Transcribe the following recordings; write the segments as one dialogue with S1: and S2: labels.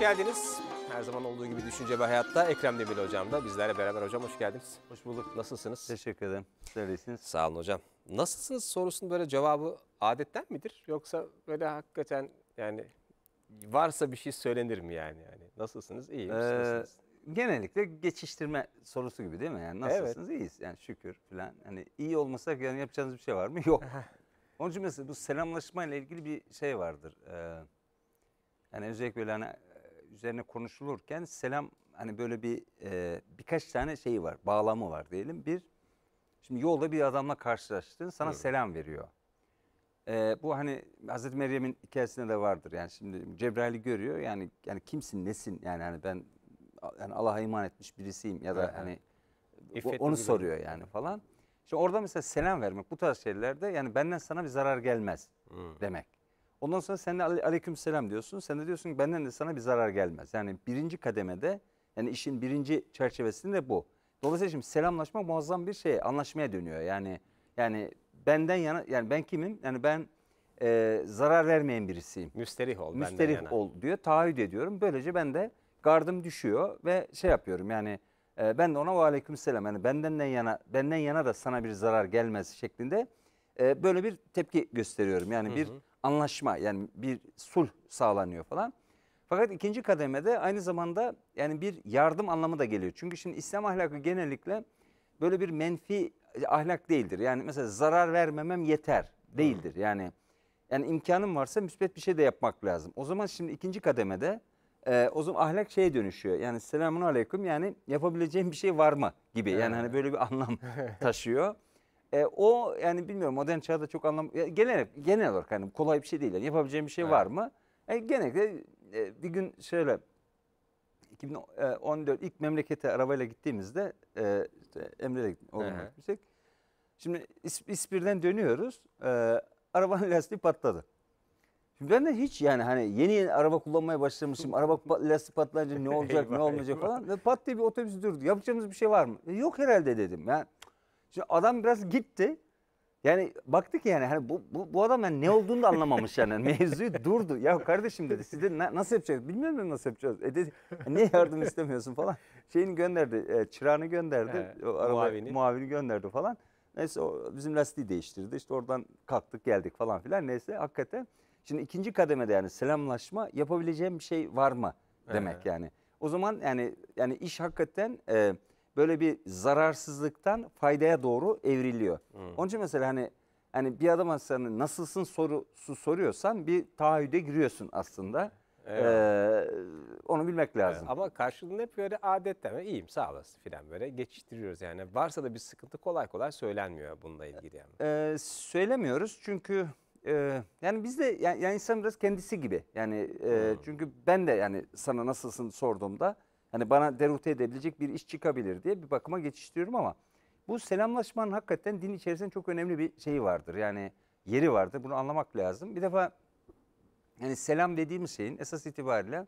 S1: geldiniz. Her zaman olduğu gibi düşünce ve hayatta Ekrem Demir Hocam da bizlerle beraber. Hocam hoş geldiniz. Hoş bulduk. Nasılsınız? Teşekkür ederim. Sizlersiniz. Sağ olun hocam. Nasılsınız sorusunun böyle cevabı adetten midir? Yoksa böyle hakikaten yani
S2: varsa bir şey söylenir mi yani? yani
S1: nasılsınız? İyiyim. Ee, nasılsınız?
S2: genellikle geçiştirme sorusu gibi değil mi? Yani nasılsınız? Evet. İyiyiz. Yani şükür falan. Hani iyi olmasak yani yapacağınız bir şey var mı? Yok. Onun için mesela bu selamlaşma ile ilgili bir şey vardır. Ee, yani özellikle böyle hani üzerine konuşulurken selam hani böyle bir e, birkaç tane şeyi var, bağlamı var diyelim. Bir, şimdi yolda bir adamla karşılaştın, sana evet. selam veriyor. E, bu hani Hazreti Meryem'in hikayesinde de vardır. Yani şimdi Cebrail'i görüyor. Yani yani kimsin, nesin? Yani hani ben yani Allah'a iman etmiş birisiyim ya da evet. hani
S3: İffetli onu gibi. soruyor
S2: yani falan. Şimdi orada mesela selam vermek bu tarz şeylerde yani benden sana bir zarar gelmez hmm. demek. Ondan sonra sen de aleyküm selam diyorsun. Sen de diyorsun ki benden de sana bir zarar gelmez. Yani birinci kademede yani işin birinci çerçevesinde bu. Dolayısıyla şimdi selamlaşma muazzam bir şey anlaşmaya dönüyor. Yani yani benden yana yani ben kimim? Yani ben e, zarar vermeyen birisiyim. Müsterih ol Müsterih benden ol yana. diyor. Taahhüt ediyorum. Böylece ben de gardım düşüyor ve şey yapıyorum yani e, ben de ona aleyküm selam yani benden yana benden yana da sana bir zarar gelmez şeklinde e, böyle bir tepki gösteriyorum. Yani hı hı. bir anlaşma yani bir sulh sağlanıyor falan. Fakat ikinci kademede aynı zamanda yani bir yardım anlamı da geliyor. Çünkü şimdi İslam ahlakı genellikle böyle bir menfi ahlak değildir. Yani mesela zarar vermemem yeter değildir. Yani yani imkanım varsa müsbet bir şey de yapmak lazım. O zaman şimdi ikinci kademede e, o zaman ahlak şeye dönüşüyor. Yani selamun aleyküm yani yapabileceğim bir şey var mı gibi. Yani hani böyle bir anlam taşıyor. E, o yani bilmiyorum modern çağda çok anlam ya, genel genel olarak hani kolay bir şey değil. Yani yapabileceğim bir şey evet. var mı? E, genellikle e, bir gün şöyle 2014 ilk memlekete arabayla gittiğimizde e, işte Emre'yle oğlumla Şimdi İs İspir'den dönüyoruz. E, arabanın lastiği patladı. Şimdi ben de hiç yani hani yeni, yeni araba kullanmaya başlamışım. araba lastik patlayınca ne olacak ne olmayacak falan. Ve pat diye bir otobüs durdu. Yapacağımız bir şey var mı? E, yok herhalde dedim. Yani Şimdi adam biraz gitti. Yani baktı ki yani hani bu, bu, bu adam yani ne olduğunu da anlamamış yani. Mevzuyu durdu. Ya kardeşim dedi siz de na, nasıl yapacağız? Bilmiyorum dedi nasıl yapacağız. E dedi niye yardım istemiyorsun falan. Şeyini gönderdi. E, çırağını gönderdi. He, o araba, muavini. muavini gönderdi falan. Neyse o bizim lastiği değiştirdi. İşte oradan kalktık geldik falan filan. Neyse hakikaten. Şimdi ikinci kademede yani selamlaşma yapabileceğim bir şey var mı demek He. yani. O zaman yani yani iş hakikaten... E, böyle bir zararsızlıktan faydaya doğru evriliyor. Hmm. Onun için mesela hani hani bir adama sana nasılsın sorusu soruyorsan bir taahhüde giriyorsun aslında. Evet. Ee, onu bilmek lazım. Evet,
S1: ama karşılığında hep böyle adet deme iyiyim sağ olasın filan böyle geçiştiriyoruz yani. Varsa da bir sıkıntı kolay kolay söylenmiyor bununla ilgili yani.
S2: Ee, söylemiyoruz çünkü e, yani biz de yani, insan biraz kendisi gibi. Yani e, hmm. çünkü ben de yani sana nasılsın sorduğumda Hani bana derute edebilecek bir iş çıkabilir diye bir bakıma geçiştiriyorum ama bu selamlaşmanın hakikaten din içerisinde çok önemli bir şeyi vardır. Yani yeri vardır. Bunu anlamak lazım. Bir defa yani selam dediğim şeyin esas itibariyle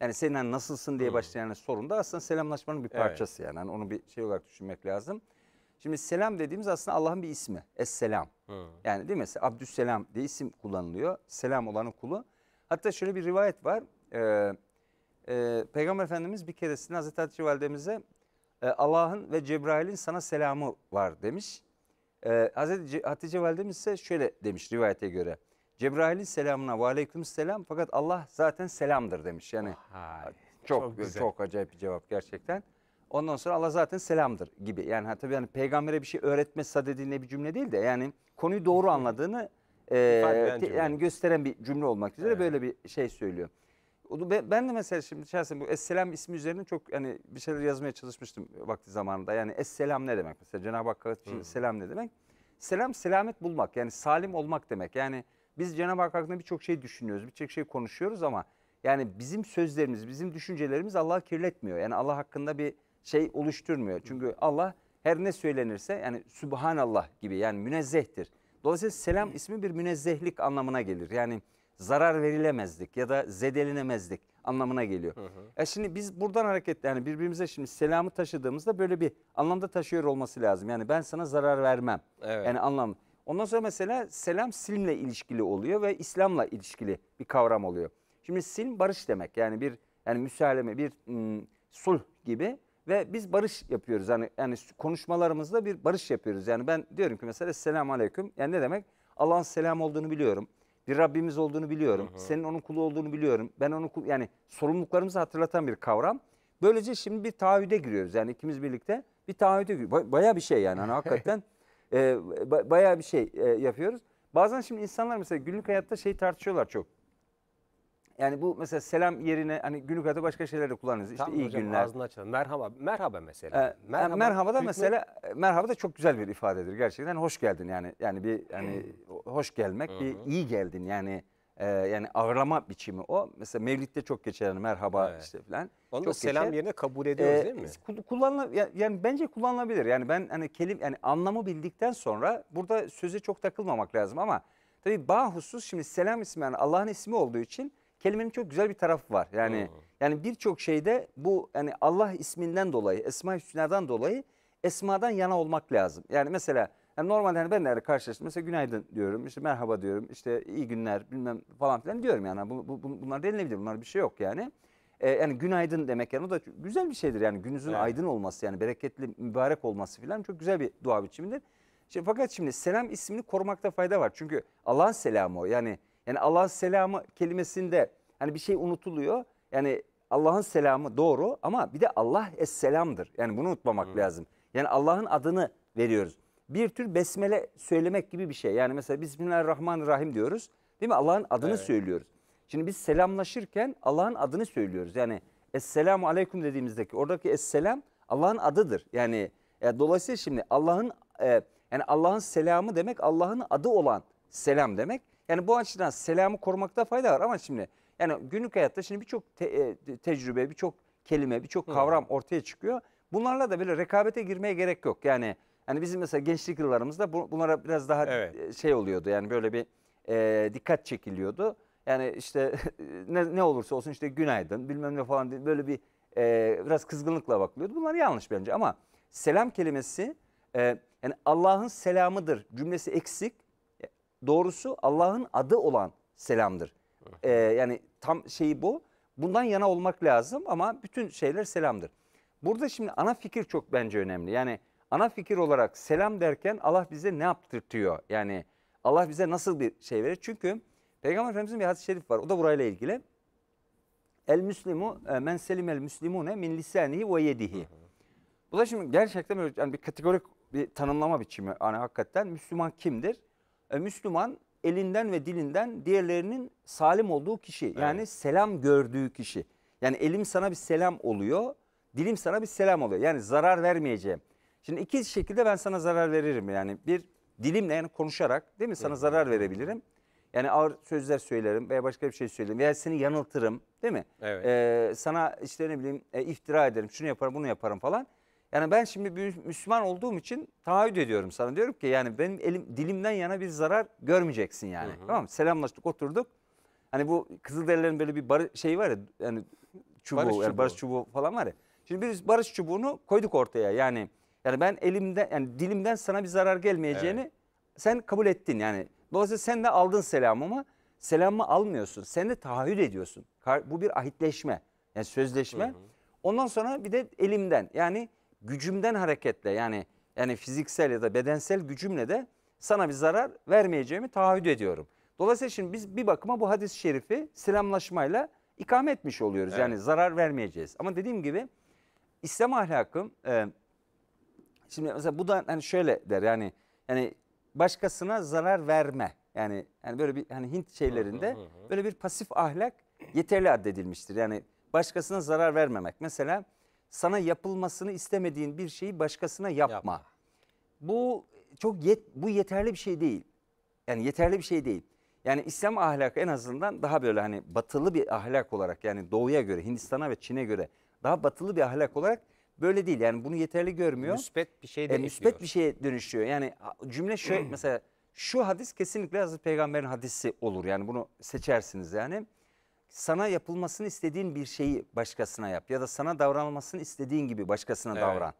S2: yani senin hani nasılsın diye hmm. başlayan hmm. sorun da aslında selamlaşmanın bir parçası evet. yani. yani. Onu bir şey olarak düşünmek lazım. Şimdi selam dediğimiz aslında Allah'ın bir ismi. Es-selam. Hmm. Yani değil mi? Abdüsselam diye isim kullanılıyor. Selam olanın kulu. Hatta şöyle bir rivayet var. Ee, e, Peygamber Efendimiz bir keresinde Hazreti Hatice Validemize e, Allah'ın ve Cebrail'in sana selamı var demiş. E, Hazreti Hatice Validemiz ise şöyle demiş rivayete göre. Cebrail'in selamına ve aleyküm selam fakat Allah zaten selamdır demiş. Yani Ay, çok çok, güzel. çok acayip bir cevap gerçekten. Ondan sonra Allah zaten selamdır gibi. Yani ha, tabii yani peygambere bir şey öğretmesi dediğine bir cümle değil de yani konuyu doğru anladığını e, yani gösteren bir cümle olmak üzere evet. böyle bir şey söylüyor. Ben de mesela şimdi şahsen bu Esselam ismi üzerine çok hani bir şeyler yazmaya çalışmıştım vakti zamanında. Yani Esselam ne demek? Mesela Cenab-ı Hakk'a için selam ne demek? Selam selamet bulmak yani salim olmak demek. Yani biz Cenab-ı Hak hakkında birçok şey düşünüyoruz, birçok şey konuşuyoruz ama yani bizim sözlerimiz, bizim düşüncelerimiz Allah'ı kirletmiyor. Yani Allah hakkında bir şey oluşturmuyor. Çünkü Allah her ne söylenirse yani Subhanallah gibi yani münezzehtir. Dolayısıyla selam ismi bir münezzehlik anlamına gelir. Yani zarar verilemezdik ya da zedelenemezdik anlamına geliyor. Hı hı. E şimdi biz buradan hareketle yani birbirimize şimdi selamı taşıdığımızda böyle bir anlamda taşıyor olması lazım. Yani ben sana zarar vermem. Evet. Yani anlam. Ondan sonra mesela selam silimle ilişkili oluyor ve İslam'la ilişkili bir kavram oluyor. Şimdi silim barış demek. Yani bir yani müsaleme bir ım, sulh gibi ve biz barış yapıyoruz. Yani yani konuşmalarımızda bir barış yapıyoruz. Yani ben diyorum ki mesela selam aleyküm. Yani ne demek? Allah'ın selam olduğunu biliyorum bir Rabbimiz olduğunu biliyorum. Hı hı. Senin onun kulu olduğunu biliyorum. Ben onun kulu, yani sorumluluklarımızı hatırlatan bir kavram. Böylece şimdi bir taahhüde giriyoruz. Yani ikimiz birlikte bir taahhüde giriyoruz. Baya bir şey yani hani hakikaten e, baya bir şey e, yapıyoruz. Bazen şimdi insanlar mesela günlük hayatta şey tartışıyorlar çok. Yani bu mesela selam yerine hani günlük hayatta başka şeyler de kullanıyoruz. İşte iyi hocam, günler. Ağzını
S1: açalım. Merhaba. Merhaba mesela. Ee, merhaba, merhaba da mesela
S2: merhaba da çok güzel bir ifadedir gerçekten. Hoş geldin yani. Yani bir hani hmm. hoş gelmek, bir iyi geldin yani. E, yani ağırlama biçimi o. Mesela Mevlid'de çok geçer yani merhaba Evet. işte falan. Onu da selam geçer. yerine kabul ediyoruz Ee, değil mi? kul- yani bence kullanılabilir. Yani ben hani kelim yani anlamı bildikten sonra burada söze çok takılmamak lazım ama tabii bahusus şimdi selam ismi yani Allah'ın ismi olduğu için kelimenin çok güzel bir tarafı var. Yani hmm. yani birçok şeyde bu yani Allah isminden dolayı, Esma Hüsna'dan dolayı esmadan yana olmak lazım. Yani mesela yani normalde hani ben de karşılaştım. Mesela günaydın diyorum, işte merhaba diyorum, işte iyi günler bilmem falan filan diyorum yani. Bu, bu, bunlar denilebilir, bunlar bir şey yok yani. Ee, yani günaydın demek yani o da güzel bir şeydir yani gününüzün evet. aydın olması yani bereketli mübarek olması filan çok güzel bir dua biçimidir. Şimdi, fakat şimdi selam ismini korumakta fayda var. Çünkü Allah'ın selamı o yani yani Allah'ın selamı kelimesinde hani bir şey unutuluyor. Yani Allah'ın selamı doğru ama bir de Allah esselamdır. Yani bunu unutmamak Hı. lazım. Yani Allah'ın adını veriyoruz. Bir tür besmele söylemek gibi bir şey. Yani mesela Bismillahirrahmanirrahim diyoruz. Değil mi? Allah'ın adını evet. söylüyoruz. Şimdi biz selamlaşırken Allah'ın adını söylüyoruz. Yani Esselamu Aleyküm dediğimizdeki oradaki Esselam Allah'ın adıdır. Yani e, dolayısıyla şimdi Allah'ın e, yani Allah'ın selamı demek Allah'ın adı olan selam demek. Yani bu açıdan selamı korumakta fayda var ama şimdi yani günlük hayatta şimdi birçok te e, tecrübe, birçok kelime, birçok kavram hmm. ortaya çıkıyor. Bunlarla da böyle rekabete girmeye gerek yok. Yani hani bizim mesela gençlik yıllarımızda bu, bunlara biraz daha evet. E, şey oluyordu. Yani böyle bir e, dikkat çekiliyordu. Yani işte ne, ne olursa olsun işte günaydın bilmem ne falan böyle bir e, biraz kızgınlıkla bakılıyordu. Bunlar yanlış bence ama selam kelimesi e, yani Allah'ın selamıdır cümlesi eksik doğrusu Allah'ın adı olan selamdır. Ee, yani tam şeyi bu. Bundan yana olmak lazım ama bütün şeyler selamdır. Burada şimdi ana fikir çok bence önemli. Yani ana fikir olarak selam derken Allah bize ne yaptırtıyor? Yani Allah bize nasıl bir şey verir? Çünkü Peygamber Efendimiz'in bir hadis-i şerif var. O da burayla ilgili. El müslimu e, men selimel müslimune min lisanihi ve yedihi. Hı Bu da şimdi gerçekten böyle yani bir kategorik bir tanımlama biçimi. Yani hakikaten Müslüman kimdir? E, Müslüman elinden ve dilinden diğerlerinin salim olduğu kişi. Evet. Yani selam gördüğü kişi. Yani elim sana bir selam oluyor, dilim sana bir selam oluyor. Yani zarar vermeyeceğim. Şimdi iki şekilde ben sana zarar veririm. Yani bir dilimle yani konuşarak değil mi sana evet. zarar verebilirim. Yani ağır sözler söylerim veya başka bir şey söylerim veya seni yanıltırım değil mi? Evet. Ee, sana işte ne bileyim e, iftira ederim şunu yaparım bunu yaparım falan. Yani ben şimdi bir Müslüman olduğum için taahhüt ediyorum sana. Diyorum ki yani benim elim dilimden yana bir zarar görmeyeceksin yani. Hı hı. Tamam Selamlaştık oturduk. Hani bu Kızılderililerin böyle bir bar şey var ya yani çubuğu, barış, yani çubuğu. barış çubuğu falan var ya. Şimdi biz barış çubuğunu koyduk ortaya yani. Yani ben elimden yani dilimden sana bir zarar gelmeyeceğini evet. sen kabul ettin yani. Dolayısıyla sen de aldın selamımı. Selamımı almıyorsun. Sen de taahhüt ediyorsun. Bu bir ahitleşme. Yani sözleşme. Hı hı. Ondan sonra bir de elimden yani gücümden hareketle yani yani fiziksel ya da bedensel gücümle de sana bir zarar vermeyeceğimi taahhüt ediyorum. Dolayısıyla şimdi biz bir bakıma bu hadis-i şerifi selamlaşmayla ikame etmiş oluyoruz. Evet. Yani zarar vermeyeceğiz. Ama dediğim gibi İslam ahlakım e, şimdi mesela bu da hani şöyle der yani yani başkasına zarar verme. Yani yani böyle bir hani Hint şeylerinde böyle bir pasif ahlak yeterli addedilmiştir. Yani başkasına zarar vermemek. Mesela sana yapılmasını istemediğin bir şeyi başkasına yapma. yapma. Bu çok yet, bu yeterli bir şey değil. Yani yeterli bir şey değil. Yani İslam ahlakı en azından daha böyle hani batılı bir ahlak olarak yani doğuya göre Hindistan'a ve Çin'e göre daha batılı bir ahlak olarak böyle değil. Yani bunu yeterli görmüyor. Müspet bir şey e, dönüşüyor. E, müspet bir şeye dönüşüyor. Yani cümle şöyle mesela şu hadis kesinlikle Hazreti Peygamber'in hadisi olur. Yani bunu seçersiniz yani sana yapılmasını istediğin bir şeyi başkasına yap ya da sana davranılmasını istediğin gibi başkasına evet. davran.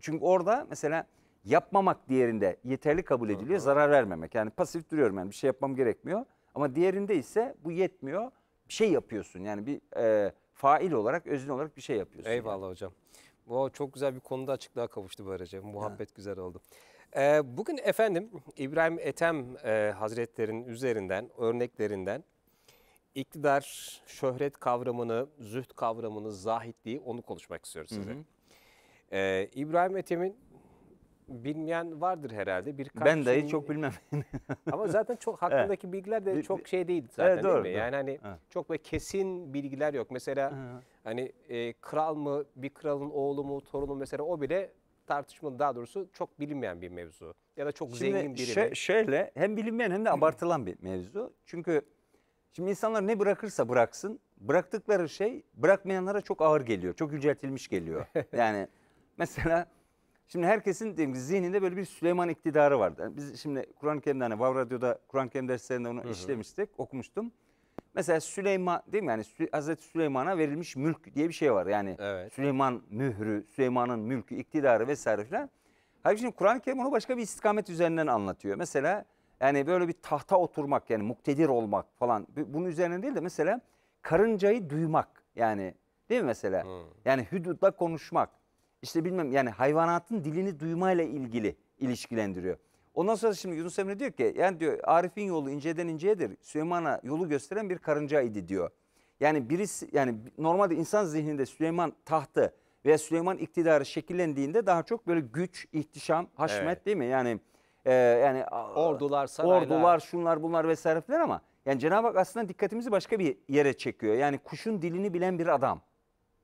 S2: Çünkü orada mesela yapmamak diğerinde yeterli kabul ediliyor, Doğru. zarar vermemek. Yani pasif duruyorum yani bir şey yapmam gerekmiyor ama diğerinde ise bu yetmiyor. Bir şey yapıyorsun yani bir e, fail olarak, özün olarak bir şey yapıyorsun. Eyvallah
S1: yani. hocam. Bu çok güzel bir konuda açıklığa kavuştu böylece. Muhabbet ha. güzel oldu. Ee, bugün efendim İbrahim Ethem e, Hazretlerin üzerinden, örneklerinden iktidar, şöhret kavramını, züht kavramını, zahitliği onu konuşmak istiyoruz size. Hı hı. Ee, İbrahim Ethem'in bilmeyen vardır herhalde. Birkaç ben dahi şey... çok bilmem. Ama zaten çok hakkındaki evet. bilgiler de çok şey değil zaten evet, doğru, değil mi? Doğru. Yani hani evet. çok ve kesin bilgiler yok. Mesela evet. hani e, kral mı, bir kralın oğlu mu, torunu mesela o bile tartışmalı daha doğrusu çok bilinmeyen bir mevzu. Ya da çok Şimdi zengin biri. Şimdi
S2: şöyle hem bilinmeyen hem de abartılan bir mevzu. Çünkü Şimdi insanlar ne bırakırsa bıraksın bıraktıkları şey bırakmayanlara çok ağır geliyor. Çok yüceltilmiş geliyor. yani mesela şimdi herkesin diyelim ki zihninde böyle bir Süleyman iktidarı vardı. Yani biz şimdi Kur'an-ı Kerim'de hani Vav Radyo'da Kur'an-ı Kerim derslerinde onu işlemiştik, okumuştum. Mesela Süleyman değil mi yani Hazreti Süleyman'a verilmiş mülk diye bir şey var. Yani evet. Süleyman mührü, Süleyman'ın mülkü, iktidarı vesaire filan. Halbuki şimdi Kur'an-ı Kerim onu başka bir istikamet üzerinden anlatıyor. Mesela yani böyle bir tahta oturmak yani muktedir olmak falan. Bunun üzerine değil de mesela karıncayı duymak yani değil mi mesela? Hmm. Yani hüdutla konuşmak. işte bilmem yani hayvanatın dilini duymayla ilgili ilişkilendiriyor. Ondan sonra şimdi Yunus Emre diyor ki yani diyor Arif'in yolu inceden inceyedir. Süleyman'a yolu gösteren bir karıncaydı diyor. Yani birisi yani normalde insan zihninde Süleyman tahtı veya Süleyman iktidarı şekillendiğinde daha çok böyle güç, ihtişam, haşmet evet. değil mi? Yani e, yani ordular, saraylar. ordular, şunlar bunlar vesaire filan ama yani Cenab-ı Hak aslında dikkatimizi başka bir yere çekiyor. Yani kuşun dilini bilen bir adam.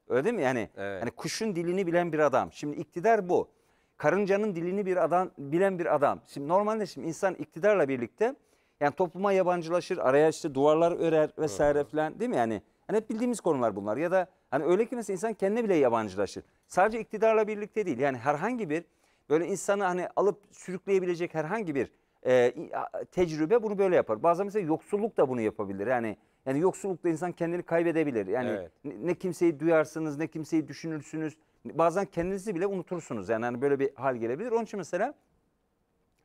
S2: Öyle değil mi? Yani evet. yani kuşun dilini bilen bir adam. Şimdi iktidar bu. Karıncanın dilini bir adam bilen bir adam. Şimdi normalde şimdi insan iktidarla birlikte yani topluma yabancılaşır, araya işte duvarlar örer vesaire evet. filan değil mi? Yani hani hep bildiğimiz konular bunlar. Ya da hani öyle ki mesela insan kendine bile yabancılaşır. Sadece iktidarla birlikte değil. Yani herhangi bir Böyle insanı hani alıp sürükleyebilecek herhangi bir e, tecrübe bunu böyle yapar. Bazen mesela yoksulluk da bunu yapabilir. Yani yani yoksullukta insan kendini kaybedebilir. Yani evet. ne, kimseyi duyarsınız, ne kimseyi düşünürsünüz. Bazen kendinizi bile unutursunuz. Yani hani böyle bir hal gelebilir. Onun için mesela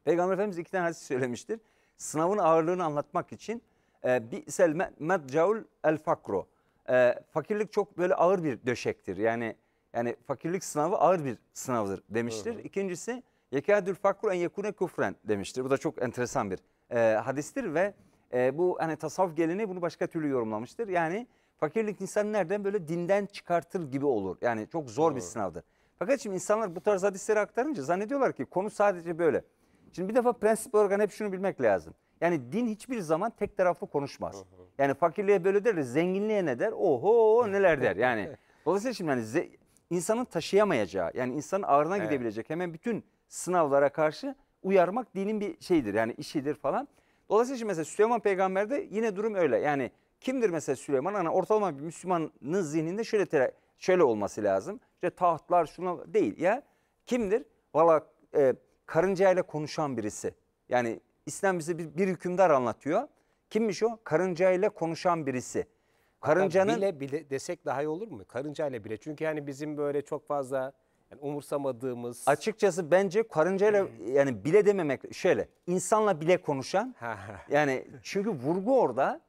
S2: Peygamber Efendimiz iki tane hadis söylemiştir. Sınavın ağırlığını anlatmak için e, bi'sel medcaul el fakro. E, fakirlik çok böyle ağır bir döşektir. Yani yani fakirlik sınavı ağır bir sınavdır demiştir. Hı hı. İkincisi yekâdül fakru en yekune kufren demiştir. Bu da çok enteresan bir e, hadistir ve e, bu hani tasavvuf geleni bunu başka türlü yorumlamıştır. Yani fakirlik insanı nereden böyle dinden çıkartır gibi olur. Yani çok zor hı. bir sınavdır. Fakat şimdi insanlar bu tarz hadisleri aktarınca zannediyorlar ki konu sadece böyle. Şimdi bir defa prensip olarak hep şunu bilmek lazım. Yani din hiçbir zaman tek taraflı konuşmaz. Hı hı. Yani fakirliğe böyle der, zenginliğe ne der? Oho neler der. Yani dolayısıyla şimdi hani insanın taşıyamayacağı yani insanın ağrına evet. gidebilecek hemen bütün sınavlara karşı uyarmak dinin bir şeyidir yani işidir falan. Dolayısıyla şimdi mesela Süleyman peygamberde yine durum öyle yani kimdir mesela Süleyman? Hani ortalama bir Müslümanın zihninde şöyle şöyle olması lazım. İşte tahtlar şuna değil ya kimdir? Valla e, karıncayla konuşan birisi. Yani İslam bize bir, bir hükümdar anlatıyor. Kimmiş o? Karıncayla konuşan birisi. Karıncanın... Ya bile
S1: bile desek daha iyi olur mu? Karınca ile bile. Çünkü yani bizim böyle çok fazla yani umursamadığımız...
S2: Açıkçası bence karıncayla hmm. yani bile dememek şöyle. insanla bile konuşan yani çünkü vurgu orada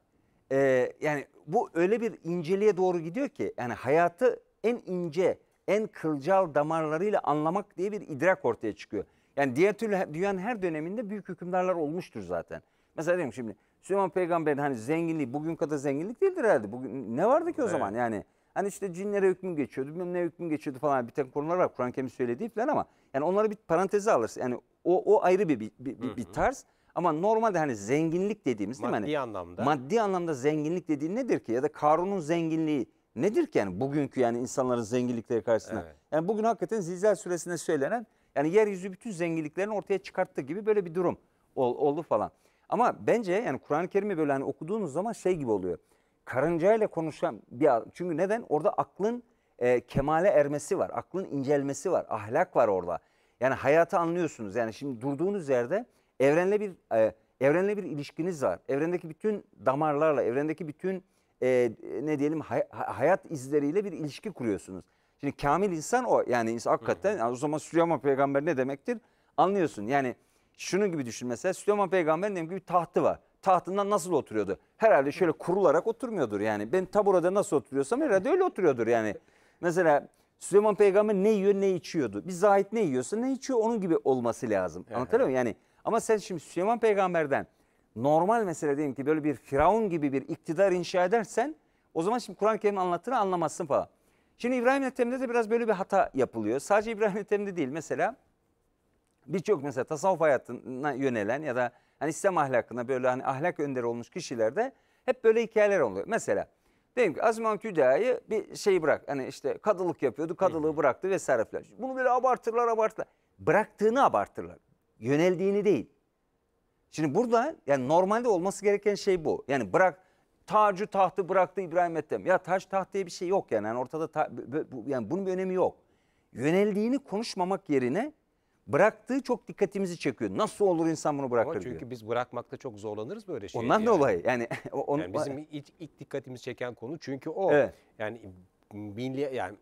S2: e, yani bu öyle bir inceliğe doğru gidiyor ki yani hayatı en ince en kılcal damarlarıyla anlamak diye bir idrak ortaya çıkıyor. Yani diğer türlü dünyanın her döneminde büyük hükümdarlar olmuştur zaten. Mesela diyelim şimdi Süleyman Peygamber'in hani zenginliği bugün kadar zenginlik değildir herhalde. Bugün ne vardı ki o evet. zaman yani? Hani işte cinlere hükmün geçiyordu, bilmem ne hükmün geçiyordu falan bir takım konular var. Kur'an-ı Kerim söylediği falan ama yani onları bir paranteze alırsın. Yani o, o ayrı bir, bir, bir, bir tarz. Ama normalde hani zenginlik dediğimiz maddi değil mi? Maddi hani anlamda. Maddi anlamda zenginlik dediğin nedir ki? Ya da Karun'un zenginliği nedir ki yani bugünkü yani insanların zenginlikleri karşısında? Evet. Yani bugün hakikaten Zilzal Suresi'nde söylenen yani yeryüzü bütün zenginliklerini ortaya çıkarttı gibi böyle bir durum oldu falan. Ama bence yani Kur'an-ı Kerim'i böyle hani okuduğunuz zaman şey gibi oluyor. Karınca ile konuşan bir adam. Çünkü neden? Orada aklın e, kemale ermesi var. Aklın incelmesi var. Ahlak var orada. Yani hayatı anlıyorsunuz. Yani şimdi durduğunuz yerde evrenle bir e, evrenle bir ilişkiniz var. Evrendeki bütün damarlarla, evrendeki bütün e, ne diyelim hay, hayat izleriyle bir ilişki kuruyorsunuz. Şimdi kamil insan o. Yani insan, hakikaten yani o zaman Süleyman peygamber ne demektir? Anlıyorsun. Yani şunun gibi düşün mesela Süleyman Peygamber'in diyelim ki bir tahtı var. Tahtından nasıl oturuyordu? Herhalde şöyle kurularak oturmuyordur yani. Ben taburada nasıl oturuyorsam herhalde öyle oturuyordur yani. Mesela Süleyman Peygamber ne yiyor ne içiyordu. Bir zahit ne yiyorsa ne içiyor onun gibi olması lazım. Anlatabiliyor muyum? Yani ama sen şimdi Süleyman Peygamber'den normal mesela diyelim ki böyle bir firavun gibi bir iktidar inşa edersen o zaman şimdi Kur'an-ı Kerim anlattığını anlamazsın falan. Şimdi İbrahim Ethem'de de biraz böyle bir hata yapılıyor. Sadece İbrahim Ethem'de değil mesela birçok mesela tasavvuf hayatına yönelen ya da hani sistem ahlakına böyle hani ahlak önderi olmuş kişilerde hep böyle hikayeler oluyor. Mesela Diyelim ki Azman Küdahya'yı bir şey bırak. Hani işte kadılık yapıyordu, kadılığı bıraktı vesaire filan. Bunu böyle abartırlar, abartırlar. Bıraktığını abartırlar. Yöneldiğini değil. Şimdi burada yani normalde olması gereken şey bu. Yani bırak tacı tahtı bıraktı İbrahim Ethem. Ya taç taht diye bir şey yok yani. yani ortada ta, yani bunun bir önemi yok. Yöneldiğini konuşmamak yerine bıraktığı çok dikkatimizi çekiyor. Nasıl olur insan bunu bırakır çünkü diyor.
S1: biz bırakmakta çok zorlanırız böyle şeyleri. Ondan yani. olay?
S2: yani. onu, yani bizim
S1: ilk, ilk dikkatimizi çeken konu çünkü o. Evet. Yani milli yani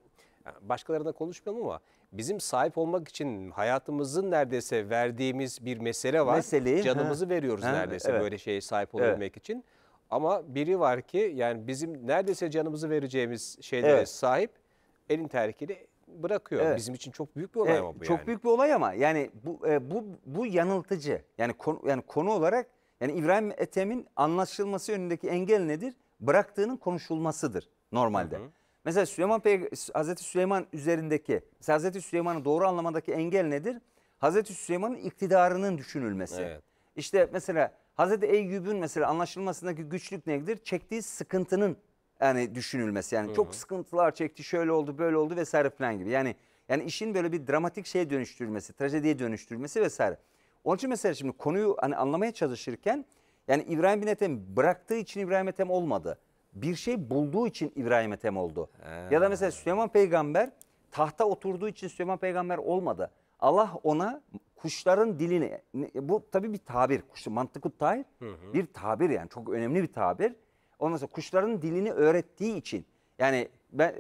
S1: başkalarına konuşmayalım ama bizim sahip olmak için hayatımızın neredeyse verdiğimiz bir mesele var. Meseleyi, Canımızı ha. veriyoruz ha, neredeyse evet. böyle şeye sahip olabilmek evet. için. Ama biri var ki yani bizim neredeyse canımızı vereceğimiz şeylere evet. sahip elin terkini
S2: bırakıyor. Evet. Bizim için çok büyük bir olay evet, ama bu çok yani. büyük bir olay ama yani bu e, bu bu yanıltıcı. Yani konu, yani konu olarak yani İbrahim Ethem'in anlaşılması önündeki engel nedir? Bıraktığının konuşulmasıdır normalde. Hı hı. Mesela Süleyman Pey Hazreti Süleyman üzerindeki Hazreti Süleyman'ı doğru anlamadaki engel nedir? Hazreti Süleyman'ın iktidarının düşünülmesi. Evet. İşte mesela Hazreti Eyyub'un mesela anlaşılmasındaki güçlük nedir? Çektiği sıkıntının yani düşünülmesi. Yani Hı -hı. çok sıkıntılar çekti, şöyle oldu, böyle oldu vesaire falan gibi. Yani yani işin böyle bir dramatik şeye dönüştürülmesi, trajediye dönüştürülmesi vesaire. Onun için mesela şimdi konuyu hani anlamaya çalışırken yani İbrahim bin Ethem bıraktığı için İbrahim Ethem olmadı. Bir şey bulduğu için İbrahim Ethem oldu. Ee. Ya da mesela Süleyman Peygamber tahta oturduğu için Süleyman Peygamber olmadı. Allah ona kuşların dilini bu tabii bir tabir. Kuş mantıkut tabir. Bir tabir yani çok önemli bir tabir. Ondan sonra kuşların dilini öğrettiği için yani ben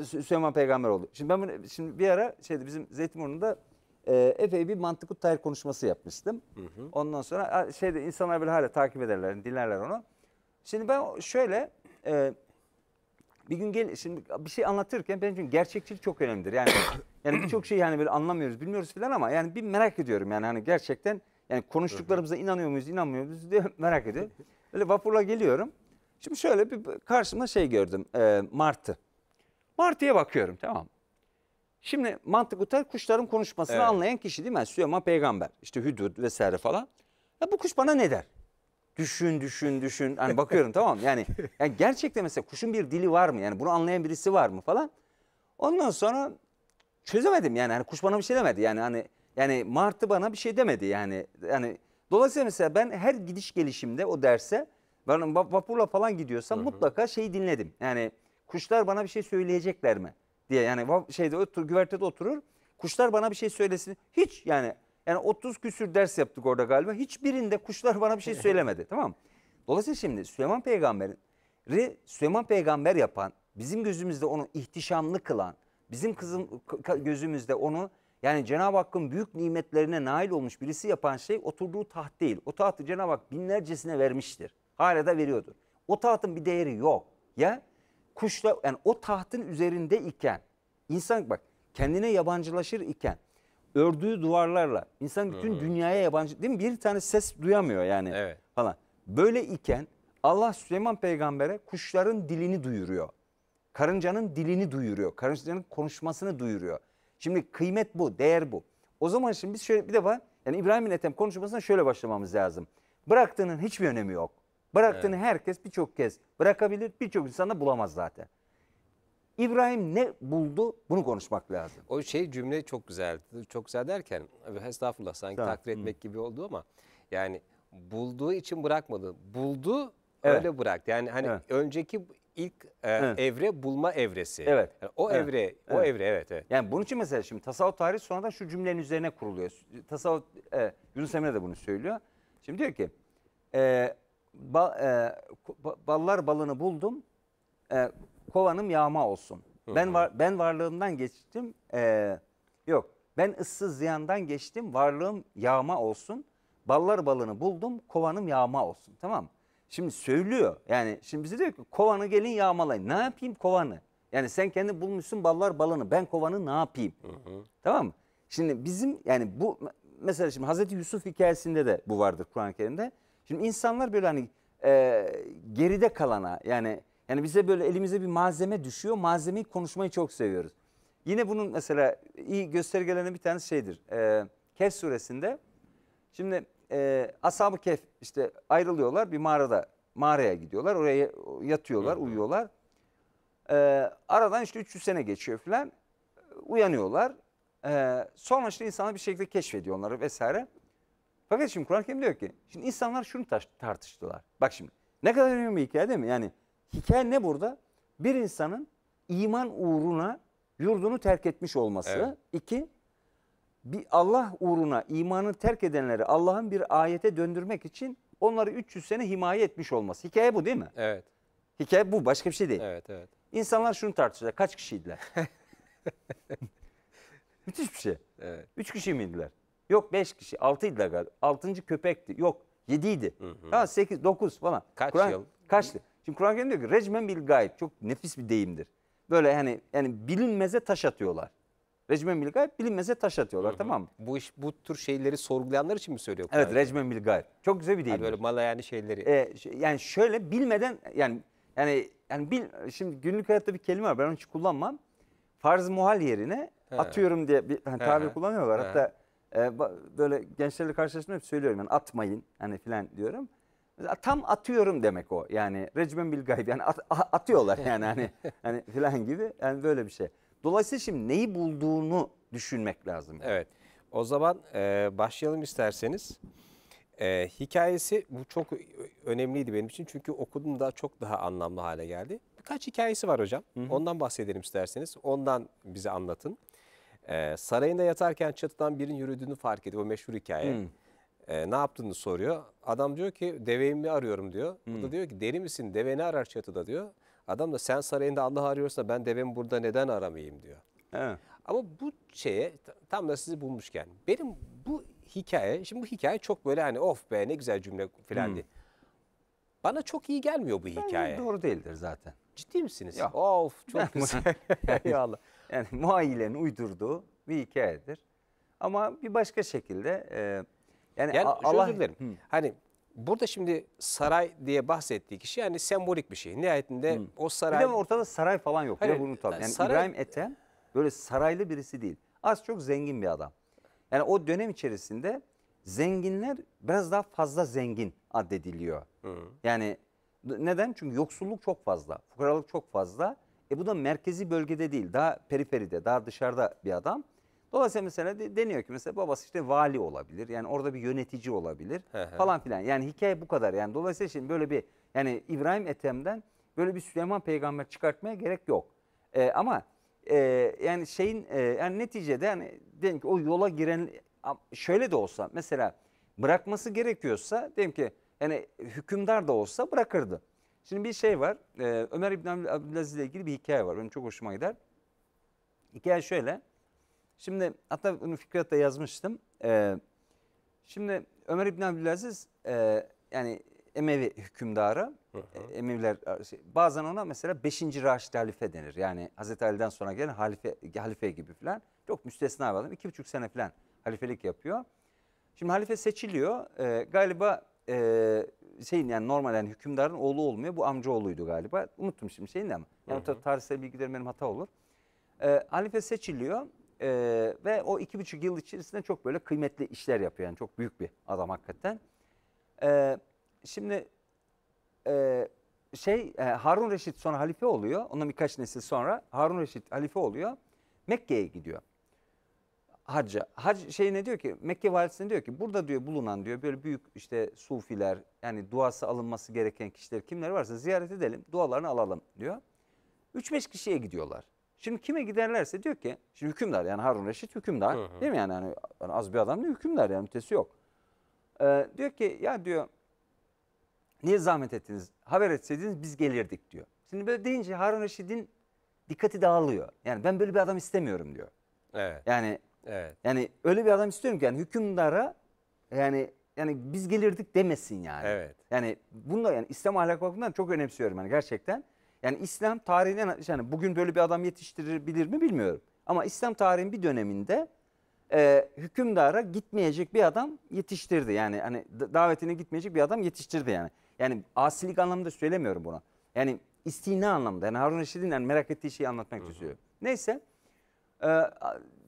S2: e, Süleyman Peygamber oldu. Şimdi ben bunu, şimdi bir ara şeydi bizim Zeytinburnu'nda e, epey bir mantıklı tahir konuşması yapmıştım. Hı hı. Ondan sonra şeyde insanlar bile hala takip ederler, dinlerler onu. Şimdi ben şöyle e, bir gün gel şimdi bir şey anlatırken benim için gerçekçilik çok önemlidir. Yani yani birçok şey yani böyle anlamıyoruz, bilmiyoruz falan ama yani bir merak ediyorum yani hani gerçekten yani konuştuklarımıza inanıyor muyuz, inanmıyor muyuz diye merak ediyorum. Böyle vapurla geliyorum. Şimdi şöyle bir karşımda şey gördüm. E, martı. Martı'ya bakıyorum tamam Şimdi mantık utel kuşların konuşmasını evet. anlayan kişi değil mi? Yani Süleyman peygamber işte Hüdüd vesaire falan. Ya bu kuş bana ne der? Düşün düşün düşün. Hani bakıyorum tamam yani, yani gerçekten mesela kuşun bir dili var mı? Yani bunu anlayan birisi var mı falan. Ondan sonra çözemedim yani. Hani kuş bana bir şey demedi. Yani hani yani martı bana bir şey demedi yani. Yani dolayısıyla mesela ben her gidiş gelişimde o derse ben vapurla falan gidiyorsam Hı -hı. mutlaka şey dinledim. Yani kuşlar bana bir şey söyleyecekler mi diye. Yani şeyde otur, güvertede oturur. Kuşlar bana bir şey söylesin. Hiç yani yani 30 küsür ders yaptık orada galiba. Hiçbirinde kuşlar bana bir şey söylemedi. tamam Dolayısıyla şimdi Süleyman Peygamber'in Süleyman Peygamber yapan, bizim gözümüzde onu ihtişamlı kılan, bizim kızım gözümüzde onu yani Cenab-ı Hakk'ın büyük nimetlerine nail olmuş birisi yapan şey oturduğu taht değil. O tahtı Cenab-ı Hak binlercesine vermiştir. Hala da veriyordu. O tahtın bir değeri yok. Ya kuşla yani o tahtın üzerinde iken insan bak kendine yabancılaşır iken ördüğü duvarlarla insan bütün hmm. dünyaya yabancı değil mi? Bir tane ses duyamıyor yani evet. falan. Böyle iken Allah Süleyman peygambere kuşların dilini duyuruyor. Karıncanın dilini duyuruyor. Karıncanın konuşmasını duyuruyor. Şimdi kıymet bu, değer bu. O zaman şimdi biz şöyle bir defa yani İbrahim'in etem konuşmasına şöyle başlamamız lazım. Bıraktığının hiçbir önemi yok. Bıraktığını evet. herkes birçok kez bırakabilir, birçok insana bulamaz zaten. İbrahim ne buldu bunu konuşmak lazım.
S1: O şey cümle çok güzel. Çok güzel derken estağfurullah sanki tamam. takdir etmek gibi oldu ama yani bulduğu için
S2: bırakmadı. Buldu evet. öyle bıraktı. Yani hani evet. önceki ilk e, evet.
S1: evre bulma evresi. Evet. Yani o evet. evre, o evet. evre evet evet.
S2: Yani bunun için mesela şimdi tasavvuf tarihi sonradan şu cümlenin üzerine kuruluyor. Tasavvuf e, Yunus Emre de bunu söylüyor. Şimdi diyor ki e, bal, e, ballar balını buldum. E, kovanım yağma olsun. Hı hı. Ben var, ben varlığımdan geçtim. E, yok. Ben ıssız ziyandan geçtim. Varlığım yağma olsun. Ballar balını buldum. Kovanım yağma olsun. Tamam mı? Şimdi söylüyor. Yani şimdi bize diyor ki kovanı gelin yağmalayın. Ne yapayım kovanı? Yani sen kendi bulmuşsun ballar balını. Ben kovanı ne yapayım? Hı hı. Tamam mı? Şimdi bizim yani bu mesela şimdi Hazreti Yusuf hikayesinde de bu vardır Kur'an-ı Kerim'de. Şimdi insanlar böyle hani e, geride kalana yani yani bize böyle elimize bir malzeme düşüyor. Malzemeyi konuşmayı çok seviyoruz. Yine bunun mesela iyi göstergelerinden bir tanesi şeydir. E, Kehf suresinde şimdi e, ashab Kehf işte ayrılıyorlar bir mağarada mağaraya gidiyorlar. Oraya yatıyorlar, evet. uyuyorlar. E, aradan işte 300 sene geçiyor falan. Uyanıyorlar. E, sonra işte insanlar bir şekilde keşfediyor onları vesaire. Fakat şimdi Kur'an-ı Kerim diyor ki şimdi insanlar şunu tartıştılar. Bak şimdi ne kadar önemli bir hikaye değil mi? Yani hikaye ne burada? Bir insanın iman uğruna yurdunu terk etmiş olması. Evet. İki, bir Allah uğruna imanı terk edenleri Allah'ın bir ayete döndürmek için onları 300 sene himaye etmiş olması. Hikaye bu değil mi? Evet. Hikaye bu başka bir şey değil. Evet evet. İnsanlar şunu tartışacak kaç kişiydiler? Müthiş bir şey. Evet. Üç kişi miydiler? Yok 5 kişi 6'ydı galiba. 6. köpekti. Yok 7'ydi. Ha 8 9 falan. Kaç Kur'an, yıl? Kaçtı? Şimdi Kur'an-ı Kerim diyor ki recmen bil gayb. Çok nefis bir deyimdir. Böyle hani yani bilinmeze taş atıyorlar. Recmen bil gayb bilinmeze taş atıyorlar hı hı. tamam mı? Bu iş bu tür şeyleri sorgulayanlar için mi söylüyor? Evet recmen bil gayb. Çok güzel bir hani deyim. Yani böyle yani şeyleri. Ee, yani şöyle bilmeden yani yani yani bil şimdi günlük hayatta bir kelime var ben onu hiç kullanmam. Farz muhal yerine He. atıyorum diye bir hani tabir kullanıyorlar. Hatta e, böyle gençlerle karşılaştığımda hep söylüyorum yani atmayın hani filan diyorum. tam atıyorum demek o yani recimen bil gayb yani at, atıyorlar yani hani, hani filan gibi yani böyle bir şey. Dolayısıyla şimdi neyi bulduğunu düşünmek lazım. Evet o zaman e, başlayalım isterseniz. E, hikayesi bu çok
S1: önemliydi benim için çünkü okudum da çok daha anlamlı hale geldi. Birkaç hikayesi var hocam. Hı hı. Ondan bahsedelim isterseniz. Ondan bize anlatın. E, sarayında yatarken çatıdan birinin yürüdüğünü fark ediyor. O meşhur hikaye. Hmm. E, ne yaptığını soruyor. Adam diyor ki devemi arıyorum diyor. Hmm. O da diyor ki deli misin deveni arar çatıda diyor. Adam da sen sarayında Allah arıyorsa ben devemi burada neden aramayayım diyor. Evet. Ama bu şeye tam da sizi bulmuşken benim bu hikaye şimdi bu hikaye çok böyle hani of be ne güzel cümle filan hmm.
S2: Bana çok iyi gelmiyor bu hikaye. Bence doğru değildir zaten. Ciddi misiniz? Yok. Of çok güzel. Eyvallah. Yani muayyilerin uydurduğu bir hikayedir. Ama bir başka şekilde e, yani, yani Allah... Dilerim. Hı. Hani burada şimdi
S1: saray diye bahsettiği kişi yani sembolik bir şey. Nihayetinde Hı. o saray... Bir de
S2: ortada saray falan yok. Hani bunu tabii. Yani saray... İbrahim Ethem böyle saraylı birisi değil. Az çok zengin bir adam. Yani o dönem içerisinde zenginler biraz daha fazla zengin addediliyor. Hı. Yani neden? Çünkü yoksulluk çok fazla. Fukaralık çok fazla. E bu da merkezi bölgede değil daha periferide daha dışarıda bir adam. Dolayısıyla mesela deniyor ki mesela babası işte vali olabilir. Yani orada bir yönetici olabilir falan filan. Yani hikaye bu kadar. Yani dolayısıyla şimdi böyle bir yani İbrahim Ethem'den böyle bir Süleyman peygamber çıkartmaya gerek yok. Ee, ama e, yani şeyin e, yani neticede yani diyelim ki o yola giren şöyle de olsa mesela bırakması gerekiyorsa diyelim ki yani hükümdar da olsa bırakırdı. Şimdi bir şey var. E, Ömer İbn Abdülaziz ile ilgili bir hikaye var. Benim çok hoşuma gider. Hikaye şöyle. Şimdi hatta bunu Fikret'te yazmıştım. E, şimdi Ömer İbn Abdülaziz e, yani Emevi hükümdarı. Hı hı. E, Emeviler bazen ona mesela 5. Raşid Halife denir. Yani Hazreti Ali'den sonra gelen halife, halife gibi falan. Çok müstesna bir adam. 2,5 sene falan halifelik yapıyor. Şimdi halife seçiliyor. E, galiba e, şeyin yani normalden yani hükümdarın oğlu olmuyor. Bu amca oğluydu galiba. Unuttum şimdi şeyin ama. Yani hı hı. tarihsel bilgilerim benim hata olur. E, halife seçiliyor e, ve o iki buçuk yıl içerisinde çok böyle kıymetli işler yapıyor. Yani çok büyük bir adam hakikaten. E, şimdi e, şey e, Harun Reşit sonra halife oluyor. Ondan birkaç nesil sonra Harun Reşit halife oluyor. Mekke'ye gidiyor hacca. Hac şey ne diyor ki Mekke valisine diyor ki burada diyor bulunan diyor böyle büyük işte sufiler yani duası alınması gereken kişiler kimler varsa ziyaret edelim dualarını alalım diyor. 3-5 kişiye gidiyorlar. Şimdi kime giderlerse diyor ki şimdi hükümdar yani Harun Reşit hükümdar hı hı. değil mi yani, hani, yani az bir adam değil hükümdar yani ötesi yok. Ee, diyor ki ya diyor niye zahmet ettiniz haber etseydiniz biz gelirdik diyor. Şimdi böyle deyince Harun Reşit'in dikkati dağılıyor. Yani ben böyle bir adam istemiyorum diyor. Evet. Yani Evet. Yani öyle bir adam istiyorum ki yani hükümdara yani yani biz gelirdik demesin yani. Evet. Yani bunda yani İslam ahlak bakımından çok önemsiyorum yani gerçekten. Yani İslam tarihine yani bugün böyle bir adam yetiştirebilir mi bilmiyorum. Ama İslam tarihin bir döneminde e, hükümdara gitmeyecek bir adam yetiştirdi. Yani hani davetine gitmeyecek bir adam yetiştirdi yani. Yani asilik anlamında söylemiyorum buna. Yani istina anlamda. Yani Harun Reşid'in yani merak ettiği şeyi anlatmak istiyorum. Neyse. E,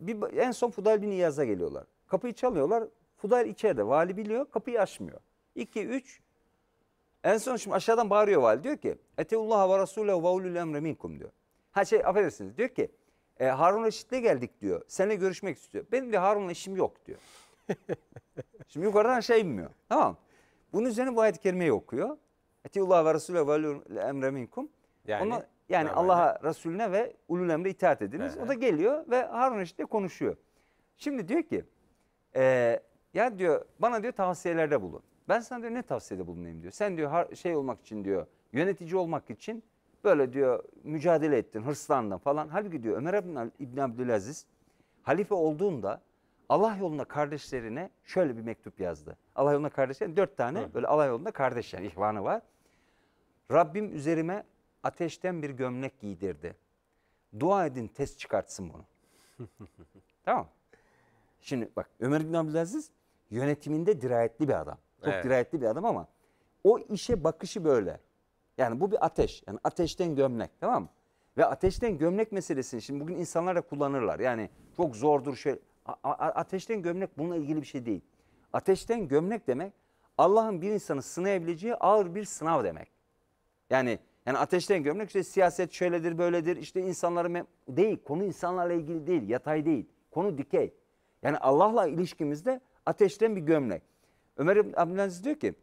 S2: bir, en son Fudal bin İyaz'a geliyorlar. Kapıyı çalıyorlar. Fudayl içeride. Vali biliyor. Kapıyı açmıyor. İki üç. En son şimdi aşağıdan bağırıyor vali. Diyor ki Eteullaha ve Rasulahu ve ulul emre minkum diyor. Ha şey affedersiniz. Diyor ki e, Harun Reşit'le geldik diyor. Seninle görüşmek istiyor. Benim de Harun'la işim yok diyor. şimdi yukarıdan aşağı şey inmiyor. Tamam. Bunun üzerine bu ayet-i kerimeyi okuyor. Eteullaha ve Rasulahu ve ulul emre minkum. Yani Ona, yani Allah'a, Resulüne ve ulul emre itaat ediniz. He. O da geliyor ve Harun Reşit'le konuşuyor. Şimdi diyor ki e, ya diyor bana diyor tavsiyelerde bulun. Ben sana diyor ne tavsiyede bulunayım diyor. Sen diyor şey olmak için diyor yönetici olmak için böyle diyor mücadele ettin, hırslandın falan. Halbuki diyor Ömer İbn Abdülaziz halife olduğunda Allah yolunda kardeşlerine şöyle bir mektup yazdı. Allah yolunda kardeşlerine dört tane Hı. böyle Allah yolunda kardeş yani ihvanı var. Rabbim üzerime ateşten bir gömlek giydirdi. Dua edin test çıkartsın bunu. tamam. Şimdi bak Ömer bin Abdülaziz yönetiminde dirayetli bir adam. Çok evet. dirayetli bir adam ama o işe bakışı böyle. Yani bu bir ateş. Yani ateşten gömlek tamam mı? Ve ateşten gömlek meselesini şimdi bugün insanlar da kullanırlar. Yani çok zordur şey. Ateşten gömlek bununla ilgili bir şey değil. Ateşten gömlek demek Allah'ın bir insanı sınayabileceği ağır bir sınav demek. Yani yani ateşten gömlek işte siyaset şöyledir böyledir işte insanları değil konu insanlarla ilgili değil yatay değil konu dikey. Yani Allah'la ilişkimizde ateşten bir gömlek. Ömer Abdülaziz diyor ki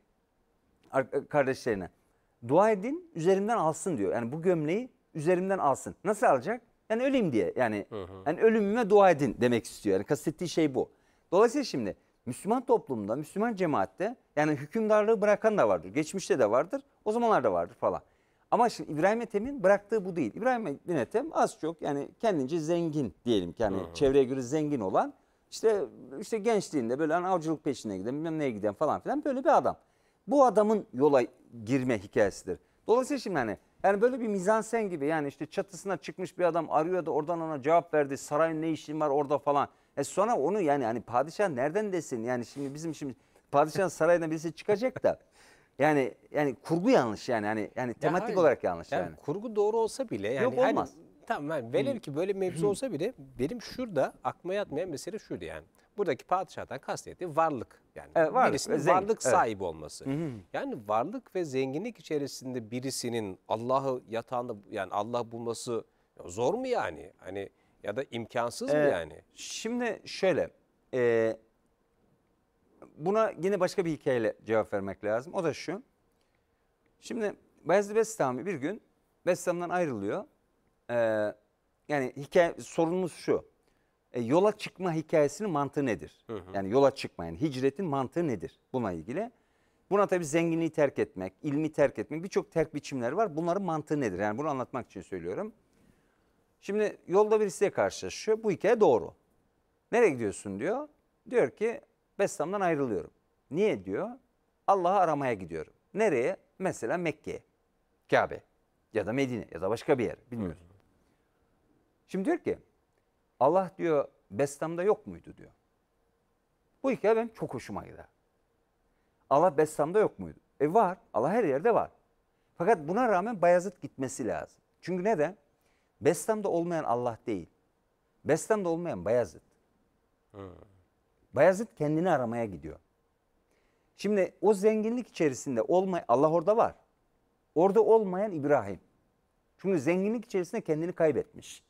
S2: kardeşlerine dua edin üzerimden alsın diyor. Yani bu gömleği üzerimden alsın. Nasıl alacak? Yani öleyim diye yani, hı hı. yani ölümüme dua edin demek istiyor. Yani kastettiği şey bu. Dolayısıyla şimdi Müslüman toplumda, Müslüman cemaatte yani hükümdarlığı bırakan da vardır. Geçmişte de vardır, o zamanlarda vardır falan. Ama şimdi İbrahim Ethem'in bıraktığı bu değil. İbrahim Ethem az çok yani kendince zengin diyelim ki yani çevreye göre zengin olan işte işte gençliğinde böyle hani avcılık peşine giden bilmem neye giden falan filan böyle bir adam. Bu adamın yola girme hikayesidir. Dolayısıyla şimdi hani yani böyle bir mizansen gibi yani işte çatısına çıkmış bir adam arıyor da oradan ona cevap verdi. Sarayın ne işin var orada falan. E sonra onu yani hani padişah nereden desin yani şimdi bizim şimdi padişah saraydan birisi çıkacak da yani yani kurgu yanlış yani hani yani tematik hayır. olarak yanlış yani, yani.
S1: Kurgu doğru olsa bile yani Yok, hani olmaz. Hani, tamam yani velev ki böyle mevzu hmm. olsa bile benim şurada aklıma yatmayan mesele şuydu yani. Buradaki padişahtan kastettiği varlık yani evet, varlık, birisinin zengin, varlık sahibi evet. olması. Hı hı. Yani varlık ve zenginlik içerisinde birisinin Allah'ı yatağında yani Allah bulması zor mu yani? Hani ya da imkansız ee, mı yani?
S2: Şimdi şöyle e, buna yine başka bir hikayeyle cevap vermek lazım. O da şu. Şimdi Bayezid Bestami bir gün Bestam'dan ayrılıyor. Ee, yani hikaye sorunumuz şu. E, yola çıkma hikayesinin mantığı nedir? Hı hı. Yani yola çıkma yani hicretin mantığı nedir? Buna ilgili. Buna tabii zenginliği terk etmek, ilmi terk etmek birçok terk biçimleri var. Bunların mantığı nedir? Yani bunu anlatmak için söylüyorum. Şimdi yolda birisiyle karşılaşıyor. Bu hikaye doğru. Nereye gidiyorsun diyor. Diyor ki Bestam'dan ayrılıyorum. Niye diyor? Allah'ı aramaya gidiyorum. Nereye? Mesela Mekke'ye. Kabe ya da Medine ya da başka bir yer bilmiyorum. Hı. Şimdi diyor ki Allah diyor Bestam'da yok muydu diyor. Bu hikaye benim çok hoşuma gider. Allah Bestam'da yok muydu? E var. Allah her yerde var. Fakat buna rağmen Bayazıt gitmesi lazım. Çünkü neden? Bestam'da olmayan Allah değil. Bestam'da olmayan Bayazıt. Hmm. Bayezid kendini aramaya gidiyor. Şimdi o zenginlik içerisinde olmay Allah orada var. Orada olmayan İbrahim. Çünkü zenginlik içerisinde kendini kaybetmiş.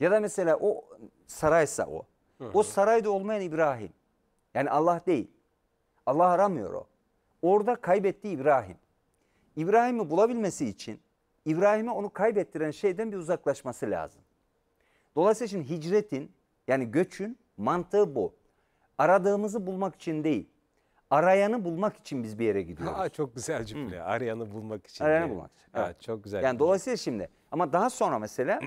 S2: Ya da mesela o saraysa o. O sarayda olmayan İbrahim. Yani Allah değil. Allah aramıyor o. Orada kaybetti İbrahim. İbrahim'i bulabilmesi için İbrahim'e onu kaybettiren şeyden bir uzaklaşması lazım. Dolayısıyla şimdi hicretin yani göçün mantığı bu aradığımızı bulmak için değil. Arayanı bulmak için biz bir yere gidiyoruz. Aa, çok güzel cümle. Hı. Arayanı bulmak için. Arayanı bulmak için. Evet. evet çok güzel. Yani cümle. dolayısıyla şimdi ama daha sonra mesela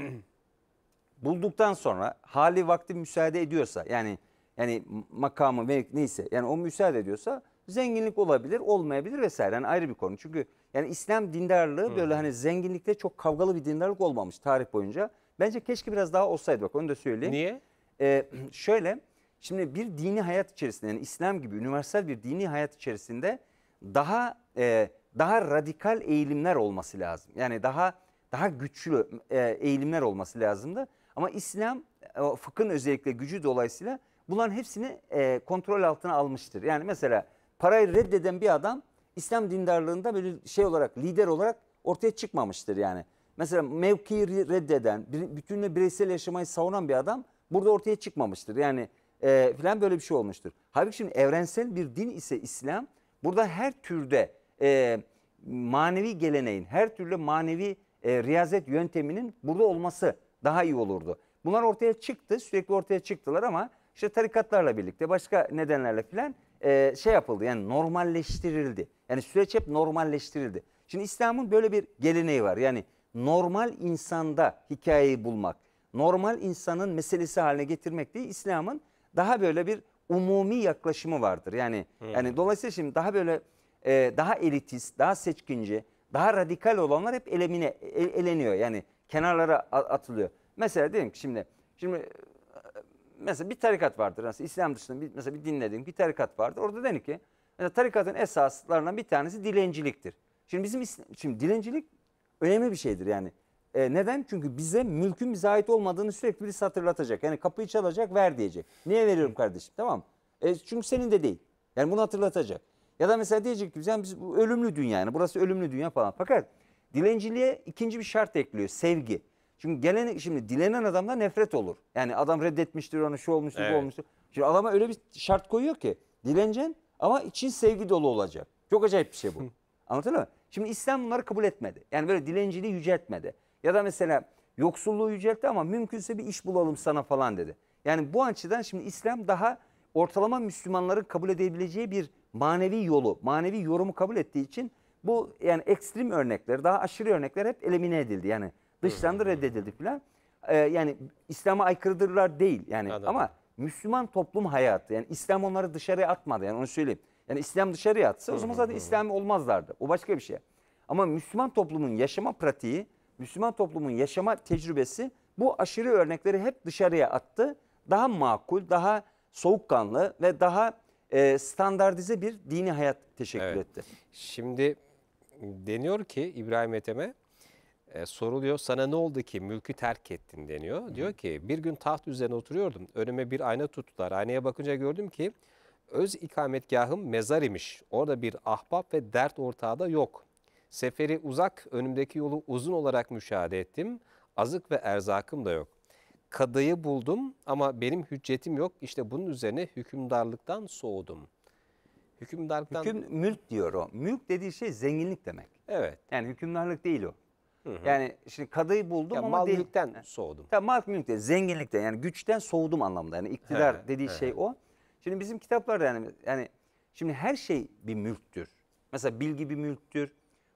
S2: bulduktan sonra hali vakti müsaade ediyorsa yani yani makamı neyse yani o müsaade ediyorsa zenginlik olabilir, olmayabilir vesaire. Yani ayrı bir konu. Çünkü yani İslam dindarlığı böyle hani zenginlikte çok kavgalı bir dindarlık olmamış tarih boyunca. Bence keşke biraz daha olsaydı bak onu da söyleyeyim. Niye? Ee, şöyle Şimdi bir dini hayat içerisinde yani İslam gibi üniversal bir dini hayat içerisinde daha e, daha radikal eğilimler olması lazım. Yani daha daha güçlü e, eğilimler olması lazımdı. Ama İslam e, fıkhın özellikle gücü dolayısıyla bunların hepsini e, kontrol altına almıştır. Yani mesela parayı reddeden bir adam İslam dindarlığında böyle şey olarak lider olarak ortaya çıkmamıştır yani. Mesela mevkiyi reddeden, bütünle bireysel yaşamayı savunan bir adam burada ortaya çıkmamıştır. Yani e, filan böyle bir şey olmuştur. Halbuki şimdi evrensel bir din ise İslam burada her türde e, manevi geleneğin, her türlü manevi e, riyazet yönteminin burada olması daha iyi olurdu. Bunlar ortaya çıktı, sürekli ortaya çıktılar ama işte tarikatlarla birlikte başka nedenlerle filan e, şey yapıldı yani normalleştirildi. Yani süreç hep normalleştirildi. Şimdi İslam'ın böyle bir geleneği var. Yani normal insanda hikayeyi bulmak, normal insanın meselesi haline getirmek diye İslam'ın daha böyle bir umumi yaklaşımı vardır. Yani hmm. yani dolayısıyla şimdi daha böyle e, daha elitist, daha seçkinci, daha radikal olanlar hep elemine e, eleniyor. Yani kenarlara atılıyor. Mesela diyelim ki şimdi şimdi e, mesela bir tarikat vardır. Mesela İslam dışında bir, mesela bir dinlediğim bir tarikat vardır. Orada denir ki mesela tarikatın esaslarından bir tanesi dilenciliktir. Şimdi bizim şimdi dilencilik önemli bir şeydir yani. E, neden? Çünkü bize mülkün bize ait olmadığını sürekli birisi hatırlatacak. Yani kapıyı çalacak ver diyecek. Niye veriyorum kardeşim tamam e, Çünkü senin de değil. Yani bunu hatırlatacak. Ya da mesela diyecek ki yani biz bu ölümlü dünya yani burası ölümlü dünya falan. Fakat dilenciliğe ikinci bir şart ekliyor sevgi. Çünkü gelen şimdi dilenen adamdan nefret olur. Yani adam reddetmiştir onu şu olmuştur evet. bu olmuştur. Şimdi adama öyle bir şart koyuyor ki dilencen ama için sevgi dolu olacak. Çok acayip bir şey bu. Anlatılıyor mı? Şimdi İslam bunları kabul etmedi. Yani böyle dilenciliği yüceltmedi. Ya da mesela yoksulluğu yüceltti ama mümkünse bir iş bulalım sana falan dedi. Yani bu açıdan şimdi İslam daha ortalama Müslümanların kabul edebileceği bir manevi yolu, manevi yorumu kabul ettiği için bu yani ekstrem örnekler, daha aşırı örnekler hep elimine edildi. Yani dışlandı, reddedildi falan. Ee, yani İslam'a aykırıdırlar değil yani Anladım. ama Müslüman toplum hayatı yani İslam onları dışarıya atmadı yani onu söyleyeyim. Yani İslam dışarıya atsa o zaman zaten İslami olmazlardı. O başka bir şey. Ama Müslüman toplumun yaşama pratiği Müslüman toplumun yaşama tecrübesi bu aşırı örnekleri hep dışarıya attı. Daha makul, daha soğukkanlı ve daha e, standartize bir dini hayat teşekkür evet. etti. Şimdi
S1: deniyor ki İbrahim Ethem'e e, soruluyor sana ne oldu ki mülkü terk ettin deniyor. Hı. Diyor ki bir gün taht üzerine oturuyordum. Önüme bir ayna tuttular. Aynaya bakınca gördüm ki öz ikametgahım mezar imiş. Orada bir ahbap ve dert ortağı da yok. Seferi uzak, önümdeki yolu uzun olarak müşahede ettim. Azık ve erzakım da yok. Kadayı buldum ama benim hüccetim yok. İşte bunun üzerine
S2: hükümdarlıktan soğudum. Hükümdarlıktan... Hüküm, mülk diyor o. Mülk dediği şey zenginlik demek. Evet. Yani hükümdarlık değil o. Hı hı. Yani şimdi kadayı buldum ya ama mal değil. mülkten soğudum. Ya mal mülkten, zenginlikten yani güçten soğudum anlamda. Yani iktidar he, dediği he. şey o. Şimdi bizim kitaplarda yani yani şimdi her şey bir mülktür. Mesela bilgi bir mülktür,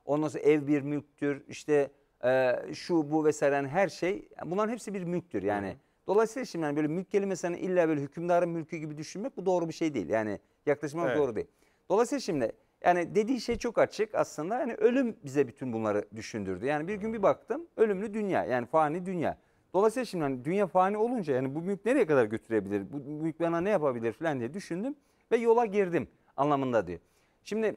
S2: Ondan sonra ev bir mülktür. İşte e, şu bu vesaire yani her şey. Bunların hepsi bir mülktür yani. Hı hı. Dolayısıyla şimdi yani böyle mülk kelimesini hani illa böyle hükümdarın mülkü gibi düşünmek bu doğru bir şey değil. Yani yaklaşımlar evet. doğru değil. Dolayısıyla şimdi yani dediği şey çok açık aslında. Yani ölüm bize bütün bunları düşündürdü. Yani bir gün bir baktım ölümlü dünya yani fani dünya. Dolayısıyla şimdi hani dünya fani olunca yani bu mülk nereye kadar götürebilir? Bu mülk bana ne yapabilir falan diye düşündüm ve yola girdim anlamında diyor. Şimdi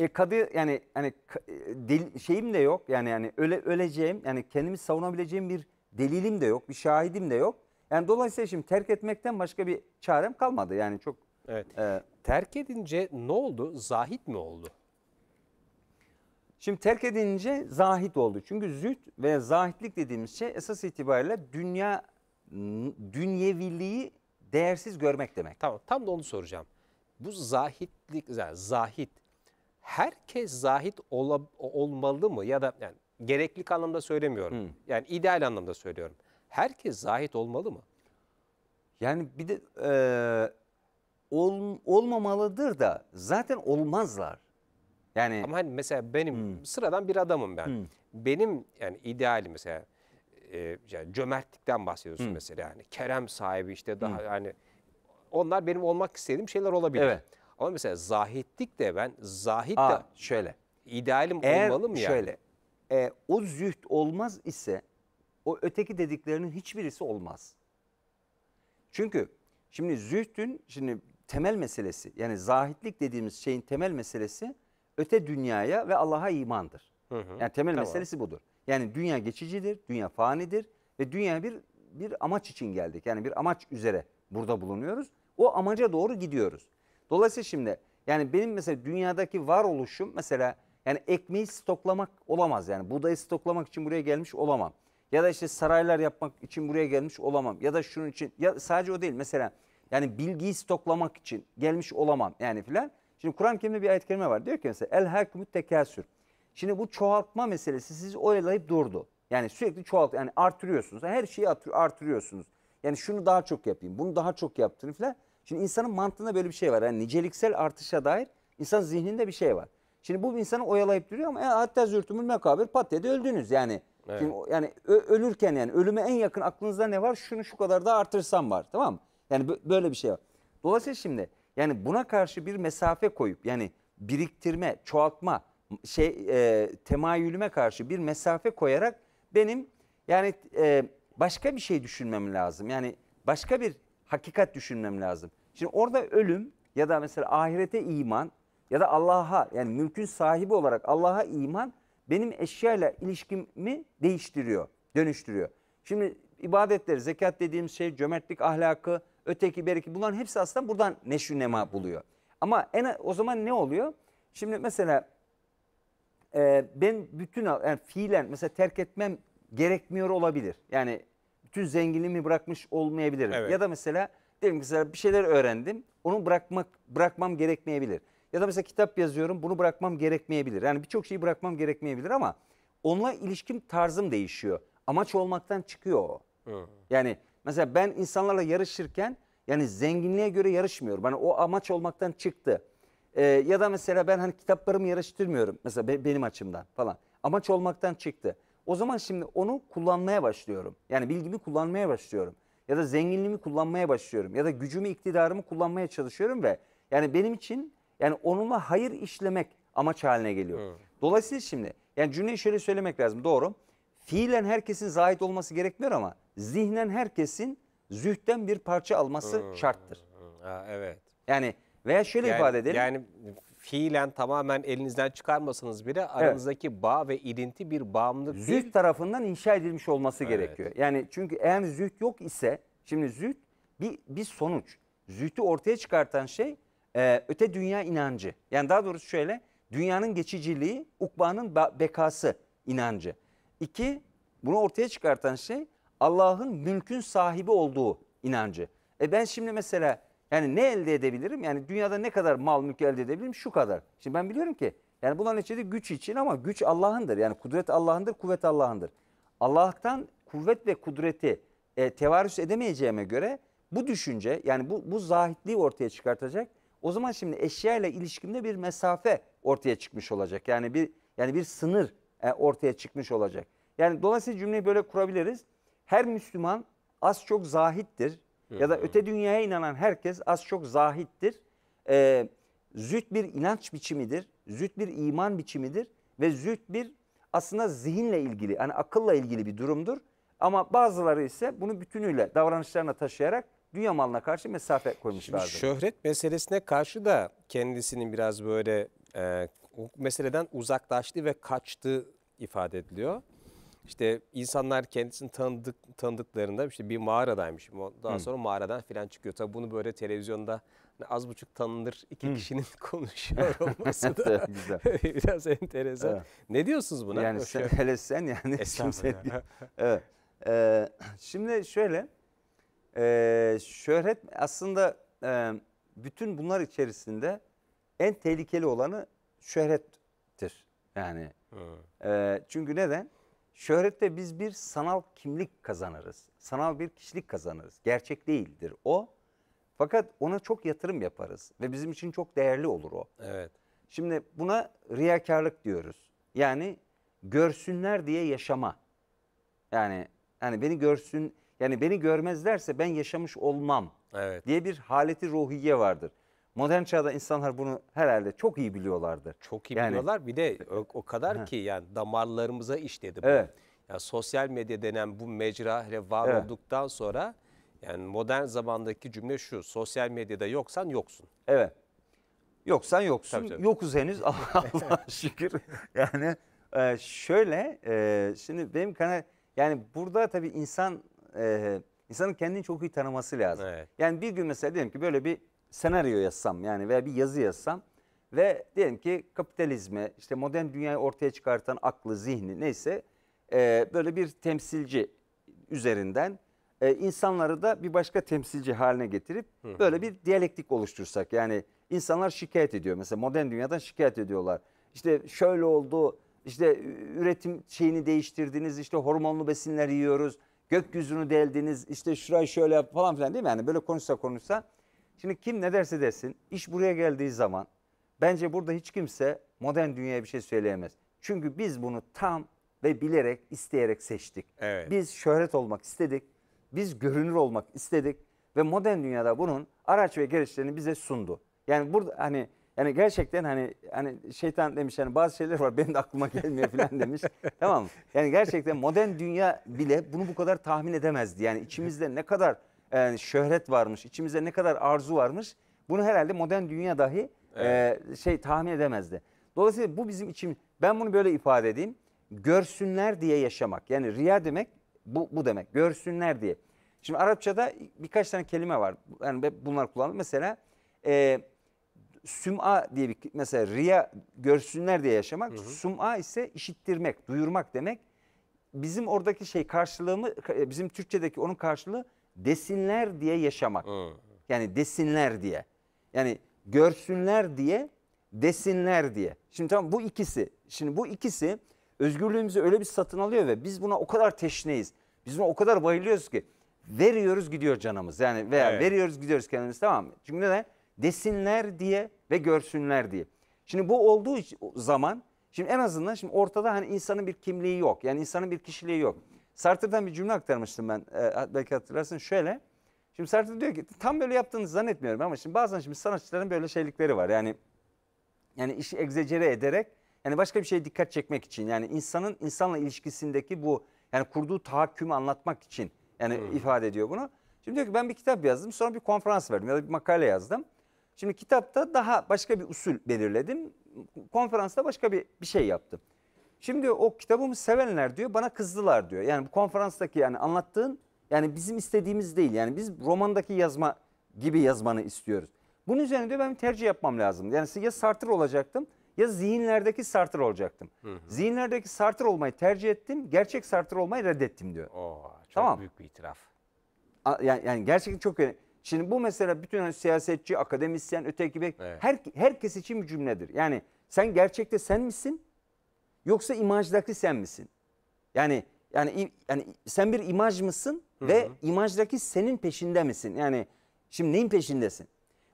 S2: e kadı yani hani e, del, şeyim de yok. Yani yani öle öleceğim yani kendimi savunabileceğim bir delilim de yok, bir şahidim de yok. Yani dolayısıyla şimdi terk etmekten başka bir çarem kalmadı. Yani çok Evet. E, terk edince ne oldu? Zahit mi oldu? Şimdi terk edince zahit oldu. Çünkü züht ve zahitlik dediğimiz şey esas itibariyle dünya dünyeviliği değersiz görmek demek. Tamam tam da onu soracağım. Bu zahitlik, yani zahit herkes
S1: zahit ola, olmalı mı ya da yani gereklilik anlamda söylemiyorum. Hmm. Yani ideal
S2: anlamda söylüyorum. Herkes zahit olmalı mı? Yani bir de e, ol, olmamalıdır da zaten olmazlar.
S1: Yani Ama hani mesela benim hmm. sıradan bir adamım ben. Hmm. Benim yani idealim mesela e, yani cömertlikten bahsediyorsun hmm. mesela yani kerem sahibi işte daha hmm. yani onlar benim olmak istediğim şeyler olabilir. Evet. Ama mesela zahitlik de ben zahit Aa, de
S2: şöyle. idealim eğer, olmalı mı yani? Şöyle. E, o züht olmaz ise o öteki dediklerinin hiçbirisi olmaz. Çünkü şimdi zühtün şimdi temel meselesi yani zahitlik dediğimiz şeyin temel meselesi öte dünyaya ve Allah'a imandır. Hı hı. Yani temel tamam. meselesi budur. Yani dünya geçicidir, dünya fanidir ve dünya bir bir amaç için geldik. Yani bir amaç üzere burada bulunuyoruz. O amaca doğru gidiyoruz. Dolayısıyla şimdi yani benim mesela dünyadaki varoluşum mesela yani ekmeği stoklamak olamaz. Yani buğdayı stoklamak için buraya gelmiş olamam. Ya da işte saraylar yapmak için buraya gelmiş olamam. Ya da şunun için ya sadece o değil mesela yani bilgiyi stoklamak için gelmiş olamam yani filan. Şimdi Kur'an-ı Kerim'de bir ayet kerime var. Diyor ki mesela el hakmut tekasür. Şimdi bu çoğaltma meselesi sizi oyalayıp durdu. Yani sürekli çoğalt yani artırıyorsunuz. Her şeyi artırıyorsunuz. Yani şunu daha çok yapayım, bunu daha çok yaptırın filan. Şimdi insanın mantığında böyle bir şey var. Yani niceliksel artışa dair insan zihninde bir şey var. Şimdi bu insanı oyalayıp duruyor ama e, hatta zürtümül mekabir pat de öldünüz yani. Evet. Şimdi, yani ölürken yani ölüme en yakın aklınızda ne var? Şunu şu kadar da artırsam var tamam mı? Yani böyle bir şey var. Dolayısıyla şimdi yani buna karşı bir mesafe koyup yani biriktirme, çoğaltma, şey e, temayülüme karşı bir mesafe koyarak benim yani e, başka bir şey düşünmem lazım. Yani başka bir hakikat düşünmem lazım. Şimdi orada ölüm ya da mesela ahirete iman ya da Allah'a yani mümkün sahibi olarak Allah'a iman benim eşyayla ilişkimi değiştiriyor, dönüştürüyor. Şimdi ibadetleri, zekat dediğim şey, cömertlik ahlakı, öteki beriki bunların hepsi aslında buradan neşvi nema buluyor. Ama en, o zaman ne oluyor? Şimdi mesela e, ben bütün yani fiilen mesela terk etmem gerekmiyor olabilir. Yani bütün zenginliğimi bırakmış olmayabilirim. Evet. Ya da mesela diyelim ki mesela bir şeyler öğrendim. Onu bırakmak bırakmam gerekmeyebilir. Ya da mesela kitap yazıyorum. Bunu bırakmam gerekmeyebilir. Yani birçok şeyi bırakmam gerekmeyebilir ama onunla ilişkim tarzım değişiyor. Amaç olmaktan çıkıyor o. Hı. Yani mesela ben insanlarla yarışırken yani zenginliğe göre yarışmıyorum. Bana yani o amaç olmaktan çıktı. Ee, ya da mesela ben hani kitaplarımı yarıştırmıyorum. Mesela be, benim açımdan falan. Amaç olmaktan çıktı. O zaman şimdi onu kullanmaya başlıyorum. Yani bilgimi kullanmaya başlıyorum. Ya da zenginliğimi kullanmaya başlıyorum. Ya da gücümü, iktidarımı kullanmaya çalışıyorum ve yani benim için yani onunla hayır işlemek amaç haline geliyor. Evet. Dolayısıyla şimdi yani cümleyi şöyle söylemek lazım. Doğru. Fiilen herkesin zahit olması gerekmiyor ama zihnen herkesin zühten bir parça alması hmm. şarttır.
S1: Hmm. Ha, evet. Yani veya şöyle yani, ifade edelim. Yani fiilen tamamen elinizden
S2: çıkarmasanız bile aranızdaki bağ ve ilinti bir bağımlılık değil. tarafından inşa edilmiş olması Evet. gerekiyor. Yani çünkü eğer züht yok ise şimdi züht bir, bir sonuç. Zühtü ortaya çıkartan şey e, öte dünya inancı. Yani daha doğrusu şöyle dünyanın geçiciliği ukbanın bekası inancı. İki bunu ortaya çıkartan şey Allah'ın mülkün sahibi olduğu inancı. E ben şimdi mesela yani ne elde edebilirim? Yani dünyada ne kadar mal mülk elde edebilirim? Şu kadar. Şimdi ben biliyorum ki yani bunların içinde güç için ama güç Allah'ındır. Yani kudret Allah'ındır, kuvvet Allah'ındır. Allah'tan kuvvet ve kudreti e, tevarüs edemeyeceğime göre bu düşünce yani bu, bu zahitliği ortaya çıkartacak. O zaman şimdi eşya ile ilişkimde bir mesafe ortaya çıkmış olacak. Yani bir yani bir sınır e, ortaya çıkmış olacak. Yani dolayısıyla cümleyi böyle kurabiliriz. Her Müslüman az çok zahittir. Ya da ee. öte dünyaya inanan herkes az çok zahittir. Ee, züht bir inanç biçimidir. Züht bir iman biçimidir. Ve züht bir aslında zihinle ilgili, yani akılla ilgili bir durumdur. Ama bazıları ise bunu bütünüyle davranışlarına taşıyarak dünya malına karşı mesafe koymuşlardır. Şimdi
S1: şöhret meselesine karşı da kendisinin biraz böyle e, meseleden uzaklaştı ve kaçtı ifade ediliyor. İşte insanlar kendisini tanıdık, tanıdıklarında işte bir mağaradaymış. Daha hmm. sonra mağaradan filan çıkıyor. Tabii bunu böyle televizyonda hani az buçuk tanınır iki hmm. kişinin konuşuyor olması da biraz enteresan. Evet. Ne diyorsunuz buna? Yani sen, hele sen yani. Kimse,
S2: evet. Ee, şimdi şöyle, e, şöhret aslında e, bütün bunlar içerisinde en tehlikeli olanı şöhrettir. Yani hmm. e, çünkü neden? Şöhrette biz bir sanal kimlik kazanırız. Sanal bir kişilik kazanırız. Gerçek değildir o. Fakat ona çok yatırım yaparız ve bizim için çok değerli olur o. Evet. Şimdi buna riyakarlık diyoruz. Yani görsünler diye yaşama. Yani yani beni görsün yani beni görmezlerse ben yaşamış olmam evet. diye bir haleti ruhiye vardır. Modern çağda insanlar bunu herhalde çok iyi biliyorlardı. Çok iyi yani, biliyorlar.
S1: Bir de o, o kadar he. ki yani damarlarımıza işledi bu. Evet. Yani sosyal medya denen bu mecra hele var evet. olduktan sonra yani modern zamandaki cümle şu. Sosyal medyada
S2: yoksan yoksun. Evet. Yoksan yoksun. Tabii, tabii. Yokuz henüz Allah'a şükür. Yani e, şöyle e, şimdi benim kanal yani burada tabii insan e, insanın kendini çok iyi tanıması lazım. Evet. Yani bir gün mesela diyelim ki böyle bir senaryo yazsam yani veya bir yazı yazsam ve diyelim ki kapitalizme işte modern dünyayı ortaya çıkartan aklı, zihni neyse e, böyle bir temsilci üzerinden e, insanları da bir başka temsilci haline getirip Hı. böyle bir diyalektik oluştursak. Yani insanlar şikayet ediyor mesela modern dünyadan şikayet ediyorlar. işte şöyle oldu işte üretim şeyini değiştirdiniz işte hormonlu besinler yiyoruz gökyüzünü deldiniz işte şurayı şöyle yap falan filan değil mi? Yani böyle konuşsa konuşsa Şimdi kim ne derse desin iş buraya geldiği zaman bence burada hiç kimse modern dünyaya bir şey söyleyemez. Çünkü biz bunu tam ve bilerek isteyerek seçtik. Evet. Biz şöhret olmak istedik. Biz görünür olmak istedik ve modern dünyada bunun araç ve gereçlerini bize sundu. Yani burada hani yani gerçekten hani hani şeytan demiş yani bazı şeyler var benim de aklıma gelmiyor falan demiş. tamam mı? Yani gerçekten modern dünya bile bunu bu kadar tahmin edemezdi. Yani içimizde ne kadar e, şöhret varmış, içimizde ne kadar arzu varmış. Bunu herhalde modern dünya dahi evet. e, şey tahmin edemezdi. Dolayısıyla bu bizim için ben bunu böyle ifade edeyim. Görsünler diye yaşamak. Yani riya demek bu, bu demek. Görsünler diye. Şimdi Arapçada birkaç tane kelime var. Yani bunlar kullanılır. Mesela e, süm'a diye bir mesela riya görsünler diye yaşamak. Hı Süm'a ise işittirmek, duyurmak demek. Bizim oradaki şey karşılığımı e, bizim Türkçedeki onun karşılığı desinler diye yaşamak. Hmm. Yani desinler diye. Yani görsünler diye, desinler diye. Şimdi tamam bu ikisi. Şimdi bu ikisi özgürlüğümüzü öyle bir satın alıyor ve biz buna o kadar teşneyiz. Biz buna o kadar bayılıyoruz ki veriyoruz gidiyor canımız. Yani veya evet. veriyoruz gidiyoruz kendimiz tamam mı? Çünkü neden? Desinler diye ve görsünler diye. Şimdi bu olduğu zaman şimdi en azından şimdi ortada hani insanın bir kimliği yok. Yani insanın bir kişiliği yok. Sartre'dan bir cümle aktarmıştım ben. E, belki hatırlarsın şöyle. Şimdi Sartre diyor ki tam böyle yaptığınızı zannetmiyorum ama şimdi bazen şimdi sanatçıların böyle şeylikleri var. Yani yani işi egzecere ederek yani başka bir şeye dikkat çekmek için yani insanın insanla ilişkisindeki bu yani kurduğu tahakkümü anlatmak için yani hmm. ifade ediyor bunu. Şimdi diyor ki ben bir kitap yazdım sonra bir konferans verdim ya da bir makale yazdım. Şimdi kitapta daha başka bir usul belirledim. Konferansta başka bir, bir şey yaptım. Şimdi o kitabımı sevenler diyor bana kızdılar diyor. Yani bu konferanstaki yani anlattığın yani bizim istediğimiz değil. Yani biz romandaki yazma gibi yazmanı istiyoruz. Bunun üzerine diyor ben tercih yapmam lazım. Yani ya Sartre olacaktım ya zihinlerdeki Sartre olacaktım. Hı hı. Zihinlerdeki Sartre olmayı tercih ettim. Gerçek Sartre olmayı reddettim diyor. Oo, çok tamam. büyük bir itiraf. A, yani, yani gerçekten çok önemli. Şimdi bu mesela bütün hani siyasetçi, akademisyen, öteki bir evet. her, herkes için bir cümledir. Yani sen gerçekte sen misin? Yoksa imajdaki sen misin? Yani yani yani sen bir imaj mısın Hı -hı. ve imajdaki senin peşinde misin? Yani şimdi neyin peşindesin?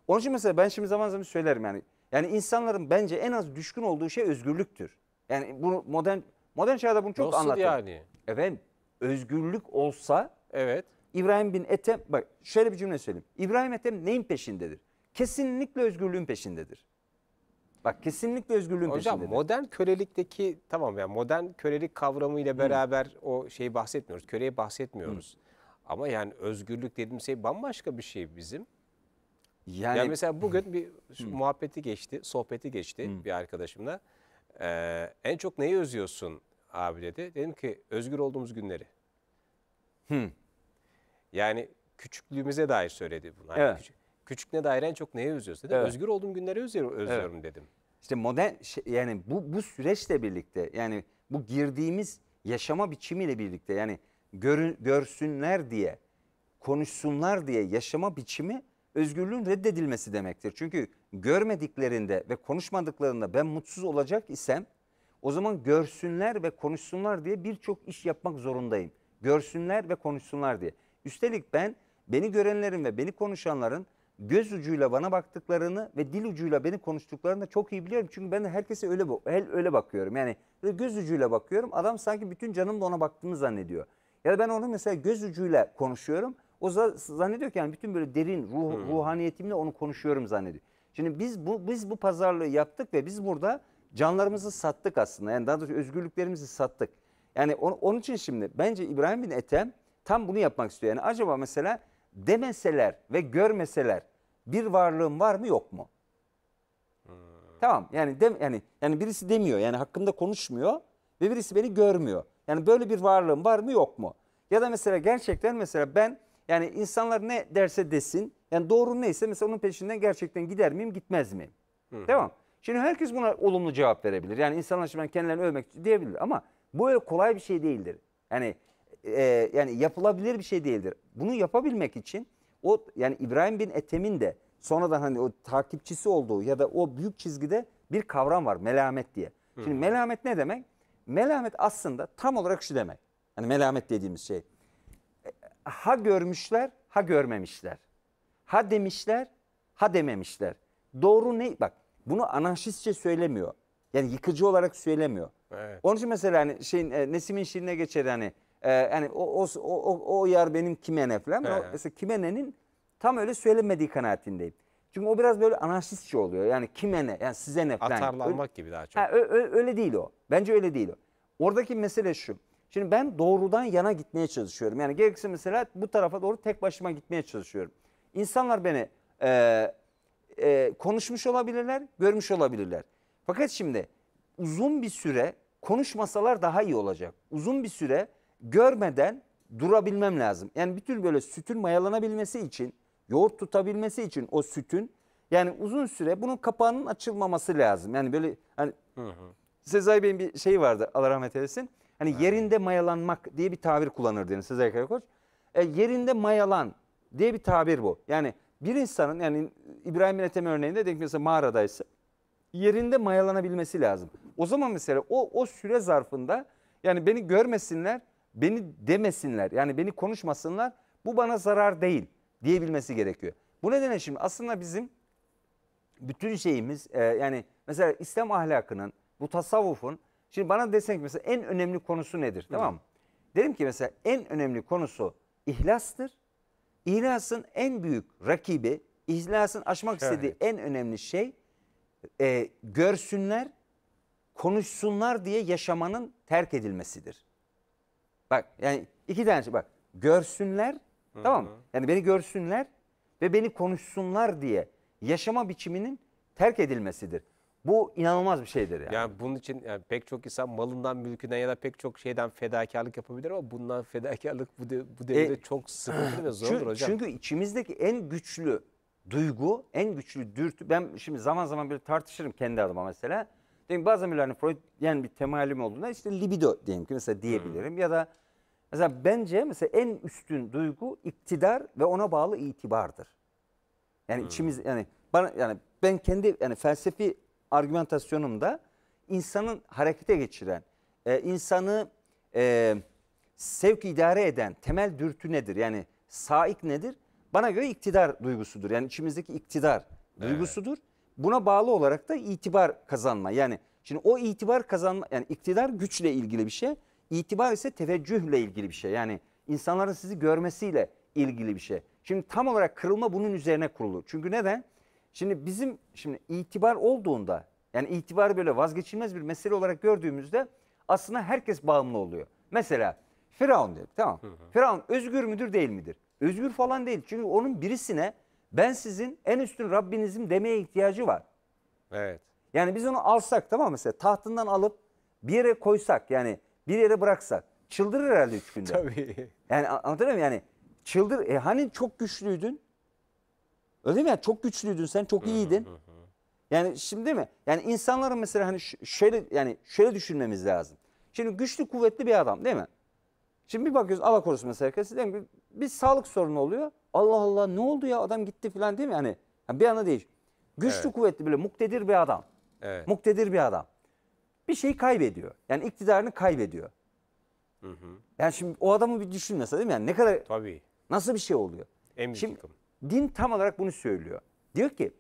S2: Onun için mesela ben şimdi zaman zaman söylerim yani. Yani insanların bence en az düşkün olduğu şey özgürlüktür. Yani bu modern modern çağda bunu çok anlatıyor. anlatır. yani? Efendim özgürlük olsa evet. İbrahim bin Etem bak şöyle bir cümle söyleyeyim. İbrahim Etem neyin peşindedir? Kesinlikle özgürlüğün peşindedir. Bak kesinlikle özgürlüğün Hocam, peşinde. Hocam modern
S1: kölelikteki tamam ya yani modern kölelik kavramıyla beraber Hı. o şeyi bahsetmiyoruz. Köleye bahsetmiyoruz. Hı. Ama yani özgürlük dediğim şey bambaşka bir şey bizim. Yani, yani mesela bugün bir şu muhabbeti geçti, sohbeti geçti hmm. bir arkadaşımla. Ee, en çok neyi özlüyorsun abi dedi. Dedim ki özgür olduğumuz günleri. Hmm. Yani küçüklüğümüze dair söyledi bunu. Hani evet. küçük, Küçük ne dair en çok neye özlüyorsun dedim. Evet. Özgür olduğum günleri özlüyorum, özlüyorum evet. dedim.
S2: İşte modern şey, yani bu bu süreçle birlikte yani bu girdiğimiz yaşama biçimiyle birlikte yani görün görsünler diye konuşsunlar diye yaşama biçimi özgürlüğün reddedilmesi demektir. Çünkü görmediklerinde ve konuşmadıklarında ben mutsuz olacak isem o zaman görsünler ve konuşsunlar diye birçok iş yapmak zorundayım. Görsünler ve konuşsunlar diye. Üstelik ben beni görenlerin ve beni konuşanların göz ucuyla bana baktıklarını ve dil ucuyla beni konuştuklarını da çok iyi biliyorum. Çünkü ben de herkese öyle öyle bakıyorum. Yani göz ucuyla bakıyorum. Adam sanki bütün canımla ona baktığını zannediyor. Ya da ben onu mesela göz ucuyla konuşuyorum. O zannediyor ki yani bütün böyle derin ruh, hmm. ruhaniyetimle onu konuşuyorum zannediyor. Şimdi biz bu biz bu pazarlığı yaptık ve biz burada canlarımızı sattık aslında. Yani daha doğrusu özgürlüklerimizi sattık. Yani on, onun için şimdi bence İbrahim bin Ethem tam bunu yapmak istiyor. Yani acaba mesela demeseler ve görmeseler bir varlığım var mı yok mu? Hmm. Tamam yani de, yani yani birisi demiyor yani hakkında konuşmuyor ve birisi beni görmüyor. Yani böyle bir varlığım var mı yok mu? Ya da mesela gerçekten mesela ben yani insanlar ne derse desin yani doğru neyse mesela onun peşinden gerçekten gider miyim gitmez miyim? Hı. Tamam. Şimdi herkes buna olumlu cevap verebilir. Yani insanlar şimdi kendilerini övmek diyebilir ama bu öyle kolay bir şey değildir. Yani e, yani yapılabilir bir şey değildir. Bunu yapabilmek için o yani İbrahim bin Ethem'in de sonradan hani o takipçisi olduğu ya da o büyük çizgide bir kavram var melamet diye. Şimdi Hı. melamet ne demek? Melamet aslında tam olarak şu demek. Hani melamet dediğimiz şey. E, ha görmüşler, ha görmemişler. Ha demişler, ha dememişler. Doğru ne? Bak bunu anarşistçe söylemiyor. Yani yıkıcı olarak söylemiyor. Evet. Onun için mesela hani şeyin, e, Nesim'in şiirine geçer hani ee, yani o, o, o, o yer benim Kimenef'lem. Evet. Mesela kime ne'nin tam öyle söylemediği kanaatindeyim. Çünkü o biraz böyle anarşistçi şey oluyor. Yani kime ne, yani size ne falan. Atarlanmak öyle, gibi daha çok. Ha, ö, ö, öyle değil o. Bence öyle değil o. Oradaki mesele şu. Şimdi ben doğrudan yana gitmeye çalışıyorum. Yani gerekirse mesela bu tarafa doğru tek başıma gitmeye çalışıyorum. İnsanlar beni e, e, konuşmuş olabilirler, görmüş olabilirler. Fakat şimdi uzun bir süre konuşmasalar daha iyi olacak. Uzun bir süre görmeden durabilmem lazım. Yani bütün böyle sütün mayalanabilmesi için, yoğurt tutabilmesi için o sütün yani uzun süre bunun kapağının açılmaması lazım. Yani böyle hani hı hı. Sezai Bey'in bir şeyi vardı Allah rahmet eylesin. Hani hı. yerinde mayalanmak diye bir tabir kullanırdı yani Sezai Karakoç. E, yerinde mayalan diye bir tabir bu. Yani bir insanın yani İbrahim Ethem örneğinde denk mesela mağaradaysa yerinde mayalanabilmesi lazım. O zaman mesela o, o süre zarfında yani beni görmesinler beni demesinler yani beni konuşmasınlar bu bana zarar değil diyebilmesi gerekiyor. Bu nedenle şimdi aslında bizim bütün şeyimiz e, yani mesela İslam ahlakının bu tasavvufun şimdi bana desen ki mesela en önemli konusu nedir Hı. tamam mı? Derim ki mesela en önemli konusu ihlastır. İhlasın en büyük rakibi, ihlasın aşmak Şahit. istediği en önemli şey e, görsünler, konuşsunlar diye yaşamanın terk edilmesidir. Bak yani iki tane şey bak. Görsünler Hı -hı. tamam mı? Yani beni görsünler ve beni konuşsunlar diye yaşama biçiminin terk edilmesidir. Bu inanılmaz bir şeydir
S1: yani. Yani bunun için yani pek çok insan malından, mülkünden ya da pek çok şeyden fedakarlık yapabilir ama bundan fedakarlık bu, de,
S2: bu devirde e, çok sıkıntılı ve zordur çünkü, hocam. Çünkü içimizdeki en güçlü duygu, en güçlü dürtü. Ben şimdi zaman zaman böyle tartışırım kendi adıma mesela. Demin bazı amirlerin Freud yani bir temalim olduğunda işte libido diyelim ki mesela diyebilirim. Hmm. Ya da mesela bence mesela en üstün duygu iktidar ve ona bağlı itibardır. Yani hmm. içimiz yani bana yani ben kendi yani felsefi argümantasyonumda insanın harekete geçiren, e, insanı e, sevk idare eden temel dürtü nedir? Yani saik nedir? Bana göre iktidar duygusudur. Yani içimizdeki iktidar evet. duygusudur. Buna bağlı olarak da itibar kazanma. Yani şimdi o itibar kazanma yani iktidar güçle ilgili bir şey. İtibar ise teveccühle ilgili bir şey. Yani insanların sizi görmesiyle ilgili bir şey. Şimdi tam olarak kırılma bunun üzerine kurulu. Çünkü neden? Şimdi bizim şimdi itibar olduğunda yani itibarı böyle vazgeçilmez bir mesele olarak gördüğümüzde aslında herkes bağımlı oluyor. Mesela Firavun diyelim tamam. Hı hı. Firavun özgür müdür değil midir? Özgür falan değil. Çünkü onun birisine ben sizin en üstün Rabbinizim demeye ihtiyacı var. Evet. Yani biz onu alsak tamam mı? mesela tahtından alıp bir yere koysak yani bir yere bıraksak çıldırır herhalde üç günde. Tabii. Yani anlatır mı yani çıldır e, hani çok güçlüydün öyle mi yani çok güçlüydün sen çok iyiydin. yani şimdi değil mi? Yani insanların mesela hani şöyle yani şöyle düşünmemiz lazım. Şimdi güçlü kuvvetli bir adam değil mi? Şimdi bir bakıyoruz Allah korusun mesela herkes. Diyelim ki bir sağlık sorunu oluyor. Allah Allah ne oldu ya adam gitti falan değil mi? Yani, bir anda değil. Güçlü evet. kuvvetli böyle muktedir bir adam. Evet. Muktedir bir adam. Bir şeyi kaybediyor. Yani iktidarını kaybediyor. Hı hı. Yani şimdi o adamı bir düşün mesela değil mi? Yani ne kadar Tabii. nasıl bir şey oluyor? En şimdi, yıkım. Din tam olarak bunu söylüyor. Diyor ki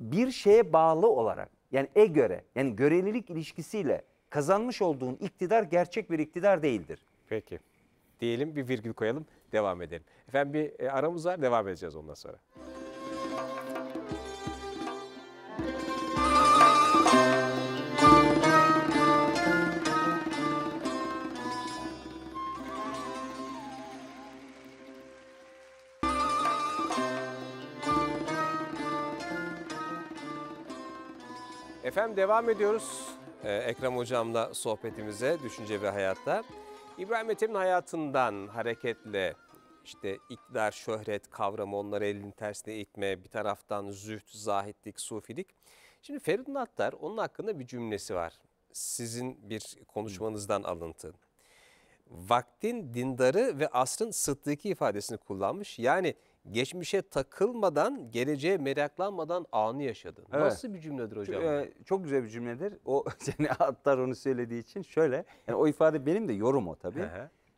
S2: bir şeye bağlı olarak yani e göre yani görelilik ilişkisiyle kazanmış olduğun iktidar gerçek bir iktidar değildir.
S1: Peki. Diyelim bir virgül koyalım, devam edelim. Efendim bir e, aramız var, devam edeceğiz ondan sonra. Efendim devam ediyoruz. Ee, Ekrem Hocam'la sohbetimize Düşünce ve Hayatta. İbrahim Ethem'in hayatından hareketle işte iktidar, şöhret kavramı onları elinin tersine itme, bir taraftan züht, zahitlik, sufilik. Şimdi Feridun Attar onun hakkında bir cümlesi var. Sizin bir konuşmanızdan alıntı. Vaktin dindarı ve asrın sıddıki ifadesini kullanmış. Yani geçmişe takılmadan, geleceğe meraklanmadan anı yaşadın. Evet. Nasıl
S2: bir cümledir hocam? Çok, e, çok güzel bir cümledir. O yani Attar onu söylediği için şöyle. Yani o ifade benim de yorum o tabii.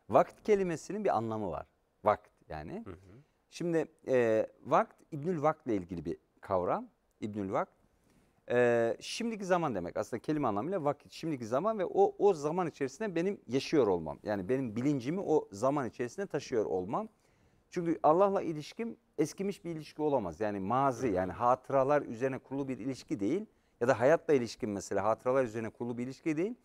S2: vakt kelimesinin bir anlamı var. Vakt yani. Hı hı. Şimdi e, vakt İbnül Vakt ile ilgili bir kavram. İbnül Vakt. E, şimdiki zaman demek aslında kelime anlamıyla vakit. Şimdiki zaman ve o o zaman içerisinde benim yaşıyor olmam. Yani benim bilincimi o zaman içerisinde taşıyor olmam. Çünkü Allah'la ilişkim eskimiş bir ilişki olamaz. Yani mazi yani hatıralar üzerine kurulu bir ilişki değil. Ya da hayatla ilişkim mesela hatıralar üzerine kurulu bir ilişki değil.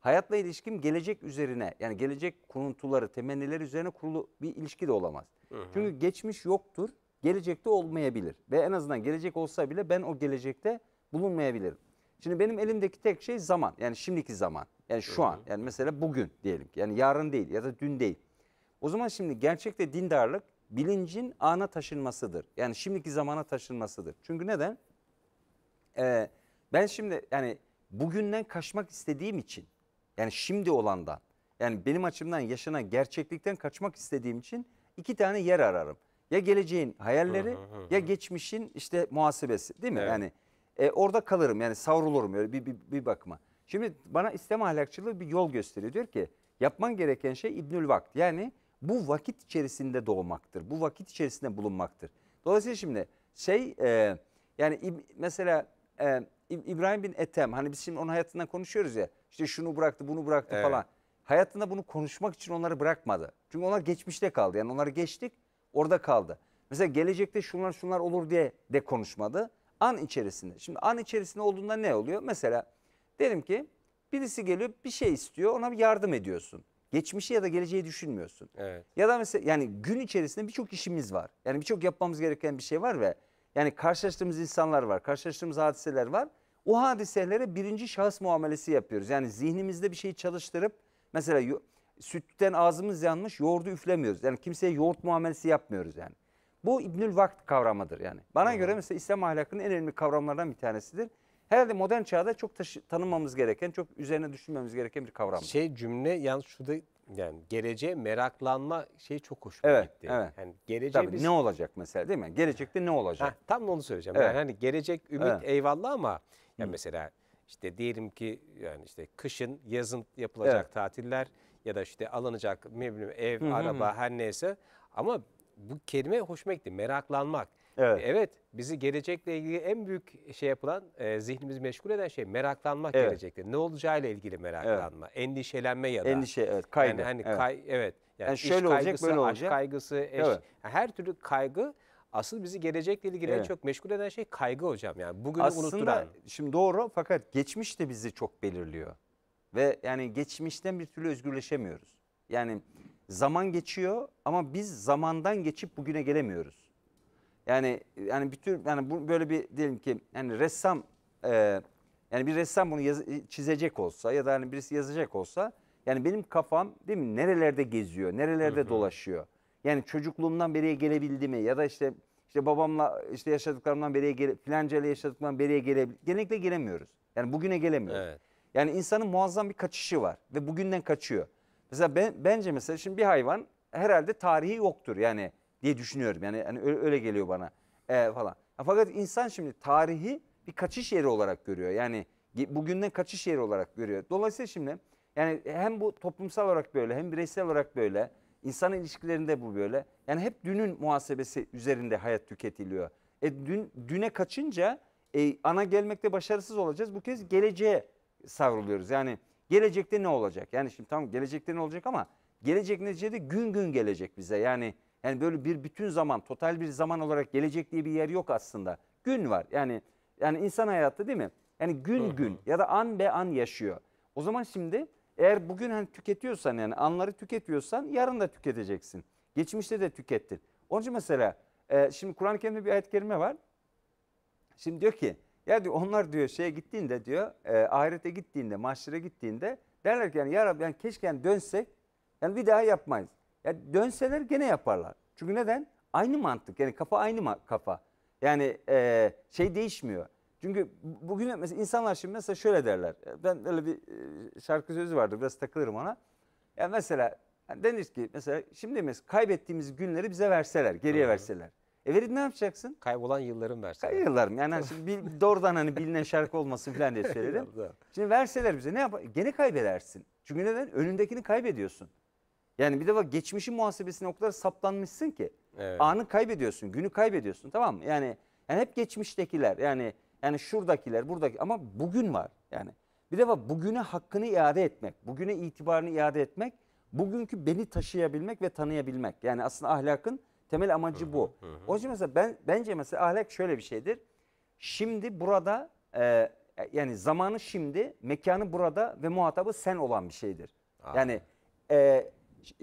S2: Hayatla ilişkim gelecek üzerine yani gelecek kuruntuları, temenniler üzerine kurulu bir ilişki de olamaz. Hı hı. Çünkü geçmiş yoktur, gelecekte olmayabilir. Ve en azından gelecek olsa bile ben o gelecekte bulunmayabilirim. Şimdi benim elimdeki tek şey zaman yani şimdiki zaman. Yani şu hı hı. an yani mesela bugün diyelim ki yani yarın değil ya da dün değil. O zaman şimdi gerçekte dindarlık bilincin ana taşınmasıdır. Yani şimdiki zamana taşınmasıdır. Çünkü neden? Ee, ben şimdi yani bugünden kaçmak istediğim için yani şimdi olandan yani benim açımdan yaşanan gerçeklikten kaçmak istediğim için iki tane yer ararım. Ya geleceğin hayalleri ya geçmişin işte muhasebesi değil mi? Evet. Yani e, orada kalırım yani savrulurum öyle bir, bir, bir bakıma. Şimdi bana İslam ahlakçılığı bir yol gösteriyor. Diyor ki yapman gereken şey İbnül Vakt yani bu vakit içerisinde doğmaktır. Bu vakit içerisinde bulunmaktır. Dolayısıyla şimdi şey e, yani mesela e, İbrahim bin Ethem hani biz şimdi onun hayatından konuşuyoruz ya işte şunu bıraktı bunu bıraktı evet. falan. Hayatında bunu konuşmak için onları bırakmadı. Çünkü onlar geçmişte kaldı yani onları geçtik orada kaldı. Mesela gelecekte şunlar şunlar olur diye de konuşmadı. An içerisinde. Şimdi an içerisinde olduğunda ne oluyor? Mesela diyelim ki birisi geliyor bir şey istiyor ona bir yardım ediyorsun. Geçmişi ya da geleceği düşünmüyorsun. Evet. Ya da mesela yani gün içerisinde birçok işimiz var. Yani birçok yapmamız gereken bir şey var ve yani karşılaştığımız insanlar var, karşılaştığımız hadiseler var. O hadiselere birinci şahıs muamelesi yapıyoruz. Yani zihnimizde bir şeyi çalıştırıp mesela sütten ağzımız yanmış yoğurdu üflemiyoruz. Yani kimseye yoğurt muamelesi yapmıyoruz yani. Bu İbnül Vakt kavramıdır yani. Bana hmm. göre mesela İslam ahlakının en önemli kavramlarından bir tanesidir herhalde modern çağda çok tanımamız gereken, çok üzerine düşünmemiz gereken bir kavram. Şey cümle yalnız şurada yani geleceğe meraklanma
S1: şey çok hoş.
S2: evet, gitti. Evet. Yani geleceğe Tabii, biz... ne olacak mesela değil mi? Gelecekte ne olacak?
S1: Heh, tam onu söyleyeceğim. Evet. Yani hani gelecek ümit evet. eyvallah ama ya yani mesela işte diyelim ki yani işte kışın, yazın yapılacak evet. tatiller ya da işte alınacak ne bileyim ev, hı araba her neyse ama bu kelime hoşuma gitti. Meraklanmak. Evet. evet bizi gelecekle ilgili en büyük şey yapılan, e, zihnimizi meşgul eden şey meraklanmak evet. gelecekle. Ne olacağıyla ilgili meraklanma, evet. endişelenme ya da. Endişe, evet, kaygı. Yani hani evet. Kay, evet. Yani, yani şöyle kaygısı, olacak, böyle olacak. Aşk kaygısı, eş, evet. yani her türlü kaygı asıl bizi gelecekle ilgili evet. en çok meşgul eden şey kaygı hocam. Yani
S2: bugünü Aslında, unutturan. Aslında şimdi doğru fakat geçmiş de bizi çok belirliyor. Ve yani geçmişten bir türlü özgürleşemiyoruz. Yani zaman geçiyor ama biz zamandan geçip bugüne gelemiyoruz. Yani yani bütün yani bu, böyle bir diyelim ki yani ressam e, yani bir ressam bunu yaz, çizecek olsa ya da hani birisi yazacak olsa yani benim kafam değil mi nerelerde geziyor, nerelerde hı hı. dolaşıyor. Yani çocukluğumdan beriye gelebildi mi ya da işte işte babamla işte yaşadıklarımdan beriye gele, filanca yaşadıklarımdan beriye gele, genellikle gelemiyoruz. Yani bugüne gelemiyoruz. Evet. Yani insanın muazzam bir kaçışı var ve bugünden kaçıyor. Mesela ben, bence mesela şimdi bir hayvan herhalde tarihi yoktur. Yani diye düşünüyorum. Yani hani öyle geliyor bana e, falan. Fakat insan şimdi tarihi bir kaçış yeri olarak görüyor. Yani bugünden kaçış yeri olarak görüyor. Dolayısıyla şimdi yani hem bu toplumsal olarak böyle hem bireysel olarak böyle. İnsan ilişkilerinde bu böyle. Yani hep dünün muhasebesi üzerinde hayat tüketiliyor. E dün düne kaçınca e, ana gelmekte başarısız olacağız. Bu kez geleceğe savruluyoruz. Yani gelecekte ne olacak? Yani şimdi tamam gelecekte ne olacak ama gelecek neticede gün gün gelecek bize. Yani yani böyle bir bütün zaman, total bir zaman olarak gelecek diye bir yer yok aslında. Gün var. Yani yani insan hayatı değil mi? Yani gün gün ya da an be an yaşıyor. O zaman şimdi eğer bugün hani tüketiyorsan yani anları tüketiyorsan yarın da tüketeceksin. Geçmişte de tükettin. Onun için mesela e, şimdi Kur'an-ı Kerim'de bir ayet kelime var. Şimdi diyor ki ya diyor onlar diyor şeye gittiğinde diyor e, ahirete gittiğinde mahşere gittiğinde derler ki yani ya Rabbi yani keşke yani dönsek yani bir daha yapmayız. Ya dönseler gene yaparlar. Çünkü neden? Aynı mantık. Yani kafa aynı kafa. Yani e, şey değişmiyor. Çünkü bugün mesela insanlar şimdi mesela şöyle derler. Ben öyle bir e, şarkı sözü vardır biraz takılırım ona. Ya mesela hani denir ki mesela şimdi mesela kaybettiğimiz günleri bize verseler, geriye Hı-hı. verseler. E verip ne yapacaksın? Kaybolan yıllarım verseler. Kay yıllarım yani hani şimdi bir, doğrudan hani bilinen şarkı olmasın falan diye söyledim. şimdi verseler bize ne yap? Gene kaybedersin. Çünkü neden? Önündekini kaybediyorsun. Yani bir de bak geçmişin muhasebesine o kadar saplanmışsın ki. Evet. Anı kaybediyorsun, günü kaybediyorsun tamam mı? Yani, yani hep geçmiştekiler yani yani şuradakiler, buradaki ama bugün var yani. Bir de bak bugüne hakkını iade etmek, bugüne itibarını iade etmek, bugünkü beni taşıyabilmek ve tanıyabilmek. Yani aslında ahlakın temel amacı bu. O yüzden mesela ben bence mesela ahlak şöyle bir şeydir. Şimdi burada e, yani zamanı şimdi, mekanı burada ve muhatabı sen olan bir şeydir. Aa. Yani e,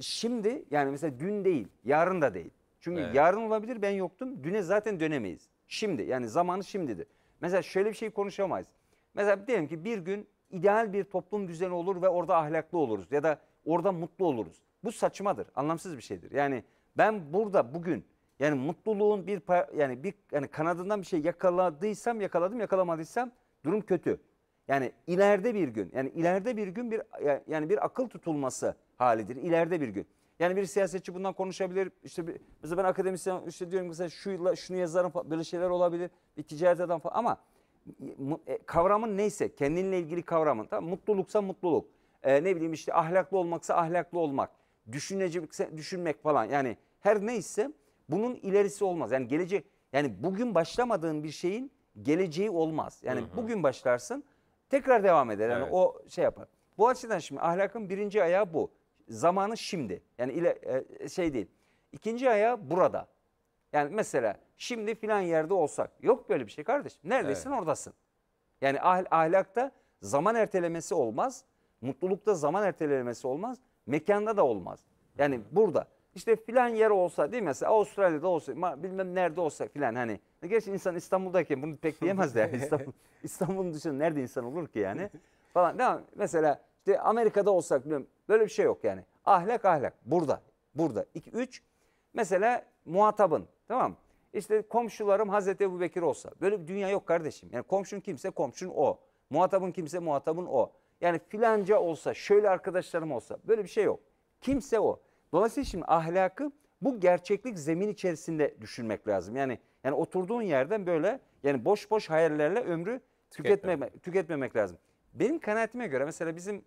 S2: Şimdi yani mesela dün değil, yarın da değil. Çünkü evet. yarın olabilir ben yoktum. Düne zaten dönemeyiz. Şimdi yani zamanı şimdidir. Mesela şöyle bir şey konuşamayız. Mesela diyelim ki bir gün ideal bir toplum düzeni olur ve orada ahlaklı oluruz ya da orada mutlu oluruz. Bu saçmadır, anlamsız bir şeydir. Yani ben burada bugün yani mutluluğun bir yani bir yani kanadından bir şey yakaladıysam yakaladım yakalamadıysam durum kötü. Yani ileride bir gün yani ileride bir gün bir yani bir akıl tutulması halidir İleride bir gün. Yani bir siyasetçi bundan konuşabilir. İşte bir, mesela ben akademisyen işte diyorum mesela şu yıla şunu yazarım falan, böyle şeyler olabilir. Bir ticaret adam falan ama e, kavramın neyse kendinle ilgili kavramın tamam mutluluksa mutluluk. Ee, ne bileyim işte ahlaklı olmaksa ahlaklı olmak. Düşünecekse düşünmek falan. Yani her neyse bunun ilerisi olmaz. Yani gelecek yani bugün başlamadığın bir şeyin geleceği olmaz. Yani hı hı. bugün başlarsın tekrar devam eder. Yani evet. o şey yapar. Bu açıdan şimdi ahlakın birinci ayağı bu zamanı şimdi. Yani ile, e, şey değil. İkinci aya burada. Yani mesela şimdi filan yerde olsak. Yok böyle bir şey kardeşim. Neredesin evet. oradasın. Yani ahl, ahlakta zaman ertelemesi olmaz. Mutlulukta zaman ertelemesi olmaz. Mekanda da olmaz. Yani hmm. burada. İşte filan yer olsa değil mi? Mesela Avustralya'da olsa bilmem nerede olsa filan hani. Gerçi insan İstanbul'dayken bunu pek diyemez yani. İstanbul, İstanbul'un dışında nerede insan olur ki yani? Falan. Değil mi? Mesela işte Amerika'da olsak Böyle bir şey yok yani. Ahlak ahlak. Burada. Burada. 2 3 mesela muhatabın. Tamam mı? İşte komşularım Hazreti Ebu Bekir olsa. Böyle bir dünya yok kardeşim. Yani komşun kimse komşun o. Muhatabın kimse muhatabın o. Yani filanca olsa, şöyle arkadaşlarım olsa. Böyle bir şey yok. Kimse o. Dolayısıyla şimdi ahlakı bu gerçeklik zemin içerisinde düşünmek lazım. Yani yani oturduğun yerden böyle yani boş boş hayallerle ömrü tüketmemek, tüketmemek lazım. Benim kanaatime göre mesela bizim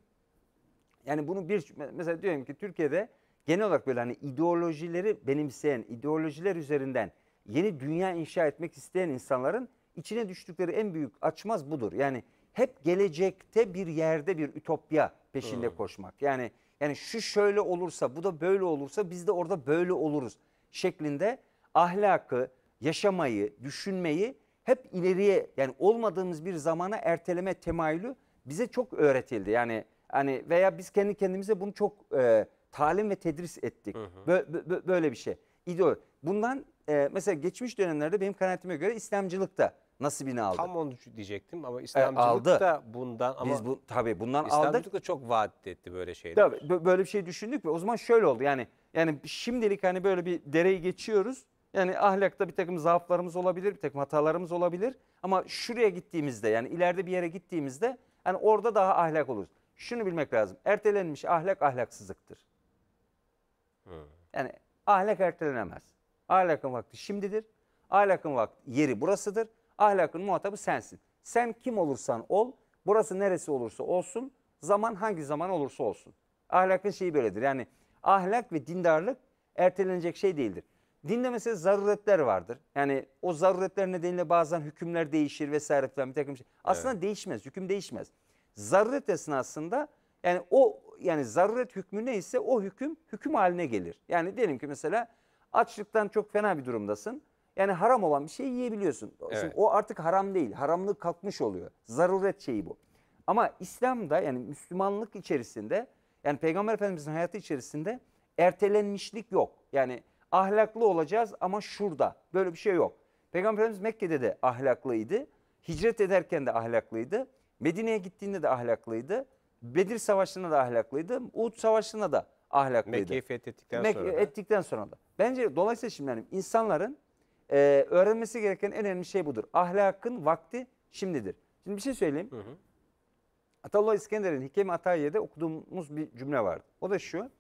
S2: yani bunu bir mesela diyorum ki Türkiye'de genel olarak böyle hani ideolojileri benimseyen, ideolojiler üzerinden yeni dünya inşa etmek isteyen insanların içine düştükleri en büyük açmaz budur. Yani hep gelecekte bir yerde bir ütopya peşinde hmm. koşmak. Yani yani şu şöyle olursa, bu da böyle olursa biz de orada böyle oluruz şeklinde ahlakı, yaşamayı, düşünmeyi hep ileriye yani olmadığımız bir zamana erteleme temayülü bize çok öğretildi. Yani Hani veya biz kendi kendimize bunu çok e, talim ve tedris ettik. Hı hı. Bö, bö, böyle bir şey. İdeol. Bundan e, mesela geçmiş dönemlerde benim kanaatime göre İslamcılık İslamcılıkta nasibini aldı. Tam onu diyecektim ama e, İslamcılık e, aldı. da bundan ama biz bu tabii bundan İslamcılık aldık. da çok vaat etti böyle şeyler. Tabii böyle bir şey düşündük ve o zaman şöyle oldu. Yani yani şimdilik hani böyle bir dereyi geçiyoruz. Yani ahlakta bir takım zaaflarımız olabilir, bir takım hatalarımız olabilir. Ama şuraya gittiğimizde yani ileride bir yere gittiğimizde yani orada daha ahlak oluruz şunu bilmek lazım. Ertelenmiş ahlak ahlaksızlıktır. Hmm. Yani ahlak ertelenemez. Ahlakın vakti şimdidir. Ahlakın vakti yeri burasıdır. Ahlakın muhatabı sensin. Sen kim olursan ol, burası neresi olursa olsun, zaman hangi zaman olursa olsun. Ahlakın şeyi böyledir. Yani ahlak ve dindarlık ertelenecek şey değildir. Dinde mesela zaruretler vardır. Yani o zaruretler nedeniyle bazen hükümler değişir vesaire falan bir takım şey. Aslında evet. değişmez, hüküm değişmez. Zaruret esnasında yani o yani zaruret hükmü neyse o hüküm hüküm haline gelir. Yani diyelim ki mesela açlıktan çok fena bir durumdasın. Yani haram olan bir şey yiyebiliyorsun. Evet. Şimdi o artık haram değil. Haramlık kalkmış oluyor. Zaruret şeyi bu. Ama İslam'da yani Müslümanlık içerisinde yani Peygamber Efendimiz'in hayatı içerisinde ertelenmişlik yok. Yani ahlaklı olacağız ama şurada. Böyle bir şey yok. Peygamber Efendimiz Mekke'de de ahlaklıydı. Hicret ederken de ahlaklıydı. Medine'ye gittiğinde de ahlaklıydı. Bedir Savaşı'na da ahlaklıydı. Uhud Savaşı'na da ahlaklıydı. Mekke'yi
S1: fethettikten Mekke sonra. Da.
S2: Ettikten sonra da. Bence dolayısıyla şimdi yani insanların e, öğrenmesi gereken en önemli şey budur. Ahlakın vakti şimdidir. Şimdi bir şey söyleyeyim. Hı hı. Atallah İskender'in Hikem-i Atayiye'de okuduğumuz bir cümle vardı. O da şu.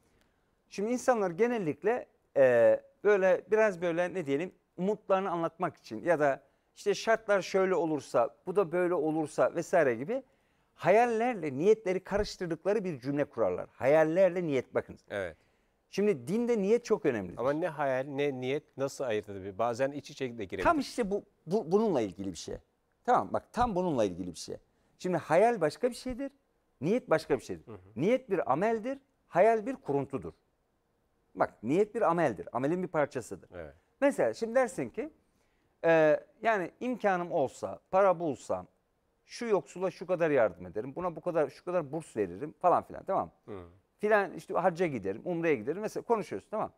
S2: Şimdi insanlar genellikle e, böyle biraz böyle ne diyelim umutlarını anlatmak için ya da işte şartlar şöyle olursa, bu da böyle olursa vesaire gibi hayallerle niyetleri karıştırdıkları bir cümle kurarlar. Hayallerle niyet bakınız. Evet. Şimdi dinde niyet çok önemli.
S1: Ama ne hayal ne niyet nasıl ayırt edebilir? Bazen iç içe de girebilir. Tam
S2: işte bu, bu bununla ilgili bir şey. Tamam bak tam bununla ilgili bir şey. Şimdi hayal başka bir şeydir. Niyet başka bir şeydir. Hı hı. Niyet bir ameldir. Hayal bir kuruntudur. Bak niyet bir ameldir. Amelin bir parçasıdır. Evet. Mesela şimdi dersin ki ee, yani imkanım olsa, para bulsam, şu yoksula şu kadar yardım ederim, buna bu kadar şu kadar burs veririm falan filan tamam mı? Hmm. Filan işte harca giderim, umreye giderim mesela konuşuyoruz tamam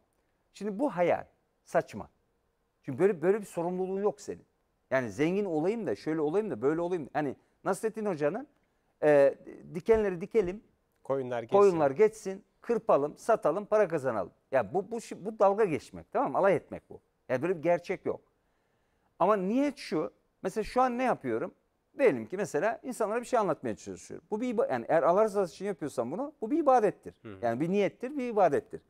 S2: Şimdi bu hayal saçma. Çünkü böyle böyle bir sorumluluğun yok senin. Yani zengin olayım da şöyle olayım da böyle olayım. Da. Hani Nasrettin Hoca'nın e, dikenleri dikelim, koyunlar geçsin. koyunlar geçsin, kırpalım, satalım, para kazanalım. Ya bu, bu, bu dalga geçmek tamam mı? Alay etmek bu. Yani böyle bir gerçek yok. Ama niyet şu. Mesela şu an ne yapıyorum? Diyelim ki mesela insanlara bir şey anlatmaya çalışıyorum. Bu bir yani eğer Allah rızası için yapıyorsan bunu bu bir ibadettir. Hı. Yani bir niyettir, bir ibadettir.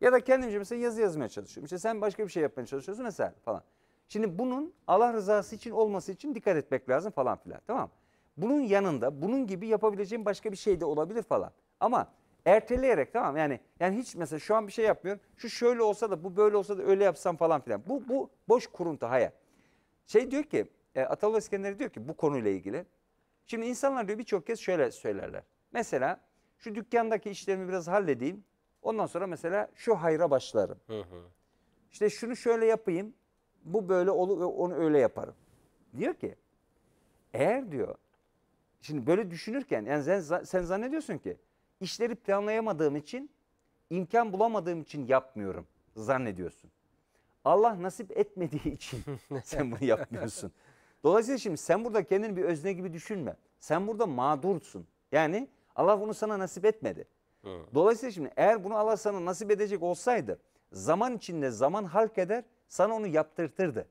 S2: Ya da kendimce mesela yazı yazmaya çalışıyorum. İşte sen başka bir şey yapmaya çalışıyorsun mesela falan. Şimdi bunun Allah rızası için olması için dikkat etmek lazım falan filan. Tamam Bunun yanında bunun gibi yapabileceğim başka bir şey de olabilir falan. Ama erteleyerek tamam yani yani hiç mesela şu an bir şey yapmıyorum. Şu şöyle olsa da bu böyle olsa da öyle yapsam falan filan. Bu bu boş kuruntu hayal. Şey diyor ki e, Atalı İskender'e diyor ki bu konuyla ilgili. Şimdi insanlar diyor birçok kez şöyle söylerler. Mesela şu dükkandaki işlerimi biraz halledeyim. Ondan sonra mesela şu hayra başlarım. Hı hı. İşte şunu şöyle yapayım. Bu böyle olur onu öyle yaparım. Diyor ki eğer diyor şimdi böyle düşünürken yani sen, sen zannediyorsun ki işleri planlayamadığım için imkan bulamadığım için yapmıyorum zannediyorsun. Allah nasip etmediği için sen bunu yapmıyorsun. Dolayısıyla şimdi sen burada kendini bir özne gibi düşünme. Sen burada mağdursun. Yani Allah bunu sana nasip etmedi. Dolayısıyla şimdi eğer bunu Allah sana nasip edecek olsaydı zaman içinde zaman halk eder sana onu yaptırtırdı.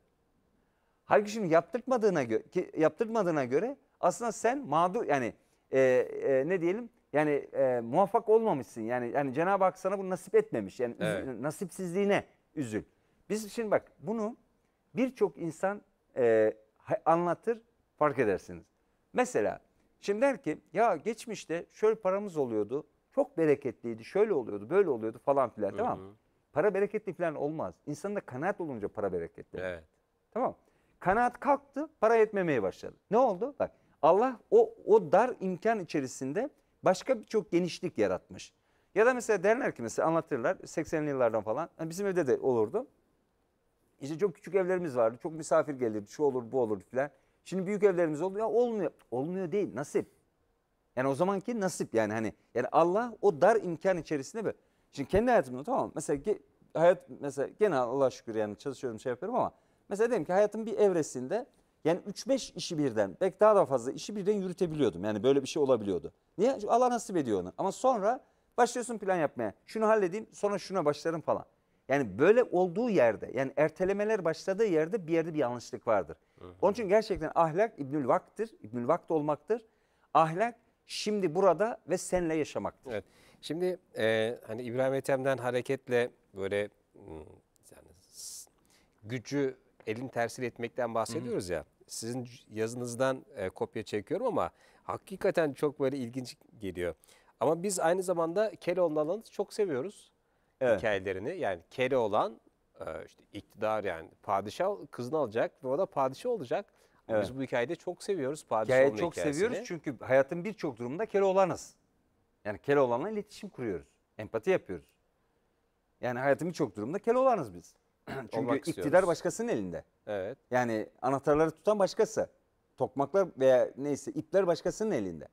S2: Halbuki şimdi yaptırtmadığına göre, yaptırtmadığına göre aslında sen mağdur yani e, e, ne diyelim yani e, muvaffak olmamışsın. Yani yani Cenab-ı Hak sana bunu nasip etmemiş. Yani evet. nasipsizliğine üzül. Biz şimdi bak bunu birçok insan e, anlatır fark edersiniz. Mesela şimdi der ki ya geçmişte şöyle paramız oluyordu. Çok bereketliydi. Şöyle oluyordu, böyle oluyordu falan filan. Hı -hı. Tamam Para bereketli falan olmaz. İnsanın da kanaat olunca para bereketli. Evet. Tamam. Kanaat kalktı, para yetmemeye başladı. Ne oldu? Bak Allah o, o dar imkan içerisinde başka birçok genişlik yaratmış. Ya da mesela derler ki mesela anlatırlar 80'li yıllardan falan. Bizim evde de olurdu. İşte çok küçük evlerimiz vardı. Çok misafir gelirdi. Şu olur bu olur filan. Şimdi büyük evlerimiz oldu. Ya olmuyor. Olmuyor değil. Nasip. Yani o zamanki nasip yani hani. Yani Allah o dar imkan içerisinde böyle. Şimdi kendi hayatımda tamam mesela ki hayat mesela gene Allah şükür yani çalışıyorum şey yapıyorum ama mesela dedim ki hayatın bir evresinde yani 3-5 işi birden belki daha da fazla işi birden yürütebiliyordum. Yani böyle bir şey olabiliyordu. Niye? Allah nasip ediyor onu. Ama sonra başlıyorsun plan yapmaya. Şunu halledeyim sonra şuna başlarım falan. Yani böyle olduğu yerde yani ertelemeler başladığı yerde bir yerde bir yanlışlık vardır. Hı hı. Onun için gerçekten ahlak İbnül Vak'tır. İbnül Vakt olmaktır. Ahlak şimdi burada ve senle yaşamaktır. Evet. Şimdi
S1: e, hani İbrahim Ethem'den hareketle böyle hmm, yani gücü elin tersiyle etmekten bahsediyoruz hı hı. ya. Sizin yazınızdan e, kopya çekiyorum ama hakikaten çok böyle ilginç geliyor. Ama biz aynı zamanda Keloğlan'ı çok seviyoruz evet. hikayelerini yani kere olan e, işte iktidar yani padişah kızını alacak ve o da padişah olacak. Evet. Biz bu hikayede çok seviyoruz
S2: padişah Hikayeyi çok hikayesini. seviyoruz çünkü hayatın birçok durumunda kere olanız. Yani kere olanla iletişim kuruyoruz. Empati yapıyoruz. Yani hayatın birçok durumunda kere olanız biz.
S1: çünkü Olmak iktidar istiyoruz.
S2: başkasının elinde. Evet. Yani anahtarları tutan başkası. Tokmaklar veya neyse ipler başkasının elinde.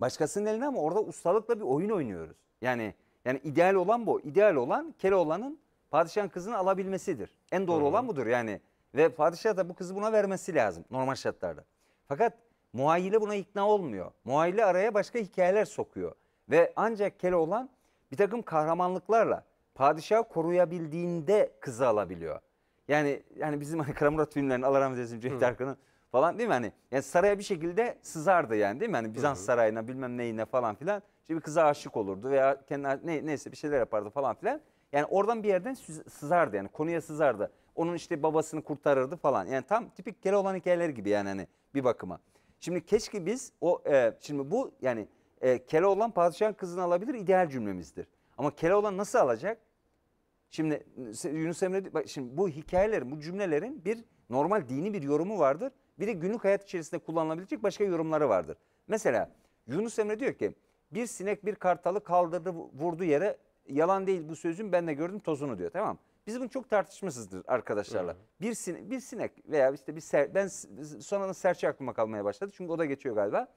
S2: Başkasının elinde ama orada ustalıkla bir oyun oynuyoruz. Yani yani ideal olan bu. İdeal olan Keloğlan'ın padişahın kızını alabilmesidir. En doğru Hı. olan budur yani. Ve padişah da bu kızı buna vermesi lazım normal şartlarda. Fakat muayile buna ikna olmuyor. Muayile araya başka hikayeler sokuyor. Ve ancak Keloğlan bir takım kahramanlıklarla padişahı koruyabildiğinde kızı alabiliyor. Yani yani bizim hani Karamurat filmlerinin Allah rahmet eylesin Cüneyt Arkın'ın falan değil mi? Hani yani saraya bir şekilde sızardı yani değil mi? Hani Bizans Hı. sarayına bilmem neyine falan filan. İşte bir kıza aşık olurdu veya kendi ne, neyse bir şeyler yapardı falan filan. Yani oradan bir yerden sızardı yani konuya sızardı. Onun işte babasını kurtarırdı falan. Yani tam tipik kere olan hikayeler gibi yani hani bir bakıma. Şimdi keşke biz o e, şimdi bu yani e, kere olan padişahın kızını alabilir ideal cümlemizdir. Ama kere olan nasıl alacak? Şimdi Yunus Emre bak şimdi bu hikayelerin bu cümlelerin bir normal dini bir yorumu vardır. Bir de günlük hayat içerisinde kullanılabilecek başka yorumları vardır. Mesela Yunus Emre diyor ki bir sinek bir kartalı kaldırdı vurdu yere. Yalan değil bu sözün ben de gördüm tozunu diyor tamam Biz bunu çok tartışmışızdır arkadaşlarla. Hı. Bir, sinek, bir sinek veya işte bir ser, ben sonradan serçe aklıma kalmaya başladı. Çünkü o da geçiyor galiba.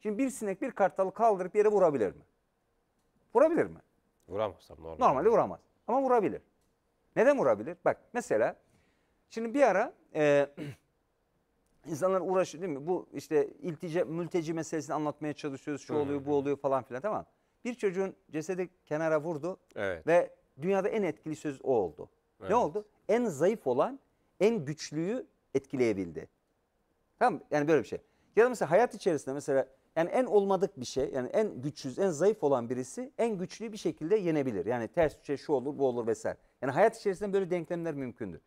S2: Şimdi bir sinek bir kartalı kaldırıp yere vurabilir mi? Vurabilir mi?
S1: Vuramaz tabii normal. Normalde
S2: vuramaz ama vurabilir. Neden vurabilir? Bak mesela şimdi bir ara e, İnsanlar uğraşıyor değil mi? Bu işte iltice mülteci meselesini anlatmaya çalışıyoruz. Şu oluyor, bu oluyor falan filan tamam. Bir çocuğun cesedi kenara vurdu evet. ve dünyada en etkili söz o oldu. Evet. Ne oldu? En zayıf olan en güçlüyü etkileyebildi. Tamam Yani böyle bir şey. Ya da mesela hayat içerisinde mesela yani en olmadık bir şey yani en güçsüz, en zayıf olan birisi en güçlü bir şekilde yenebilir. Yani ters bir şey şu olur, bu olur vesaire. Yani hayat içerisinde böyle denklemler mümkündür.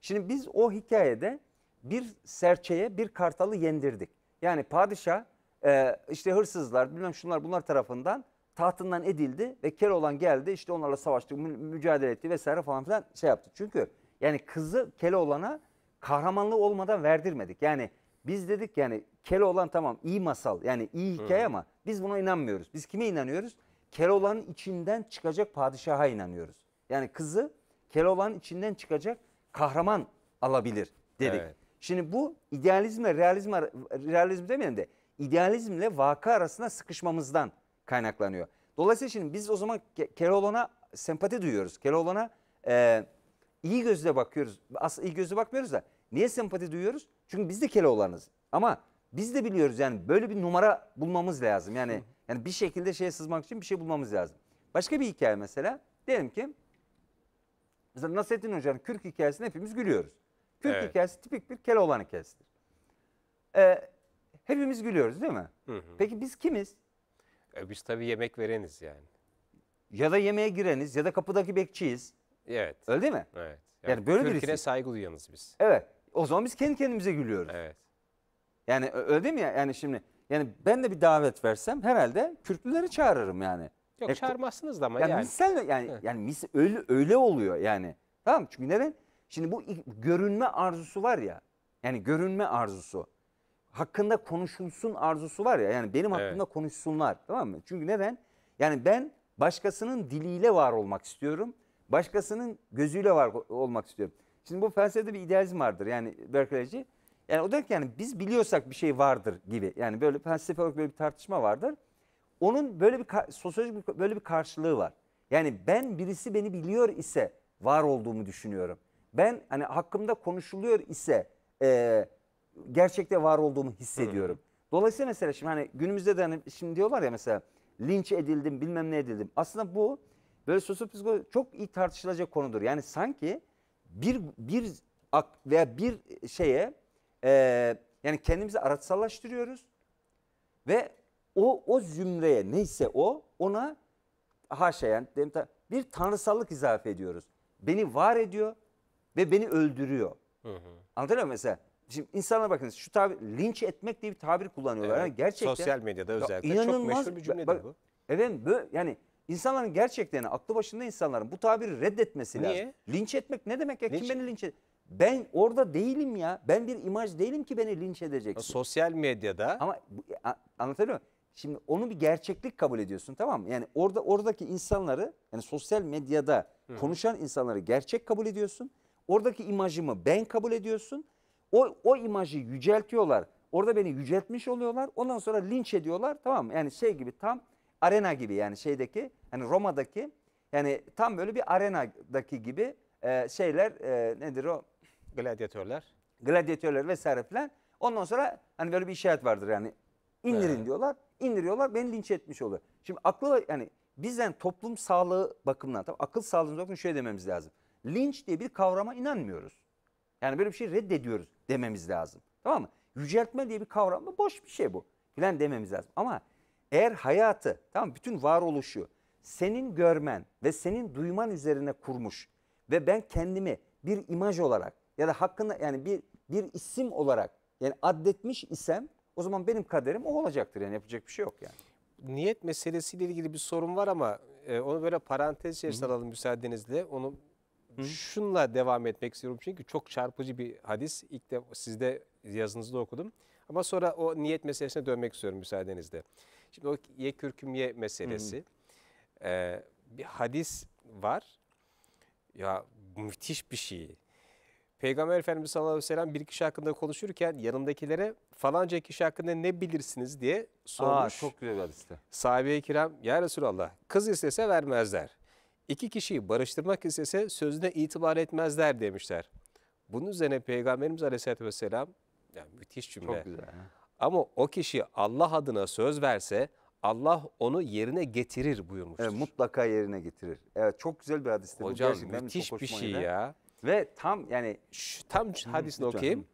S2: Şimdi biz o hikayede bir serçeye bir kartalı yendirdik. Yani padişah e, işte hırsızlar bilmem şunlar bunlar tarafından tahtından edildi ve Keloğlan geldi işte onlarla savaştı, mü mücadele etti vesaire falan filan şey yaptı. Çünkü yani kızı Keloğlan'a kahramanlığı olmadan verdirmedik. Yani biz dedik yani Keloğlan tamam iyi masal yani iyi hikaye Hı. ama biz buna inanmıyoruz. Biz kime inanıyoruz? Keloğlan'ın içinden çıkacak padişaha inanıyoruz. Yani kızı Keloğlan'ın içinden çıkacak kahraman alabilir dedik. Evet. Şimdi bu idealizmle realizm, realizm demeyelim de idealizmle vaka arasında sıkışmamızdan kaynaklanıyor. Dolayısıyla şimdi biz o zaman Keloğlan'a sempati duyuyoruz. Keloğlan'a e, iyi gözle bakıyoruz. Aslında iyi gözle bakmıyoruz da niye sempati duyuyoruz? Çünkü biz de Keloğlan'ız. Ama biz de biliyoruz yani böyle bir numara bulmamız lazım. Yani yani bir şekilde şeye sızmak için bir şey bulmamız lazım. Başka bir hikaye mesela. Diyelim ki mesela Nasrettin Hoca'nın Kürk hikayesine hepimiz gülüyoruz. Türk evet. hikayesi tipik bir Keloğlan hikayesidir. Ee, hepimiz gülüyoruz değil mi? Hı hı. Peki biz kimiz?
S1: E biz tabii yemek
S2: vereniz yani. Ya da yemeğe gireniz ya da kapıdaki bekçiyiz. Evet. Öyle değil mi?
S1: Evet. Yani, yani böyle Türk'üne birisi. saygı duyanız biz.
S2: Evet. O zaman biz kendi kendimize gülüyoruz. Evet. Yani öyle değil mi? Yani şimdi yani ben de bir davet versem herhalde Kürtlüleri çağırırım yani. Yok e, çağırmazsınız da ama yani. Yani misal yani, yani, mis, öyle, öyle oluyor yani. Tamam çünkü neden? Şimdi bu görünme arzusu var ya. Yani görünme arzusu. Hakkında konuşulsun arzusu var ya. Yani benim evet. hakkında konuşsunlar. Tamam mı? Çünkü neden? Yani ben başkasının diliyle var olmak istiyorum. Başkasının gözüyle var olmak istiyorum. Şimdi bu felsefede bir idealizm vardır. Yani Berkeleyci. Yani o der ki yani biz biliyorsak bir şey vardır gibi. Yani böyle felsefe olarak böyle bir tartışma vardır. Onun böyle bir sosyolojik bir, böyle bir karşılığı var. Yani ben birisi beni biliyor ise var olduğumu düşünüyorum ben hani hakkımda konuşuluyor ise e, gerçekte var olduğumu hissediyorum. Hı. Dolayısıyla mesela şimdi hani günümüzde de hani şimdi diyorlar ya mesela linç edildim bilmem ne edildim. Aslında bu böyle sosyopsikoloji çok iyi tartışılacak konudur. Yani sanki bir bir ak veya bir şeye e, yani kendimizi aratsallaştırıyoruz ve o o zümreye neyse o ona haşa yani bir tanrısallık izafe ediyoruz. Beni var ediyor, ve beni öldürüyor. Hı hı. Anlatabiliyor muyum mesela? Şimdi insanlara bakınız şu tabir linç etmek diye bir tabir kullanıyorlar. Evet, yani gerçekten sosyal medyada özellikle ya, çok meşhur bir cümledir bu. Evet böyle yani insanların gerçekten aklı başında insanların bu tabiri reddetmesi Niye? lazım. Linç etmek ne demek ya? Linç. Kim beni linç eder? Ben orada değilim ya. Ben bir imaj değilim ki beni linç edeceksin. sosyal medyada. Ama anlatabiliyor muyum? Şimdi onu bir gerçeklik kabul ediyorsun tamam mı? Yani orada oradaki insanları yani sosyal medyada Hı. konuşan insanları gerçek kabul ediyorsun Oradaki imajımı ben kabul ediyorsun. O, o imajı yüceltiyorlar. Orada beni yüceltmiş oluyorlar. Ondan sonra linç ediyorlar. Tamam mı? Yani şey gibi tam arena gibi yani şeydeki hani Roma'daki yani tam böyle bir arenadaki gibi e, şeyler e, nedir o? Gladyatörler. Gladyatörler vesaire filan. Ondan sonra hani böyle bir işaret vardır yani indirin evet. diyorlar. indiriyorlar beni linç etmiş oluyor. Şimdi aklı yani bizden toplum sağlığı bakımından tamam, akıl sağlığımız bakımından şöyle dememiz lazım linç diye bir kavrama inanmıyoruz. Yani böyle bir şey reddediyoruz dememiz lazım. Tamam mı? Yüceltme diye bir kavram mı? Boş bir şey bu. Filan dememiz lazım. Ama eğer hayatı, tamam bütün varoluşu senin görmen ve senin duyman üzerine kurmuş ve ben kendimi bir imaj olarak ya da hakkında yani bir bir isim olarak yani addetmiş isem o zaman benim kaderim o olacaktır yani yapacak bir şey yok yani. Niyet meselesiyle ilgili
S1: bir sorun var ama e, onu böyle parantez içerisinde alalım müsaadenizle. Onu Şunla devam etmek istiyorum çünkü çok çarpıcı bir hadis. İlk de sizde yazınızda okudum. Ama sonra o niyet meselesine dönmek istiyorum müsaadenizle. Şimdi o ye kürküm ye meselesi. Ee, bir hadis var. Ya müthiş bir şey. Peygamber Efendimiz sallallahu aleyhi ve sellem bir kişi hakkında konuşurken yanındakilere falanca kişi hakkında ne bilirsiniz diye sormuş. Aa, çok güzel hadiste. Sahabe-i kiram ya Resulallah kız istese vermezler. İki kişiyi barıştırmak istese sözüne itibar etmezler demişler. Bunun üzerine Peygamberimiz Aleyhisselatü Vesselam yani müthiş cümle. Çok güzel. Ama o kişi Allah adına söz verse Allah onu yerine
S2: getirir buyurmuştur. Evet, mutlaka yerine getirir. Evet çok güzel bir hadiste. Hocam bu müthiş bir şey ya. Ve tam yani Şu, tam hadisini okuyayım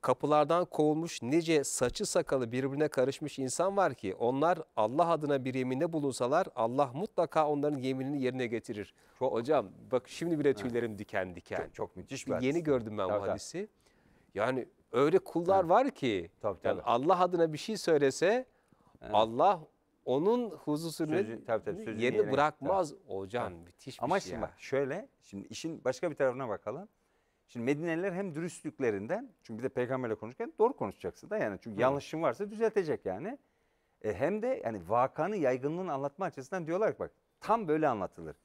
S2: kapılardan kovulmuş
S1: nice saçı sakalı birbirine karışmış insan var ki onlar Allah adına bir yeminde bulunsalar Allah mutlaka onların yeminini yerine getirir. Çok, Hocam bak şimdi bile tüylerim evet. diken diken. Çok, çok müthiş bir Yeni gördüm ben tabii, bu hadisi. Yani öyle kullar tabii. var ki tabii, tabii. Yani Allah adına bir şey söylese evet. Allah onun huzusunu yerini bırakmaz. Tabii. Hocam tabii.
S2: müthiş bir Ama şey. Ama şimdi ya. şöyle şimdi işin başka bir tarafına bakalım. Şimdi Medineliler hem dürüstlüklerinden çünkü bir de peygamberle konuşurken doğru konuşacaksın da yani çünkü Hı. yanlışın varsa düzeltecek yani. E, hem de yani vakanı yaygınlığını anlatma açısından diyorlar ki bak tam böyle anlatılır.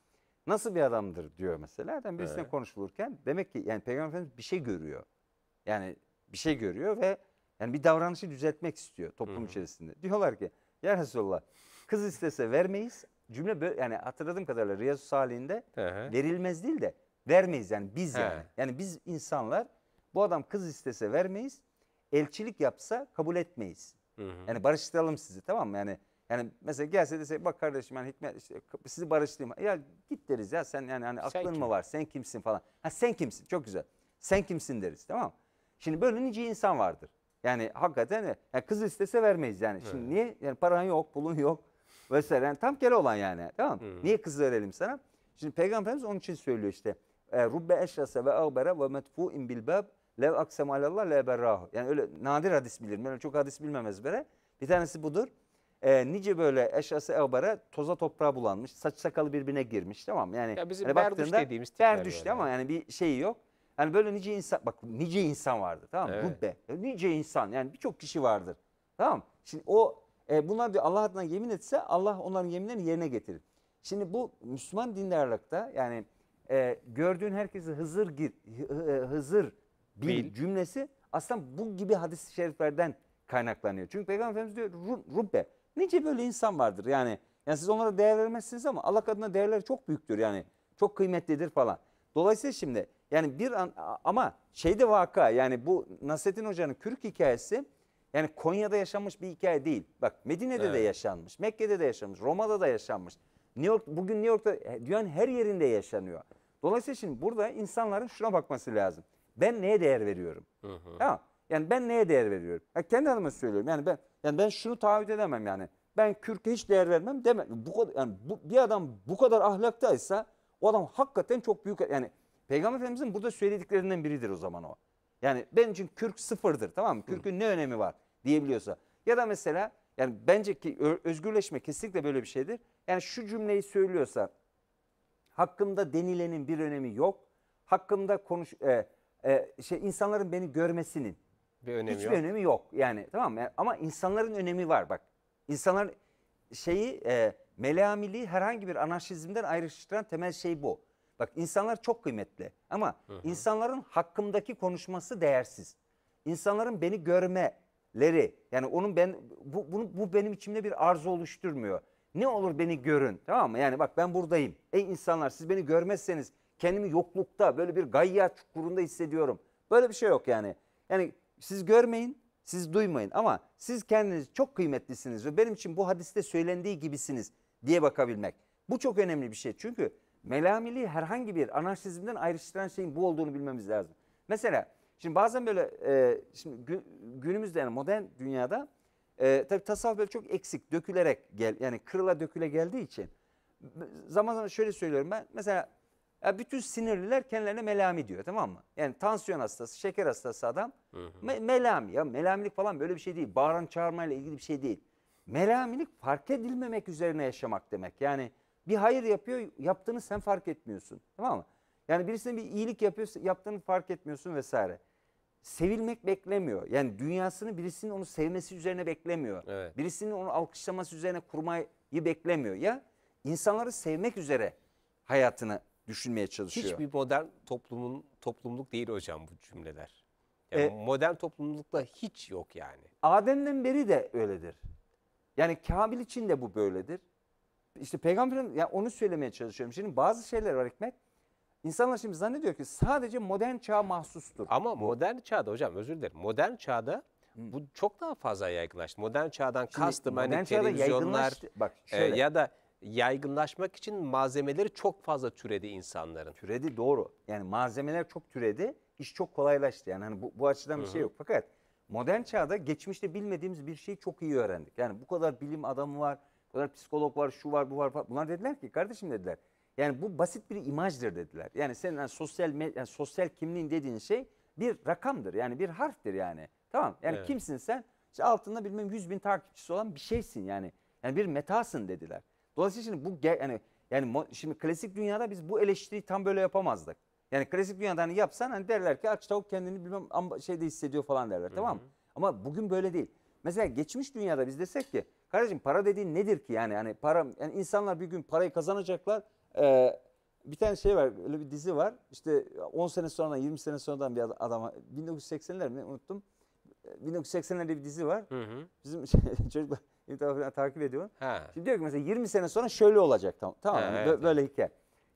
S2: Nasıl bir adamdır diyor mesela. Yani birisine evet. konuşulurken demek ki yani peygamber Efendimiz bir şey görüyor. Yani bir şey görüyor ve yani bir davranışı düzeltmek istiyor toplum Hı. içerisinde. Diyorlar ki ya Resulallah kız istese vermeyiz. Cümle böyle yani hatırladığım kadarıyla Riyazu Salih'inde verilmez değil de Vermeyiz yani biz He. yani. Yani biz insanlar bu adam kız istese vermeyiz. Elçilik yapsa kabul etmeyiz. Hı hı. Yani barıştıralım sizi tamam mı? Yani yani mesela gelse dese bak kardeşim yani Hikmet işte, sizi barıştırayım. Ya git deriz ya sen yani hani aklın sen mı kim? var? Sen kimsin falan. Ha sen kimsin? Çok güzel. Sen kimsin deriz tamam mı? Şimdi böyle nice insan vardır. Yani hakikaten yani kız istese vermeyiz yani. Şimdi evet. niye? Yani paran yok, pulun yok vesaire. Yani tam kere olan yani. Tamam mı? Niye kız verelim sana? Şimdi peygamberimiz onun için söylüyor işte. E, rubbe eşrase ve ağbere ve metfu'in bilbab lev aksem alallah lev berrahu. Yani öyle nadir hadis bilirim. Yani çok hadis bilmem ezbere. Bir tanesi budur. E, nice böyle eşrası evbara toza toprağa bulanmış. Saç sakalı birbirine girmiş tamam mı? Yani, ya bizim hani berduş dediğimiz tipler Berdüştü ama yani. bir şey yok. Yani böyle nice insan bak nice insan vardı tamam mı? Evet. Rubbe. Nice insan yani birçok kişi vardır. Tamam mı? Şimdi o e, bunlar diyor Allah adına yemin etse Allah onların yeminlerini yerine getirir. Şimdi bu Müslüman dindarlıkta yani e, gördüğün herkesi Hızır gir, Hızır bil, bil cümlesi aslında bu gibi hadis-i şeriflerden kaynaklanıyor. Çünkü Peygamber Efendimiz diyor Rubbe. Nice böyle insan vardır yani. Yani siz onlara değer vermezsiniz ama Allah adına değerleri çok büyüktür yani. Çok kıymetlidir falan. Dolayısıyla şimdi yani bir an ama şey de vaka yani bu Nasrettin Hoca'nın kürk hikayesi yani Konya'da yaşanmış bir hikaye değil. Bak Medine'de evet. de yaşanmış, Mekke'de de yaşanmış, Roma'da da yaşanmış. New York bugün New York'ta e, dünyanın her yerinde yaşanıyor. Dolayısıyla şimdi burada insanların şuna bakması lazım. Ben neye değer veriyorum? Hı hı. Tamam. Yani ben neye değer veriyorum? Ya kendi adıma söylüyorum. Yani ben yani ben şunu taahhüt edemem yani. Ben Kürt'e hiç değer vermem demem. Bu kadar yani bu, bir adam bu kadar ahlaktaysa o adam hakikaten çok büyük yani Peygamber Efendimizin burada söylediklerinden biridir o zaman o. Yani benim için kürk sıfırdır tamam mı? Kürkün ne önemi var diyebiliyorsa. Ya da mesela yani bence ki özgürleşme kesinlikle böyle bir şeydir. Yani şu cümleyi söylüyorsa hakkımda denilenin bir önemi yok. Hakkımda konuş e, e, şey insanların beni görmesinin bir önemi hiçbir yok. önemi yok. Yani tamam mı? Yani, ama insanların önemi var bak. İnsanlar şeyi e, melamiliği herhangi bir anarşizmden ayrıştıran temel şey bu. Bak insanlar çok kıymetli ama hı hı. insanların hakkımdaki konuşması değersiz. İnsanların beni görmeleri yani onun ben bu bunu, bu benim içimde bir arzu oluşturmuyor. Ne olur beni görün tamam mı? Yani bak ben buradayım. Ey insanlar siz beni görmezseniz kendimi yoklukta böyle bir gayya çukurunda hissediyorum. Böyle bir şey yok yani. Yani siz görmeyin siz duymayın ama siz kendiniz çok kıymetlisiniz ve benim için bu hadiste söylendiği gibisiniz diye bakabilmek. Bu çok önemli bir şey çünkü melamiliği herhangi bir anarşizmden ayrıştıran şeyin bu olduğunu bilmemiz lazım. Mesela şimdi bazen böyle e, şimdi günümüzde yani modern dünyada e, tabii tasavvuf böyle çok eksik dökülerek gel yani kırıla döküle geldiği için zaman zaman şöyle söylüyorum ben mesela ya bütün sinirliler kendilerine melami diyor tamam mı? Yani tansiyon hastası, şeker hastası adam hı hı. melami ya melamilik falan böyle bir şey değil. Bağıran çağırmayla ilgili bir şey değil. Melamilik fark edilmemek üzerine yaşamak demek. Yani bir hayır yapıyor yaptığını sen fark etmiyorsun tamam mı? Yani birisine bir iyilik yapıyor yaptığını fark etmiyorsun vesaire sevilmek beklemiyor. Yani dünyasını birisinin onu sevmesi üzerine beklemiyor. Evet. Birisinin onu alkışlaması üzerine kurmayı beklemiyor. Ya insanları sevmek üzere hayatını düşünmeye çalışıyor. Hiçbir modern
S1: toplumun toplumluk değil hocam bu cümleler. Yani ee, modern toplumlukta hiç yok yani.
S2: Adem'den beri de öyledir. Yani Kabil için de bu böyledir. İşte peygamberin yani onu söylemeye çalışıyorum. Şimdi bazı şeyler var Hikmet. İnsanlar şimdi zannediyor ki sadece modern çağ mahsustur. Ama modern çağda hocam özür dilerim. Modern çağda bu
S1: çok daha fazla yaygınlaştı. Modern çağdan Şimdi kastım hani modern hani çağda televizyonlar Bak e, ya da
S2: yaygınlaşmak için malzemeleri çok fazla türedi insanların. Türedi doğru. Yani malzemeler çok türedi. İş çok kolaylaştı. Yani hani bu, bu açıdan bir şey yok. Fakat modern çağda geçmişte bilmediğimiz bir şeyi çok iyi öğrendik. Yani bu kadar bilim adamı var, bu kadar psikolog var, şu var, bu var falan. Bunlar dediler ki kardeşim dediler. Yani bu basit bir imajdır dediler. Yani senin yani sosyal yani sosyal kimliğin dediğin şey bir rakamdır. Yani bir harftir yani. Tamam. Yani evet. kimsin sen? İşte altında bilmem 100 bin takipçisi olan bir şeysin yani. Yani bir metasın dediler. Dolayısıyla şimdi bu yani yani şimdi klasik dünyada biz bu eleştiriyi tam böyle yapamazdık. Yani klasik dünyada hani yapsan hani derler ki aç tavuk kendini bilmem şeyde hissediyor falan derler Hı -hı. tamam Ama bugün böyle değil. Mesela geçmiş dünyada biz desek ki kardeşim para dediğin nedir ki yani hani para yani insanlar bir gün parayı kazanacaklar ee, bir tane şey var, öyle bir dizi var. İşte 10 sene sonradan, 20 sene sonradan bir adama, 1980'ler mi unuttum. 1980'lerde ee, bir dizi var. Hı hı. Bizim şey, çocuklar falan takip ediyor. Ha. Şimdi diyor ki mesela 20 sene sonra şöyle olacak tamam. Tamam evet. böyle hikaye.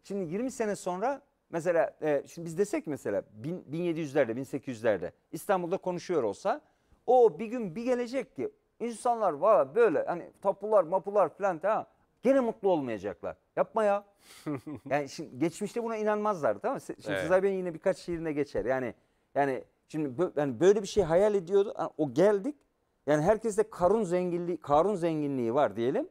S2: Şimdi 20 sene sonra mesela e, şimdi biz desek mesela 1700'lerde 1800'lerde İstanbul'da konuşuyor olsa o bir gün bir gelecek ki insanlar valla böyle hani tapular mapular falan tamam Gene mutlu olmayacaklar. Yapma ya. yani şimdi geçmişte buna inanmazlar tamam mı? Şimdi evet. Sezai yine birkaç şiirine geçer. Yani yani şimdi yani böyle bir şey hayal ediyordu. o geldik. Yani herkeste karun zenginliği, karun zenginliği var diyelim.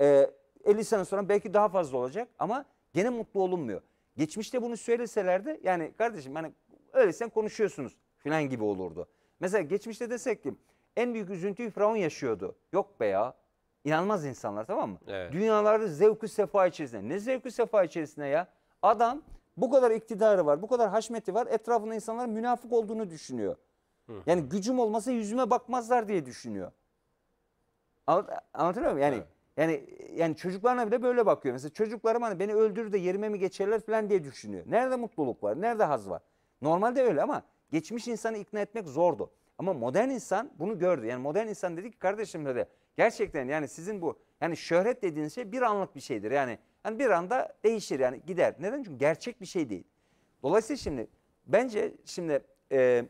S2: Ee, 50 sene sonra belki daha fazla olacak ama gene mutlu olunmuyor. Geçmişte bunu söyleselerdi yani kardeşim hani öyle sen konuşuyorsunuz filan gibi olurdu. Mesela geçmişte desek ki en büyük üzüntüyü Firavun yaşıyordu. Yok be ya İnanılmaz insanlar tamam mı? Evet. Dünyalarda zevkü sefa içerisinde. Ne zevkü sefa içerisinde ya? Adam bu kadar iktidarı var, bu kadar haşmeti var. Etrafında insanlar münafık olduğunu düşünüyor. Hı Yani gücüm olmasa yüzüme bakmazlar diye düşünüyor. Anlatabiliyor muyum? Yani evet. yani yani çocuklarına bile böyle bakıyor. Mesela çocuklarım hani beni öldürür de yerime mi geçerler falan diye düşünüyor. Nerede mutluluk var? Nerede haz var? Normalde öyle ama geçmiş insanı ikna etmek zordu. Ama modern insan bunu gördü. Yani modern insan dedi ki kardeşim dedi Gerçekten yani sizin bu yani şöhret dediğiniz şey bir anlık bir şeydir. Yani yani bir anda değişir yani gider. Neden? Çünkü gerçek bir şey değil. Dolayısıyla şimdi bence şimdi e,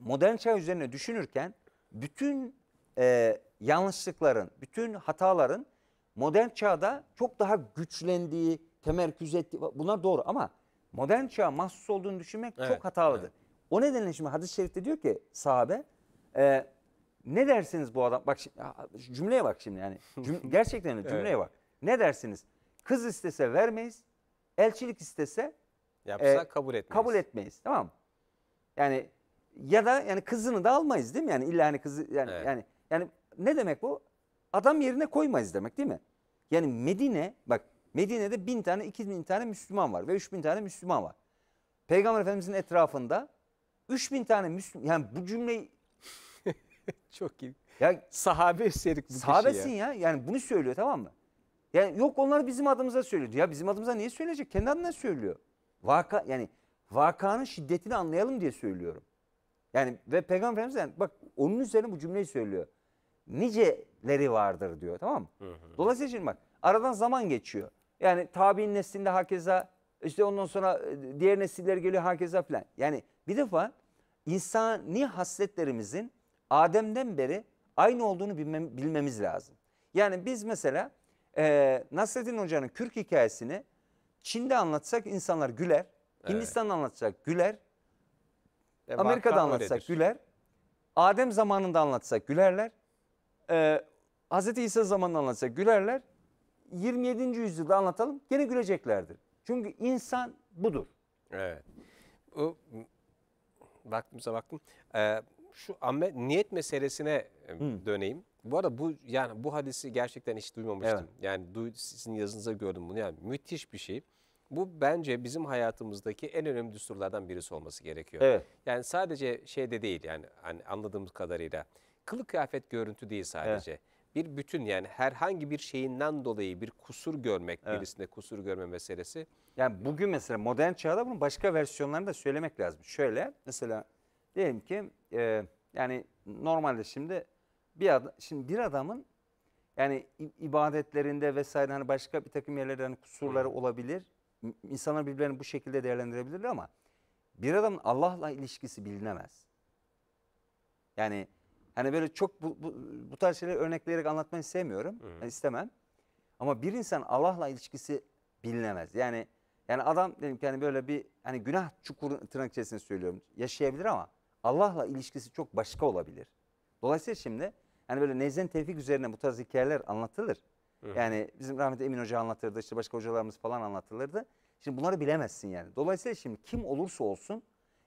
S2: modern çağ üzerine düşünürken bütün e, yanlışlıkların, bütün hataların modern çağda çok daha güçlendiği, temerküz ettiği bunlar doğru ama modern çağ mahsus olduğunu düşünmek evet, çok hatalıdır. Evet. O nedenle şimdi hadis-i şerifte diyor ki sahabe e, ne dersiniz bu adam? Bak şimdi, cümleye bak şimdi yani. Cüm, gerçekten de cümleye evet. bak. Ne dersiniz? Kız istese vermeyiz. Elçilik istese yapsa e, kabul etmeyiz. Kabul etmeyiz. Tamam mı? Yani ya da yani kızını da almayız değil mi? Yani illa hani kızı yani evet. yani yani ne demek bu? Adam yerine koymayız demek değil mi? Yani Medine bak Medine'de bin tane iki bin tane Müslüman var ve üç bin tane Müslüman var. Peygamber Efendimizin etrafında üç bin tane Müslüman yani bu cümleyi Çok iyi. Yani, Sahabe üstelik bu Sahabesin ya. ya. Yani bunu söylüyor tamam mı? Yani yok onlar bizim adımıza söylüyor. Ya bizim adımıza niye söyleyecek? Kendi adına söylüyor. Vaka yani vakanın şiddetini anlayalım diye söylüyorum. Yani ve Peygamber Efendimiz yani bak onun üzerine bu cümleyi söylüyor. Niceleri vardır diyor tamam mı? Hı hı. Dolayısıyla şimdi bak aradan zaman geçiyor. Yani tabi'in neslinde hakeza işte ondan sonra e, diğer nesiller geliyor hakeza falan. Yani bir defa insani hasletlerimizin Adem'den beri aynı olduğunu bilmemiz lazım. Yani biz mesela e, Nasreddin Hoca'nın kürk hikayesini Çin'de anlatsak insanlar güler. Evet. Hindistan'da anlatsak güler. E, Amerika'da anlatsak öyledir. güler. Adem zamanında anlatsak gülerler. E, Hz. İsa zamanında anlatsak gülerler. 27. yüzyılda anlatalım gene güleceklerdir. Çünkü insan budur. Evet.
S1: O, baktımsa baktım. Ee, şu amme, niyet meselesine Hı. döneyim. Bu arada bu yani bu hadisi gerçekten hiç duymamıştım. Evet. Yani du, sizin yazınıza gördüm bunu. Yani müthiş bir şey. Bu bence bizim hayatımızdaki en önemli düsturlardan birisi olması gerekiyor. Evet. Yani sadece şeyde değil yani hani anladığımız kadarıyla kılık kıyafet görüntü değil sadece. Evet. Bir bütün yani herhangi bir şeyinden dolayı
S2: bir kusur görmek, evet. birisinde kusur görme meselesi. Yani bugün mesela modern çağda bunun başka versiyonlarını da söylemek lazım. Şöyle mesela diyelim ki e, yani normalde şimdi bir adam, şimdi bir adamın yani ibadetlerinde vesaire hani başka bir takım yerlerde hani kusurları hmm. olabilir. İnsanlar birbirlerini bu şekilde değerlendirebilir ama bir adamın Allah'la ilişkisi bilinemez. Yani hani böyle çok bu, bu, bu tarz şeyleri örnekleyerek anlatmayı sevmiyorum. Hmm. Yani istemem. Ama bir insan Allah'la ilişkisi bilinemez. Yani yani adam dedim ki hani böyle bir hani günah çukuru tırnak içerisinde söylüyorum. Yaşayabilir ama Allah'la ilişkisi çok başka olabilir. Dolayısıyla şimdi yani böyle Nezen Tevfik üzerine bu tarz hikayeler anlatılır. Hı. Yani bizim rahmetli Emin Hoca anlatırdı işte başka hocalarımız falan anlatılırdı. Şimdi bunları bilemezsin yani. Dolayısıyla şimdi kim olursa olsun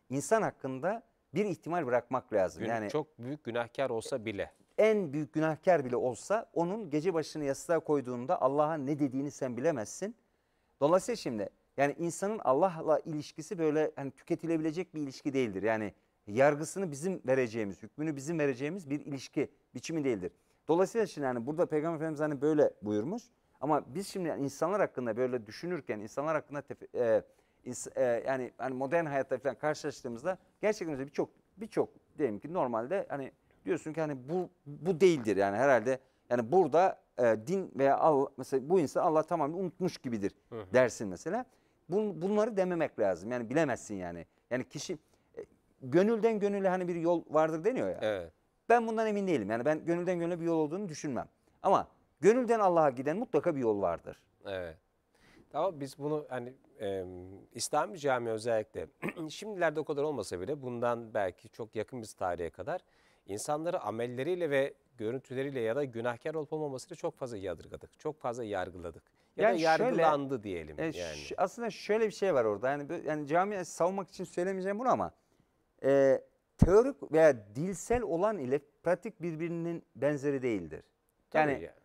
S2: insan hakkında bir ihtimal bırakmak lazım. Gün, yani
S1: çok büyük günahkar olsa bile.
S2: En büyük günahkar bile olsa onun gece başını yastığa koyduğunda Allah'a ne dediğini sen bilemezsin. Dolayısıyla şimdi yani insanın Allah'la ilişkisi böyle hani tüketilebilecek bir ilişki değildir. Yani yargısını bizim vereceğimiz, hükmünü bizim vereceğimiz bir ilişki biçimi değildir. Dolayısıyla şimdi yani burada Peygamber Efendimiz hani böyle buyurmuş ama biz şimdi insanlar hakkında böyle düşünürken insanlar hakkında tefe, e, ins, e, yani hani modern hayatta falan karşılaştığımızda gerçekten birçok birçok diyelim ki normalde hani diyorsun ki hani bu bu değildir yani herhalde yani burada e, din veya Allah, mesela bu insan Allah tamamen unutmuş gibidir hı hı. dersin mesela. Bun, bunları dememek lazım. Yani bilemezsin yani. Yani kişi gönülden gönüle hani bir yol vardır deniyor ya. Evet. Ben bundan emin değilim. Yani ben gönülden gönüle bir yol olduğunu düşünmem. Ama gönülden Allah'a giden mutlaka bir yol vardır.
S1: Evet. Tamam biz bunu hani e, İslam cami özellikle şimdilerde o kadar olmasa bile bundan belki çok yakın bir tarihe kadar insanları amelleriyle ve görüntüleriyle ya da günahkar olup olmamasıyla çok fazla yadırgadık. Çok fazla yargıladık.
S2: Ya yani da yargılandı şöyle, diyelim. E, yani. Aslında şöyle bir şey var orada. Yani, yani camiye savunmak için söylemeyeceğim bunu ama e, teorik veya dilsel olan ile pratik birbirinin benzeri değildir. Tabii yani, yani.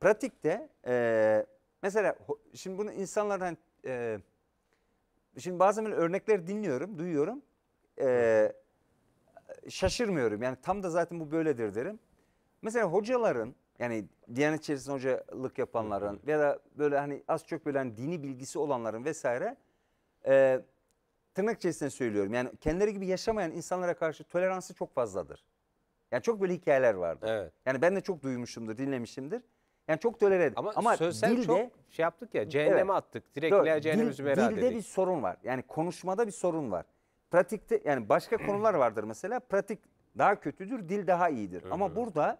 S2: pratikte e, mesela şimdi bunu insanlardan e, şimdi bazen örnekler dinliyorum, duyuyorum. E, şaşırmıyorum. Yani tam da zaten bu böyledir derim. Mesela hocaların yani Diyanet içerisinde hocalık yapanların ya da böyle hani az çok böyle hani dini bilgisi olanların vesaire e, tırnak içerisinde söylüyorum. Yani kendileri gibi yaşamayan insanlara karşı toleransı çok fazladır. Yani çok böyle hikayeler vardır. Evet. Yani ben de çok duymuşumdur, dinlemişimdir. Yani çok tolere Ama, Ama sözsel dilde, çok
S1: şey yaptık ya cehenneme evet, attık. Direkt doğru, cehennem üzerine Dilde dedik. bir
S2: sorun var. Yani konuşmada bir sorun var. Pratikte yani başka konular vardır mesela. Pratik daha kötüdür, dil daha iyidir. Hı -hı. Ama burada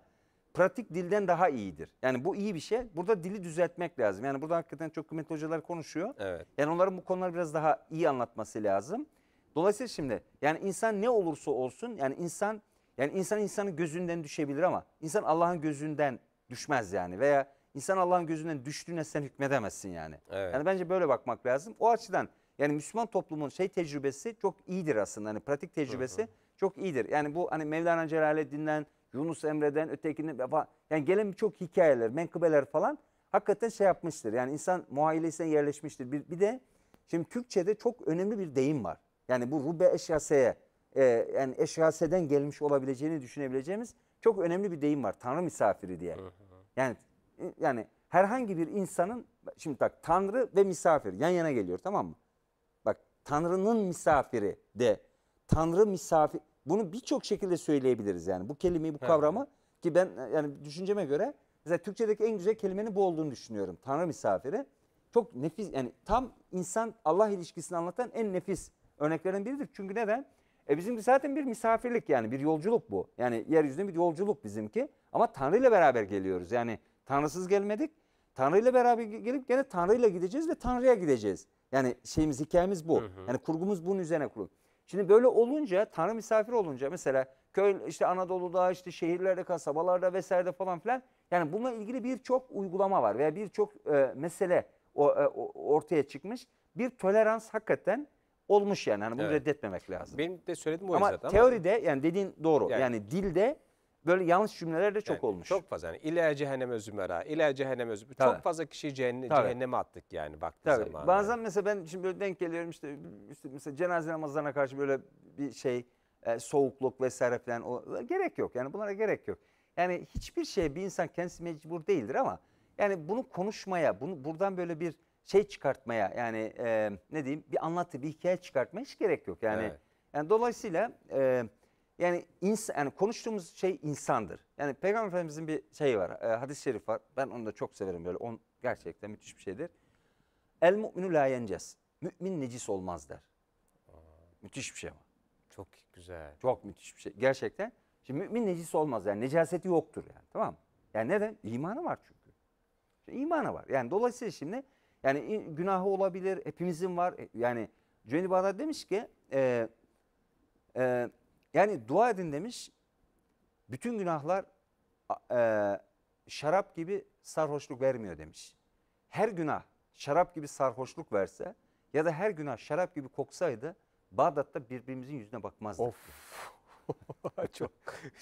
S2: pratik dilden daha iyidir. Yani bu iyi bir şey. Burada dili düzeltmek lazım. Yani burada hakikaten çok kıymetli hocalar konuşuyor. Evet. Yani onların bu konuları biraz daha iyi anlatması lazım. Dolayısıyla şimdi yani insan ne olursa olsun yani insan yani insan insanın gözünden düşebilir ama insan Allah'ın gözünden düşmez yani veya insan Allah'ın gözünden düştüğüne sen hükmedemezsin yani. Evet. Yani bence böyle bakmak lazım. O açıdan yani Müslüman toplumun şey tecrübesi çok iyidir aslında. Hani pratik tecrübesi hı hı. çok iyidir. Yani bu hani Mevlana Celaleddin'den Yunus Emre'den ötekinin Yani gelen birçok hikayeler, menkıbeler falan hakikaten şey yapmıştır. Yani insan muhayyilesine yerleşmiştir. Bir, bir de şimdi Türkçe'de çok önemli bir deyim var. Yani bu rube eşyaseye, e, yani eşyaseden gelmiş olabileceğini düşünebileceğimiz çok önemli bir deyim var. Tanrı misafiri diye. Yani e, yani herhangi bir insanın, şimdi bak Tanrı ve misafir yan yana geliyor tamam mı? Bak Tanrı'nın misafiri de, Tanrı misafir, bunu birçok şekilde söyleyebiliriz yani. Bu kelimeyi, bu kavramı evet. ki ben yani düşünceme göre mesela Türkçedeki en güzel kelimenin bu olduğunu düşünüyorum. Tanrı misafiri. Çok nefis yani tam insan Allah ilişkisini anlatan en nefis örneklerden biridir. Çünkü neden? E bizimki zaten bir misafirlik yani bir yolculuk bu. Yani yeryüzünde bir yolculuk bizimki. Ama Tanrı ile beraber geliyoruz. Yani Tanrısız gelmedik. Tanrı ile beraber gelip gene Tanrı ile gideceğiz ve Tanrı'ya gideceğiz. Yani şeyimiz hikayemiz bu. Hı hı. Yani kurgumuz bunun üzerine kurulu. Şimdi böyle olunca Tanrı misafir olunca mesela köy işte Anadolu'da işte şehirlerde kasabalarda vesairede falan filan yani bununla ilgili birçok uygulama var veya birçok e, mesele o, e, ortaya çıkmış. Bir tolerans hakikaten olmuş yani. Hani bunu evet. reddetmemek lazım.
S1: Benim de söylediğim o ama yüzden. Teoride
S2: ama yani dediğin doğru. Yani, yani dilde
S1: Böyle yanlış cümleler de çok yani, olmuş. Çok fazla yani ile cehenneme zümera, ile cehenneme zümera. Tabii. Çok fazla kişi cehenn cehenneme attık yani vakti Tabii. zaman.
S2: Bazen mesela ben şimdi böyle denk geliyorum işte, işte mesela cenaze namazlarına karşı böyle bir şey e, soğukluk vesaire falan o, gerek yok. Yani bunlara gerek yok. Yani hiçbir şey bir insan kendisi mecbur değildir ama yani bunu konuşmaya, bunu buradan böyle bir şey çıkartmaya yani e, ne diyeyim bir anlatı, bir hikaye çıkartmaya hiç gerek yok. Yani, evet. yani dolayısıyla... E, yani insan yani konuştuğumuz şey insandır. Yani Peygamber Efendimizin bir şeyi var. E, hadis-i şerif var. Ben onu da çok severim böyle. On gerçekten müthiş bir şeydir. El mu'minu la yences. Mümin necis olmaz der. Aa. Müthiş bir şey ama. Çok güzel. Çok müthiş bir şey. Gerçekten. Şimdi mümin necis olmaz yani. Necaseti yoktur yani. Tamam mı? Yani neden? İmanı var çünkü. Şimdi imanı var. Yani dolayısıyla şimdi yani günahı olabilir. Hepimizin var. E, yani Cüneyt Bağdat demiş ki e, e, yani dua edin demiş. Bütün günahlar e, şarap gibi sarhoşluk vermiyor demiş. Her günah şarap gibi sarhoşluk verse ya da her günah şarap gibi koksaydı Bağdat'ta birbirimizin yüzüne bakmazdık. Of. çok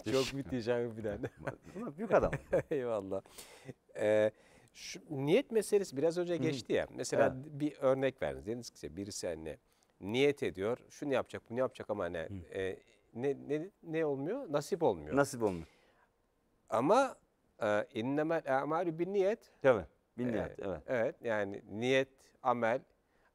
S2: çok müthiş
S1: abi bir tane. Buna büyük adam. Eyvallah. Ee, şu, niyet meselesi biraz önce geçti ya. Mesela evet. bir örnek verdiniz. Dediniz ki birisi anne hani niyet ediyor. Şunu yapacak, bunu yapacak ama hani e, ne, ne, ne olmuyor? Nasip olmuyor. Nasip olmuyor. Ama e, innemel a'malu bin niyet. Tabii. Bin e, niyet. Evet. Evet. Yani niyet, amel.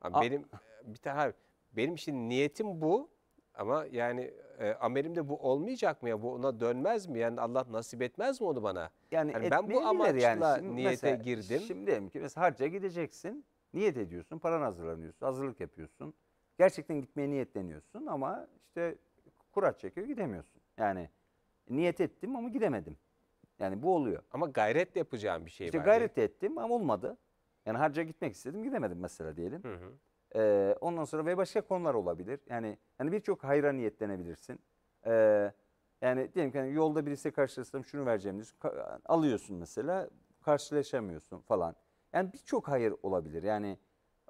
S1: A- benim bir tane benim için niyetim bu. Ama yani e, de bu olmayacak mı ya? Bu ona dönmez mi? Yani Allah nasip etmez mi onu bana? Yani, yani ben bu amaçla yani. Şimdi niyete mesela, girdim.
S2: Şimdi diyelim ki mesela harca gideceksin. Niyet ediyorsun, paran hazırlanıyorsun, hazırlık yapıyorsun. Gerçekten gitmeye niyetleniyorsun ama işte Kura çekiyor gidemiyorsun. Yani niyet ettim ama gidemedim. Yani bu oluyor. Ama gayret yapacağım bir şey işte var. gayret değil. ettim ama olmadı. Yani harca gitmek istedim gidemedim mesela diyelim. Hı hı. Ee, ondan sonra ve başka konular olabilir. Yani yani birçok hayra niyetlenebilirsin. Ee, yani diyelim ki hani yolda birisi karşılaştım şunu vereceğim diyorsun. Alıyorsun mesela karşılaşamıyorsun falan. Yani birçok hayır olabilir. Yani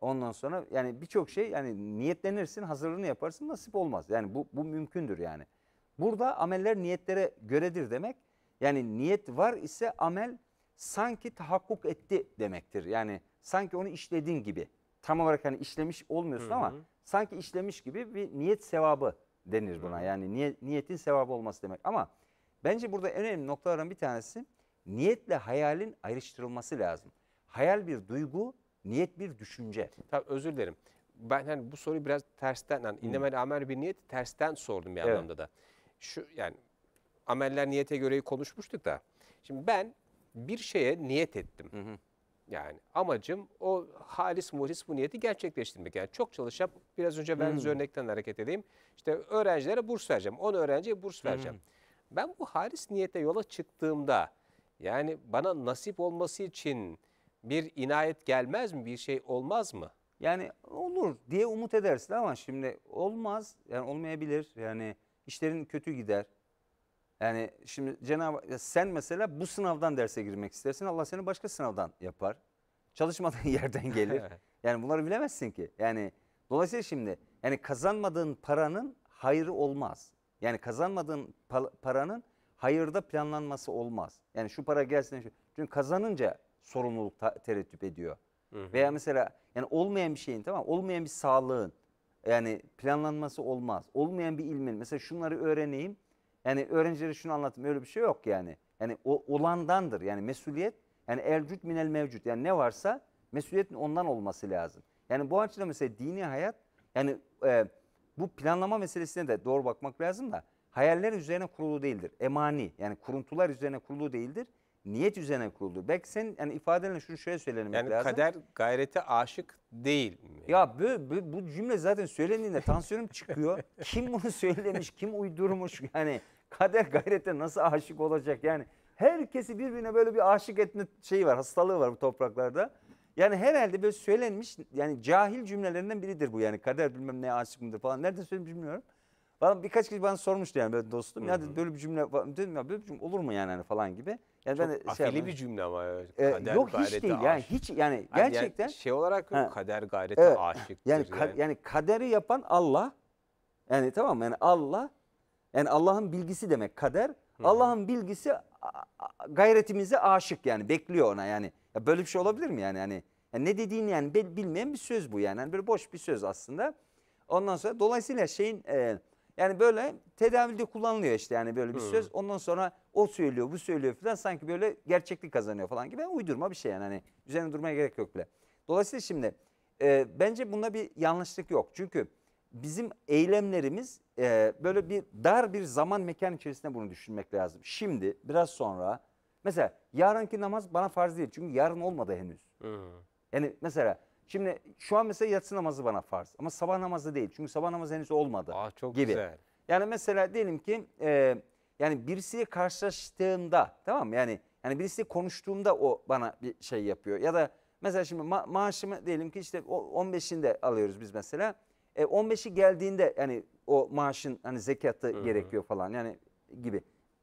S2: Ondan sonra yani birçok şey yani niyetlenirsin, hazırlığını yaparsın nasip olmaz. Yani bu, bu mümkündür yani. Burada ameller niyetlere göredir demek. Yani niyet var ise amel sanki tahakkuk etti demektir. Yani sanki onu işledin gibi. Tam olarak hani işlemiş olmuyorsun Hı -hı. ama sanki işlemiş gibi bir niyet sevabı denir buna. Hı -hı. Yani niyet, niyetin sevabı olması demek. Ama bence burada en önemli noktaların bir tanesi niyetle hayalin ayrıştırılması lazım. Hayal bir duygu, Niyet bir düşünce. Tabii özür dilerim. Ben hani bu soruyu biraz tersten, yani
S1: innemel amel bir niyet tersten sordum bir evet. anlamda da. Şu yani ameller niyete göreyi konuşmuştuk da. Şimdi ben bir şeye niyet ettim. Hı hı. Yani amacım o halis muhlis bu niyeti gerçekleştirmek. Yani çok çalışıp biraz önce verdiğiniz örnekten hareket edeyim. İşte öğrencilere burs vereceğim. 10 öğrenciye burs vereceğim. Hmm. Ben bu halis niyete yola çıktığımda yani bana nasip olması için bir inayet
S2: gelmez mi? Bir şey olmaz mı? Yani olur diye umut edersin ama şimdi olmaz. Yani olmayabilir. Yani işlerin kötü gider. Yani şimdi Cenab sen mesela bu sınavdan derse girmek istersin. Allah seni başka sınavdan yapar. Çalışmadığın yerden gelir. yani bunları bilemezsin ki. Yani dolayısıyla şimdi yani kazanmadığın paranın hayrı olmaz. Yani kazanmadığın paranın hayırda planlanması olmaz. Yani şu para gelsin. Çünkü kazanınca sorumluluk tereddüt ediyor. Hı hı. Veya mesela yani olmayan bir şeyin tamam olmayan bir sağlığın yani planlanması olmaz. Olmayan bir ilmin mesela şunları öğreneyim. Yani öğrencilere şunu anlatayım öyle bir şey yok yani. Yani o, olandandır yani mesuliyet yani ercüt minel mevcut yani ne varsa mesuliyetin ondan olması lazım. Yani bu açıdan mesela dini hayat yani e, bu planlama meselesine de doğru bakmak lazım da hayaller üzerine kurulu değildir. Emani yani kuruntular üzerine kurulu değildir niyet üzerine kuruldu. Belki sen yani ifadenle şunu şöyle söylemek yani lazım. Yani kader gayrete aşık değil. Ya bu, bu, bu cümle zaten söylendiğinde tansiyonum çıkıyor. kim bunu söylemiş, kim uydurmuş yani kader gayrete nasıl aşık olacak yani. Herkesi birbirine böyle bir aşık etme şeyi var, hastalığı var bu topraklarda. Yani herhalde böyle söylenmiş yani cahil cümlelerinden biridir bu yani kader bilmem neye aşık mıdır falan. Nerede söylemiş bilmiyorum. Bana birkaç kişi bana sormuştu yani böyle dostum. Hı hı. Ya böyle bir cümle dedim ya böyle bir cümle olur mu yani hani falan gibi. Yani Çok ben şey afili bir cümle ama. Kader, e, yok hiç değil aşık. yani hiç yani gerçekten. Yani şey olarak ha. kader gayrete evet. aşıktır. Yani, ka, yani. kaderi yapan Allah. Yani tamam mı? Yani Allah. Yani Allah'ın bilgisi demek kader. Allah'ın bilgisi gayretimize aşık yani bekliyor ona yani. Ya böyle bir şey olabilir mi yani? Yani, yani ne dediğini yani bilmeyen bir söz bu yani. yani. Böyle boş bir söz aslında. Ondan sonra dolayısıyla şeyin e, yani böyle tedavide kullanılıyor işte yani böyle bir söz. Ondan sonra o söylüyor bu söylüyor falan sanki böyle gerçeklik kazanıyor falan gibi. Yani uydurma bir şey yani hani üzerine durmaya gerek yok bile. Dolayısıyla şimdi e, bence bunda bir yanlışlık yok. Çünkü bizim eylemlerimiz e, böyle bir dar bir zaman mekan içerisinde bunu düşünmek lazım. Şimdi biraz sonra mesela yarınki namaz bana farz değil. Çünkü yarın olmadı henüz. Hı. Yani mesela Şimdi şu an mesela yatsı namazı bana farz ama sabah namazı değil. Çünkü sabah namazı henüz olmadı Aa, çok gibi. Güzel. Yani mesela diyelim ki e, yani birisiyle karşılaştığımda tamam mı? Yani yani birisiyle konuştuğumda o bana bir şey yapıyor. Ya da mesela şimdi ma maaşımı diyelim ki işte 15'inde alıyoruz biz mesela. E, 15'i geldiğinde yani o maaşın hani zekatı Hı -hı. gerekiyor falan yani gibi.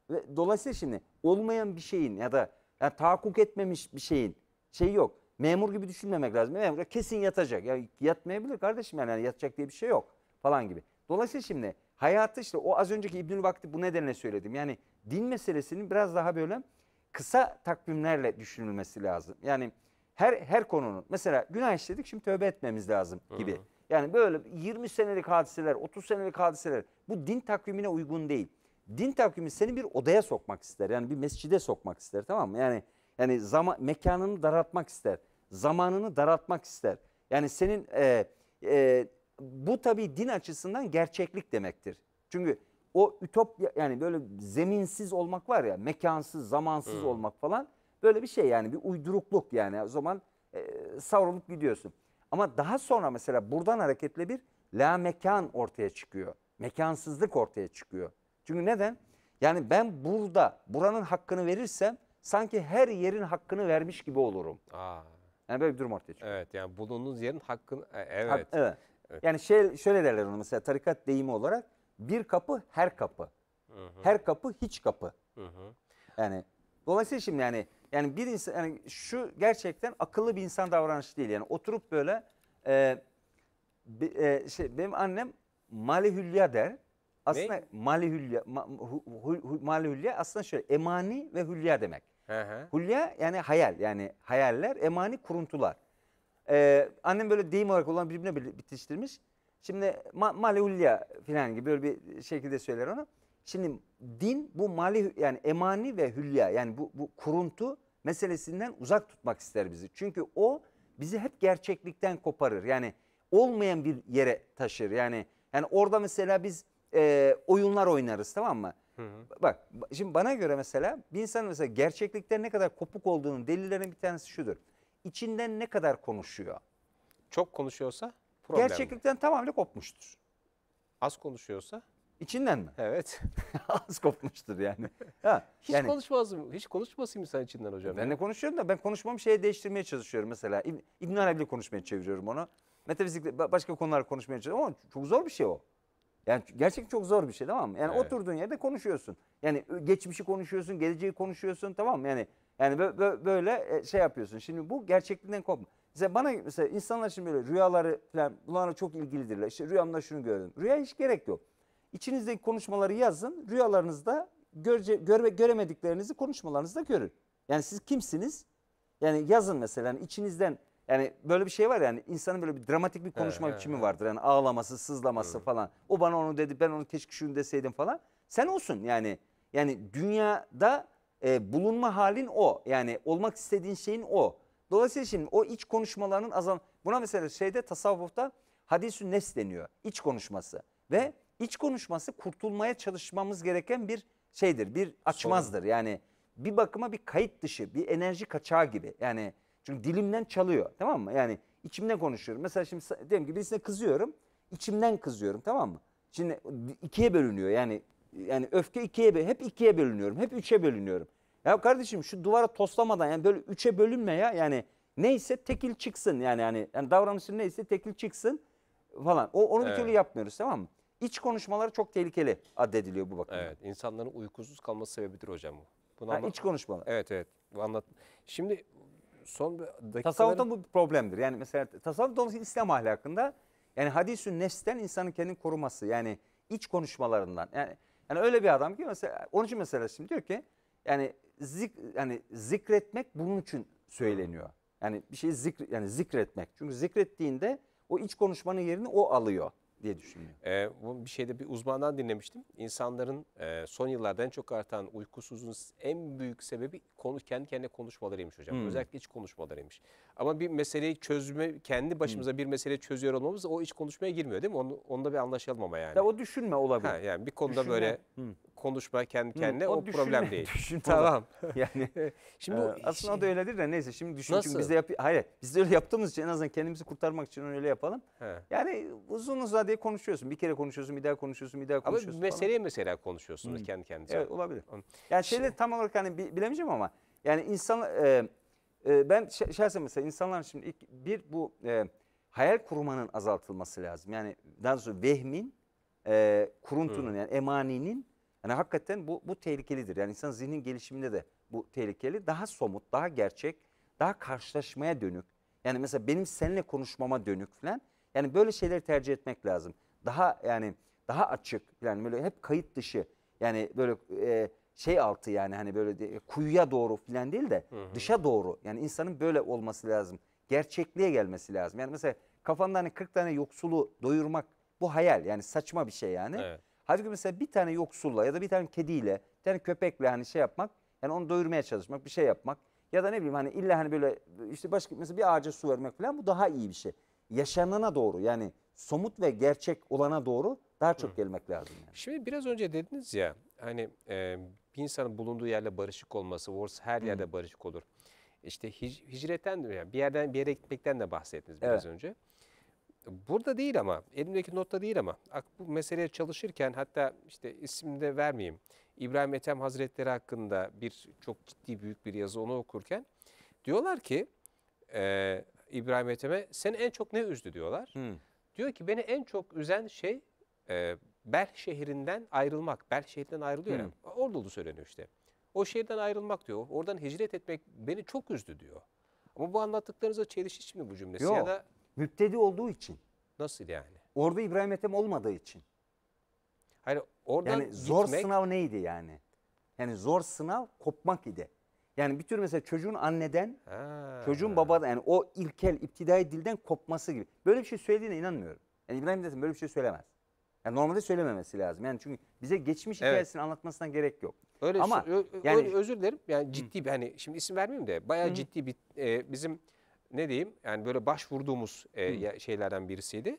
S2: Ve dolayısıyla şimdi olmayan bir şeyin ya da yani tahakkuk etmemiş bir şeyin şeyi yok memur gibi düşünmemek lazım. Memur kesin yatacak. Ya yatmayabilir kardeşim yani, yatacak diye bir şey yok falan gibi. Dolayısıyla şimdi hayatı işte o az önceki İbnül Vakti bu nedenle söyledim. Yani din meselesinin biraz daha böyle kısa takvimlerle düşünülmesi lazım. Yani her her konunun mesela günah işledik şimdi tövbe etmemiz lazım gibi. Hı. Yani böyle 20 senelik hadiseler, 30 senelik hadiseler bu din takvimine uygun değil. Din takvimi seni bir odaya sokmak ister. Yani bir mescide sokmak ister tamam mı? Yani yani zaman mekanını daraltmak ister zamanını daraltmak ister. Yani senin e, e, bu tabii din açısından gerçeklik demektir. Çünkü o ütopya yani böyle zeminsiz olmak var ya mekansız zamansız hmm. olmak falan böyle bir şey yani bir uydurukluk yani o zaman e, savrulup gidiyorsun. Ama daha sonra mesela buradan hareketle bir la mekan ortaya çıkıyor. Mekansızlık ortaya çıkıyor. Çünkü neden? Yani ben burada buranın hakkını verirsem sanki her yerin hakkını vermiş gibi olurum. Aa. Yani böyle bir durum ortaya
S1: çıkıyor. Evet yani bulunduğunuz yerin hakkını e, evet. Ha, evet. evet. Yani
S2: şey şöyle derler onu mesela tarikat deyimi olarak bir kapı her kapı. Hı hı. Her kapı hiç kapı. Hı hı. Yani dolayısıyla şimdi yani yani bir insan yani şu gerçekten akıllı bir insan davranışı değil. Yani oturup böyle e, e, şey, benim annem malihülya der. Aslında ne? malihülya ma, hu, hu, hu, malihülya aslında şöyle emani ve hülya demek. Hı Hulya yani hayal yani hayaller emani kuruntular. Ee, annem böyle deyim olarak olan birbirine bitiştirmiş. Şimdi ma mali hulya falan gibi böyle bir şekilde söyler onu. Şimdi din bu mali yani emani ve hülya yani bu, bu kuruntu meselesinden uzak tutmak ister bizi. Çünkü o bizi hep gerçeklikten koparır. Yani olmayan bir yere taşır. Yani yani orada mesela biz e, oyunlar oynarız tamam mı? Hı Bak şimdi bana göre mesela bir insan mesela gerçeklikten ne kadar kopuk olduğunun delillerinin bir tanesi şudur. İçinden ne kadar konuşuyor? Çok konuşuyorsa problem. Gerçeklikten tamamen kopmuştur. Az konuşuyorsa? İçinden mi? Evet. Az kopmuştur yani. Ha, hiç yani, mı Hiç mı sen içinden hocam. Ben ya. de konuşuyorum da ben konuşmamı şeye değiştirmeye çalışıyorum mesela. İbn, İbn Arabi konuşmaya çeviriyorum onu. Metafizik başka konular konuşmaya çalışıyorum ama çok zor bir şey o. Yani gerçekten çok zor bir şey tamam mı? Yani evet. oturduğun yerde konuşuyorsun. Yani geçmişi konuşuyorsun, geleceği konuşuyorsun tamam mı? Yani yani böyle e, şey yapıyorsun. Şimdi bu gerçekliğinden kopma. Mesela bana mesela insanlar şimdi böyle rüyaları falan bunlara çok ilgilidirler. İşte rüyamda şunu gördüm. Rüya hiç gerek yok. İçinizdeki konuşmaları yazın. Rüyalarınızda görce, görme, göremediklerinizi konuşmalarınızda görün. Yani siz kimsiniz? Yani yazın mesela yani içinizden yani böyle bir şey var yani insanın böyle bir dramatik bir konuşma he, biçimi he, vardır. Yani ağlaması, sızlaması he. falan. O bana onu dedi ben onu keşke şunu deseydim falan. Sen olsun yani. Yani dünyada e, bulunma halin o. Yani olmak istediğin şeyin o. Dolayısıyla şimdi o iç konuşmalarının azal buna mesela şeyde tasavvufta hadisü nes deniyor. İç konuşması ve iç konuşması kurtulmaya çalışmamız gereken bir şeydir. Bir açmazdır. Yani bir bakıma bir kayıt dışı, bir enerji kaçağı gibi. Yani çünkü dilimden çalıyor tamam mı? Yani içimden konuşuyorum. Mesela şimdi diyelim ki birisine kızıyorum. içimden kızıyorum tamam mı? Şimdi ikiye bölünüyor yani yani öfke ikiye hep ikiye bölünüyorum. Hep üçe bölünüyorum. Ya kardeşim şu duvara toslamadan yani böyle üçe bölünme ya. Yani neyse tekil çıksın yani yani, yani davranışın neyse tekil çıksın falan. O onu bir evet. türlü yapmıyoruz tamam mı? İç konuşmaları çok tehlikeli addediliyor bu bakımdan. Evet,
S1: insanların uykusuz kalması sebebidir hocam bu.
S2: Bunu ha, iç konuşmalar. Evet evet. Bu anlat. Şimdi son dakikaların... Tasavvufta bu problemdir. Yani mesela tasavvuf olması İslam ahlakında yani hadisü nefsten insanın kendini koruması yani iç konuşmalarından. Yani yani öyle bir adam ki mesela onun için mesela şimdi diyor ki yani zik yani zikretmek bunun için söyleniyor. Yani bir şey zikr yani zikretmek. Çünkü zikrettiğinde o iç konuşmanın yerini o alıyor diye düşünüyor. Ee,
S1: bunu bir şeyde bir uzmandan dinlemiştim. İnsanların e, son yıllarda en çok artan uykusuzluğun en büyük sebebi konu, kendi kendine konuşmalarıymış hocam. Hmm. Özellikle hiç konuşmalarıymış. Ama bir meseleyi çözme, kendi başımıza bir meseleyi çözüyor olmamız o hiç konuşmaya girmiyor değil mi? Onu, onda bir anlaşalım ama yani. Ya o düşünme olabilir. Ha, yani bir konuda düşünme. böyle konuşma kendi kendine Hı. o, o düşünme, problem değil. Düşünme tamam. yani
S2: şimdi e, aslında şey... da öyledir de neyse şimdi düşün Nasıl? çünkü biz de yap hayır biz de öyle yaptığımız için en azından kendimizi kurtarmak için öyle yapalım. He. Yani uzun uzadıya konuşuyorsun. Bir kere konuşuyorsun, bir daha konuşuyorsun, bir daha konuşuyorsun. Ama meseleye
S1: mesela konuşuyorsunuz Hı. kendi kendinize. Evet olabilir.
S2: Yani şeyde tam olarak hani bilemeyeceğim ama yani insan e, ee, ben şahsen mesela insanlar şimdi ilk bir bu e, hayal kurmanın azaltılması lazım. Yani daha sonra vehmin, e, kuruntunun Hı. yani emaninin yani hakikaten bu, bu tehlikelidir. Yani insan zihnin gelişiminde de bu tehlikeli. Daha somut, daha gerçek, daha karşılaşmaya dönük. Yani mesela benim seninle konuşmama dönük falan. Yani böyle şeyleri tercih etmek lazım. Daha yani daha açık yani böyle hep kayıt dışı. Yani böyle e, şey altı yani hani böyle e, kuyuya doğru filan değil de hı hı. dışa doğru. Yani insanın böyle olması lazım. Gerçekliğe gelmesi lazım. Yani mesela kafanda hani 40 tane yoksulu doyurmak bu hayal yani saçma bir şey yani. Evet. Halbuki mesela bir tane yoksulla ya da bir tane kediyle, bir tane köpekle hani şey yapmak yani onu doyurmaya çalışmak, bir şey yapmak ya da ne bileyim hani illa hani böyle işte başka mesela bir ağaca su vermek falan bu daha iyi bir şey. Yaşanana doğru yani somut ve gerçek olana doğru daha çok Hı. gelmek lazım. Yani.
S1: Şimdi biraz önce dediniz ya hani e, bir insanın bulunduğu yerle barışık olması, Wars her yerde hmm. barışık olur. İşte hic hicretten de yani bir yerden bir yere gitmekten de bahsettiniz biraz evet. önce. Burada değil ama elimdeki notta değil ama bu meseleye çalışırken hatta işte isimini de vermeyeyim. İbrahim Ethem Hazretleri hakkında bir çok ciddi büyük bir yazı onu okurken diyorlar ki e, İbrahim Ethem'e seni en çok ne üzdü diyorlar. Hmm. Diyor ki beni en çok üzen şey e, Bel şehrinden ayrılmak. Bel şehrinden ayrılıyor. Yani. Hmm. Orada olduğu söyleniyor işte. O şehirden ayrılmak diyor. Oradan hicret etmek beni çok üzdü diyor. Ama bu anlattıklarınızla çelişir mi
S2: bu cümlesi? Yok. Ya da müptedi olduğu için. Nasıl yani? Orada İbrahim Ethem olmadığı için. Hayır oradan yani zor gitmek... sınav neydi yani? Yani zor sınav kopmak idi. Yani bir tür mesela çocuğun anneden, ha. çocuğun babadan yani o ilkel, iptidai dilden kopması gibi. Böyle bir şey söylediğine inanmıyorum. Yani İbrahim Ethem böyle bir şey söylemez. Yani normalde söylememesi lazım. Yani çünkü bize geçmiş evet. hikayesini anlatmasına gerek yok. Öyle Ama ö, yani
S1: özür dilerim. Yani ciddi bir hani şimdi isim vermeyeyim de bayağı Hı. ciddi bir e, bizim ne diyeyim? Yani böyle başvurduğumuz e, şeylerden birisiydi.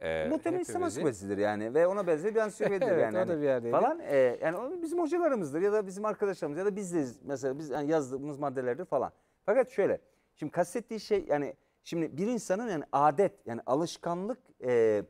S1: E, Muhtemelen İslam Ansiklopedisidir yani ve
S2: ona benzer bir an ansiklopedidir evet, yani. o da hani bir yerdeydi. Falan e, yani o bizim hocalarımızdır ya da bizim arkadaşlarımız ya da bizdeyiz mesela biz yani yazdığımız maddelerdir falan. Fakat şöyle şimdi kastettiği şey yani şimdi bir insanın yani adet yani alışkanlık e,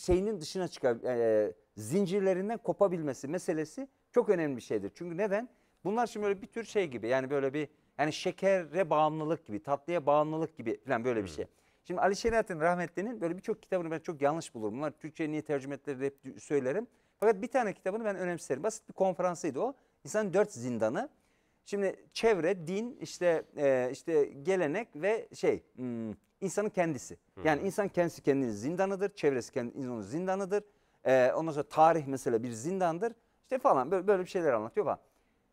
S2: şeyinin dışına çıkar, e, zincirlerinden kopabilmesi meselesi çok önemli bir şeydir. Çünkü neden? Bunlar şimdi böyle bir tür şey gibi yani böyle bir yani şekere bağımlılık gibi, tatlıya bağımlılık gibi falan böyle bir hmm. şey. Şimdi Ali Şeriat'ın rahmetlinin böyle birçok kitabını ben çok yanlış bulurum. Bunlar Türkçe niye tercüme ettiler hep söylerim. Fakat bir tane kitabını ben önemserim. Basit bir konferansıydı o. İnsanın dört zindanı. Şimdi çevre, din, işte e, işte gelenek ve şey hmm, insanın kendisi. Yani insan kendisi kendinin zindanıdır. Çevresi kendinin zindanıdır. Ee, ondan sonra tarih mesela bir zindandır. İşte falan böyle, böyle bir şeyler anlatıyor falan.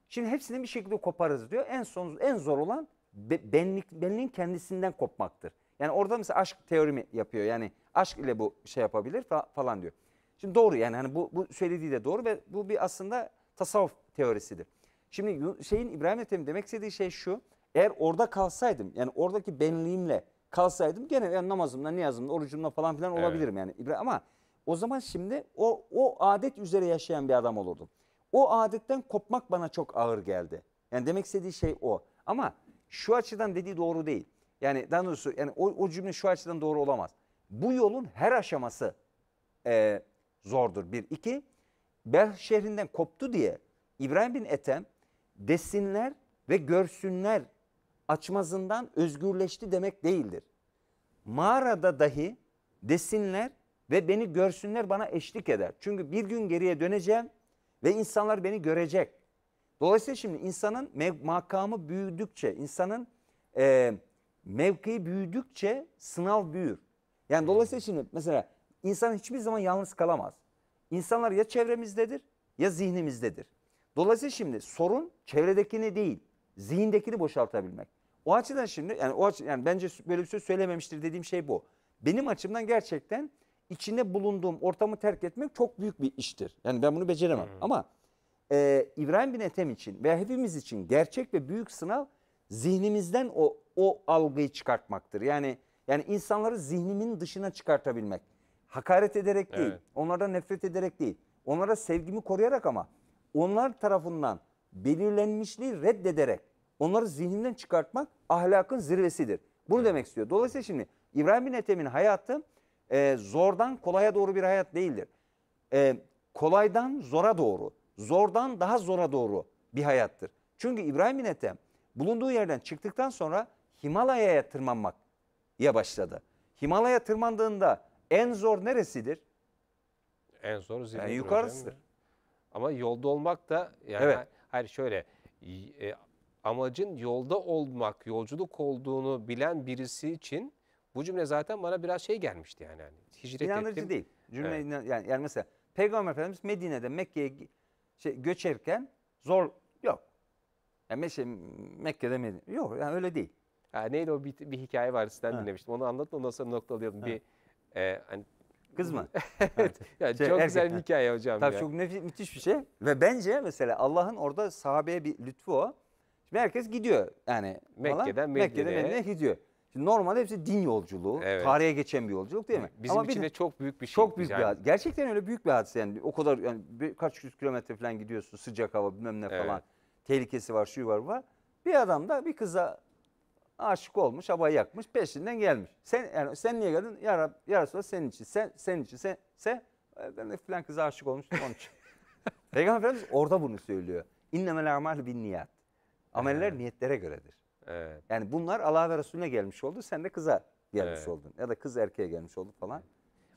S2: Şimdi hepsini bir şekilde koparız diyor. En son en zor olan benlik benliğin kendisinden kopmaktır. Yani orada mesela aşk teorimi yapıyor. Yani aşk ile bu şey yapabilir falan diyor. Şimdi doğru yani hani bu, bu söylediği de doğru ve bu bir aslında tasavvuf teorisidir. Şimdi şeyin İbrahim Ethem demek istediği şey şu. Eğer orada kalsaydım yani oradaki benliğimle kalsaydım gene yani namazımla, niyazımla, orucumla falan filan evet. olabilirim yani. İbrahim ama o zaman şimdi o o adet üzere yaşayan bir adam olurdum. O adetten kopmak bana çok ağır geldi. Yani demek istediği şey o. Ama şu açıdan dediği doğru değil. Yani daha doğrusu yani o, o cümle şu açıdan doğru olamaz. Bu yolun her aşaması e, zordur. Bir, iki, Bel şehrinden koptu diye İbrahim bin Etem desinler ve görsünler açmazından özgürleşti demek değildir. Mağarada dahi desinler ve beni görsünler bana eşlik eder. Çünkü bir gün geriye döneceğim ve insanlar beni görecek. Dolayısıyla şimdi insanın makamı büyüdükçe, insanın e, mevkii büyüdükçe sınav büyür. Yani dolayısıyla şimdi mesela insan hiçbir zaman yalnız kalamaz. İnsanlar ya çevremizdedir ya zihnimizdedir. Dolayısıyla şimdi sorun çevredekini değil, zihindekini boşaltabilmek. O açıdan şimdi yani o açı, yani bence böyle bir söz söylememiştir dediğim şey bu. Benim açımdan gerçekten içinde bulunduğum ortamı terk etmek çok büyük bir iştir. Yani ben bunu beceremem. Hmm. Ama e, İbrahim bin Ethem için veya hepimiz için gerçek ve büyük sınav zihnimizden o o algıyı çıkartmaktır. Yani yani insanları zihnimin dışına çıkartabilmek. Hakaret ederek değil, evet. onlardan nefret ederek değil. Onlara sevgimi koruyarak ama onlar tarafından belirlenmişliği reddederek Onları zihninden çıkartmak ahlakın zirvesidir. Bunu demek istiyor. Dolayısıyla şimdi İbrahim bin Ethem'in hayatı e, zordan kolaya doğru bir hayat değildir. E, kolaydan zora doğru, zordan daha zora doğru bir hayattır. Çünkü İbrahim bin Ethem bulunduğu yerden çıktıktan sonra Himalaya'ya tırmanmak ya başladı. Himalaya tırmandığında en zor neresidir?
S1: En zor zirve. Yani yukarısıdır. Ama yolda olmak da yani Evet. hayır şöyle e, amacın yolda olmak, yolculuk olduğunu bilen birisi için
S2: bu cümle zaten bana biraz şey
S1: gelmişti yani. yani hicret İnandırıcı ettim. değil. Cümle evet.
S2: inan, yani, yani mesela Peygamber Efendimiz Medine'de Mekke'ye şey, göç zor yok. Yani şey, Mekke'de Medine. Yok yani öyle değil. Ha, neydi o bir, bir hikaye var sizden ha. dinlemiştim. Onu
S1: anlatın ondan sonra nokta alıyordum Bir e, hani Kız mı? evet. Yani şey, çok erkek, güzel bir hikaye hocam. Tabii ya. çok
S2: nefis, müthiş bir şey. Ve bence mesela Allah'ın orada sahabeye bir lütfu o. Şimdi herkes gidiyor yani. Mekke'den Medine'ye. Mekke'den Medine'ye gidiyor. Şimdi normalde hepsi din yolculuğu, Evet. tarihe geçen bir yolculuk değil mi? Bizim için de çok büyük bir şey. çok büyük bir hadise. Gerçekten öyle büyük bir hadise yani o kadar yani birkaç yüz kilometre falan gidiyorsun sıcak hava bilmem ne falan. Evet. Tehlikesi var, şu var, bu var. Bir adam da bir kıza aşık olmuş, havayı yakmış, peşinden gelmiş. Sen yani sen niye geldin? Ya Rab, ya Resulallah senin için, sen senin için, sen sen e, ben de filan kıza aşık olmuş onun için. Peygamber Efendimiz orada bunu söylüyor. İnnemel a'malu bin niyat. Ameller evet. niyetlere göredir. Evet. Yani bunlar Allah'a ve Resulüne gelmiş oldu. Sen de kıza gelmiş evet. oldun. Ya da kız erkeğe gelmiş oldu falan.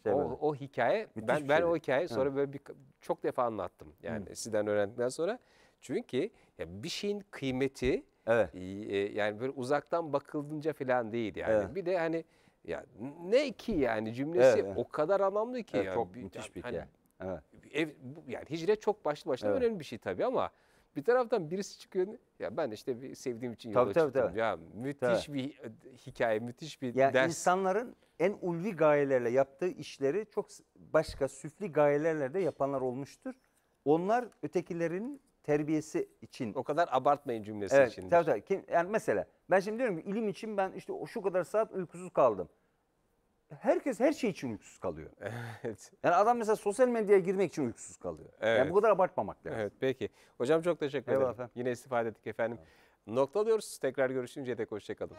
S2: Şey o,
S1: o hikaye Müthiş ben, ben şey o hikayeyi sonra böyle bir, çok defa anlattım. Yani Hı. sizden öğrendikten sonra. Çünkü ya bir şeyin kıymeti evet. e, e yani böyle uzaktan bakıldınca falan değil yani. Evet. Bir de hani ya ne ki yani cümlesi evet, evet. o kadar anlamlı ki evet, yani. Çok müthiş bir hani hikaye. Hani, evet. Ev, yani hicret çok başlı başına evet. önemli bir şey tabii ama bir taraftan birisi çıkıyor. Ya ben işte bir sevdiğim için yola tabii, çıktım. Tabii. Ya müthiş tabii. bir e, hikaye, müthiş bir ya ders.
S2: İnsanların en ulvi gayelerle yaptığı işleri çok başka süfli gayelerle de yapanlar olmuştur. Onlar ötekilerin terbiyesi için. O kadar abartmayın cümlesi evet, için. Tabii tabii. Yani mesela ben şimdi diyorum ki ilim için ben işte şu kadar saat uykusuz kaldım herkes her şey için uykusuz kalıyor. Evet. Yani adam mesela sosyal medyaya girmek için uykusuz kalıyor. Evet. Yani bu kadar abartmamak
S1: lazım. Evet peki. Hocam çok teşekkür ederim. Eyvallah efendim. Yine istifade ettik efendim. Tamam. Nokta alıyoruz. Tekrar görüşünceye dek hoşçakalın.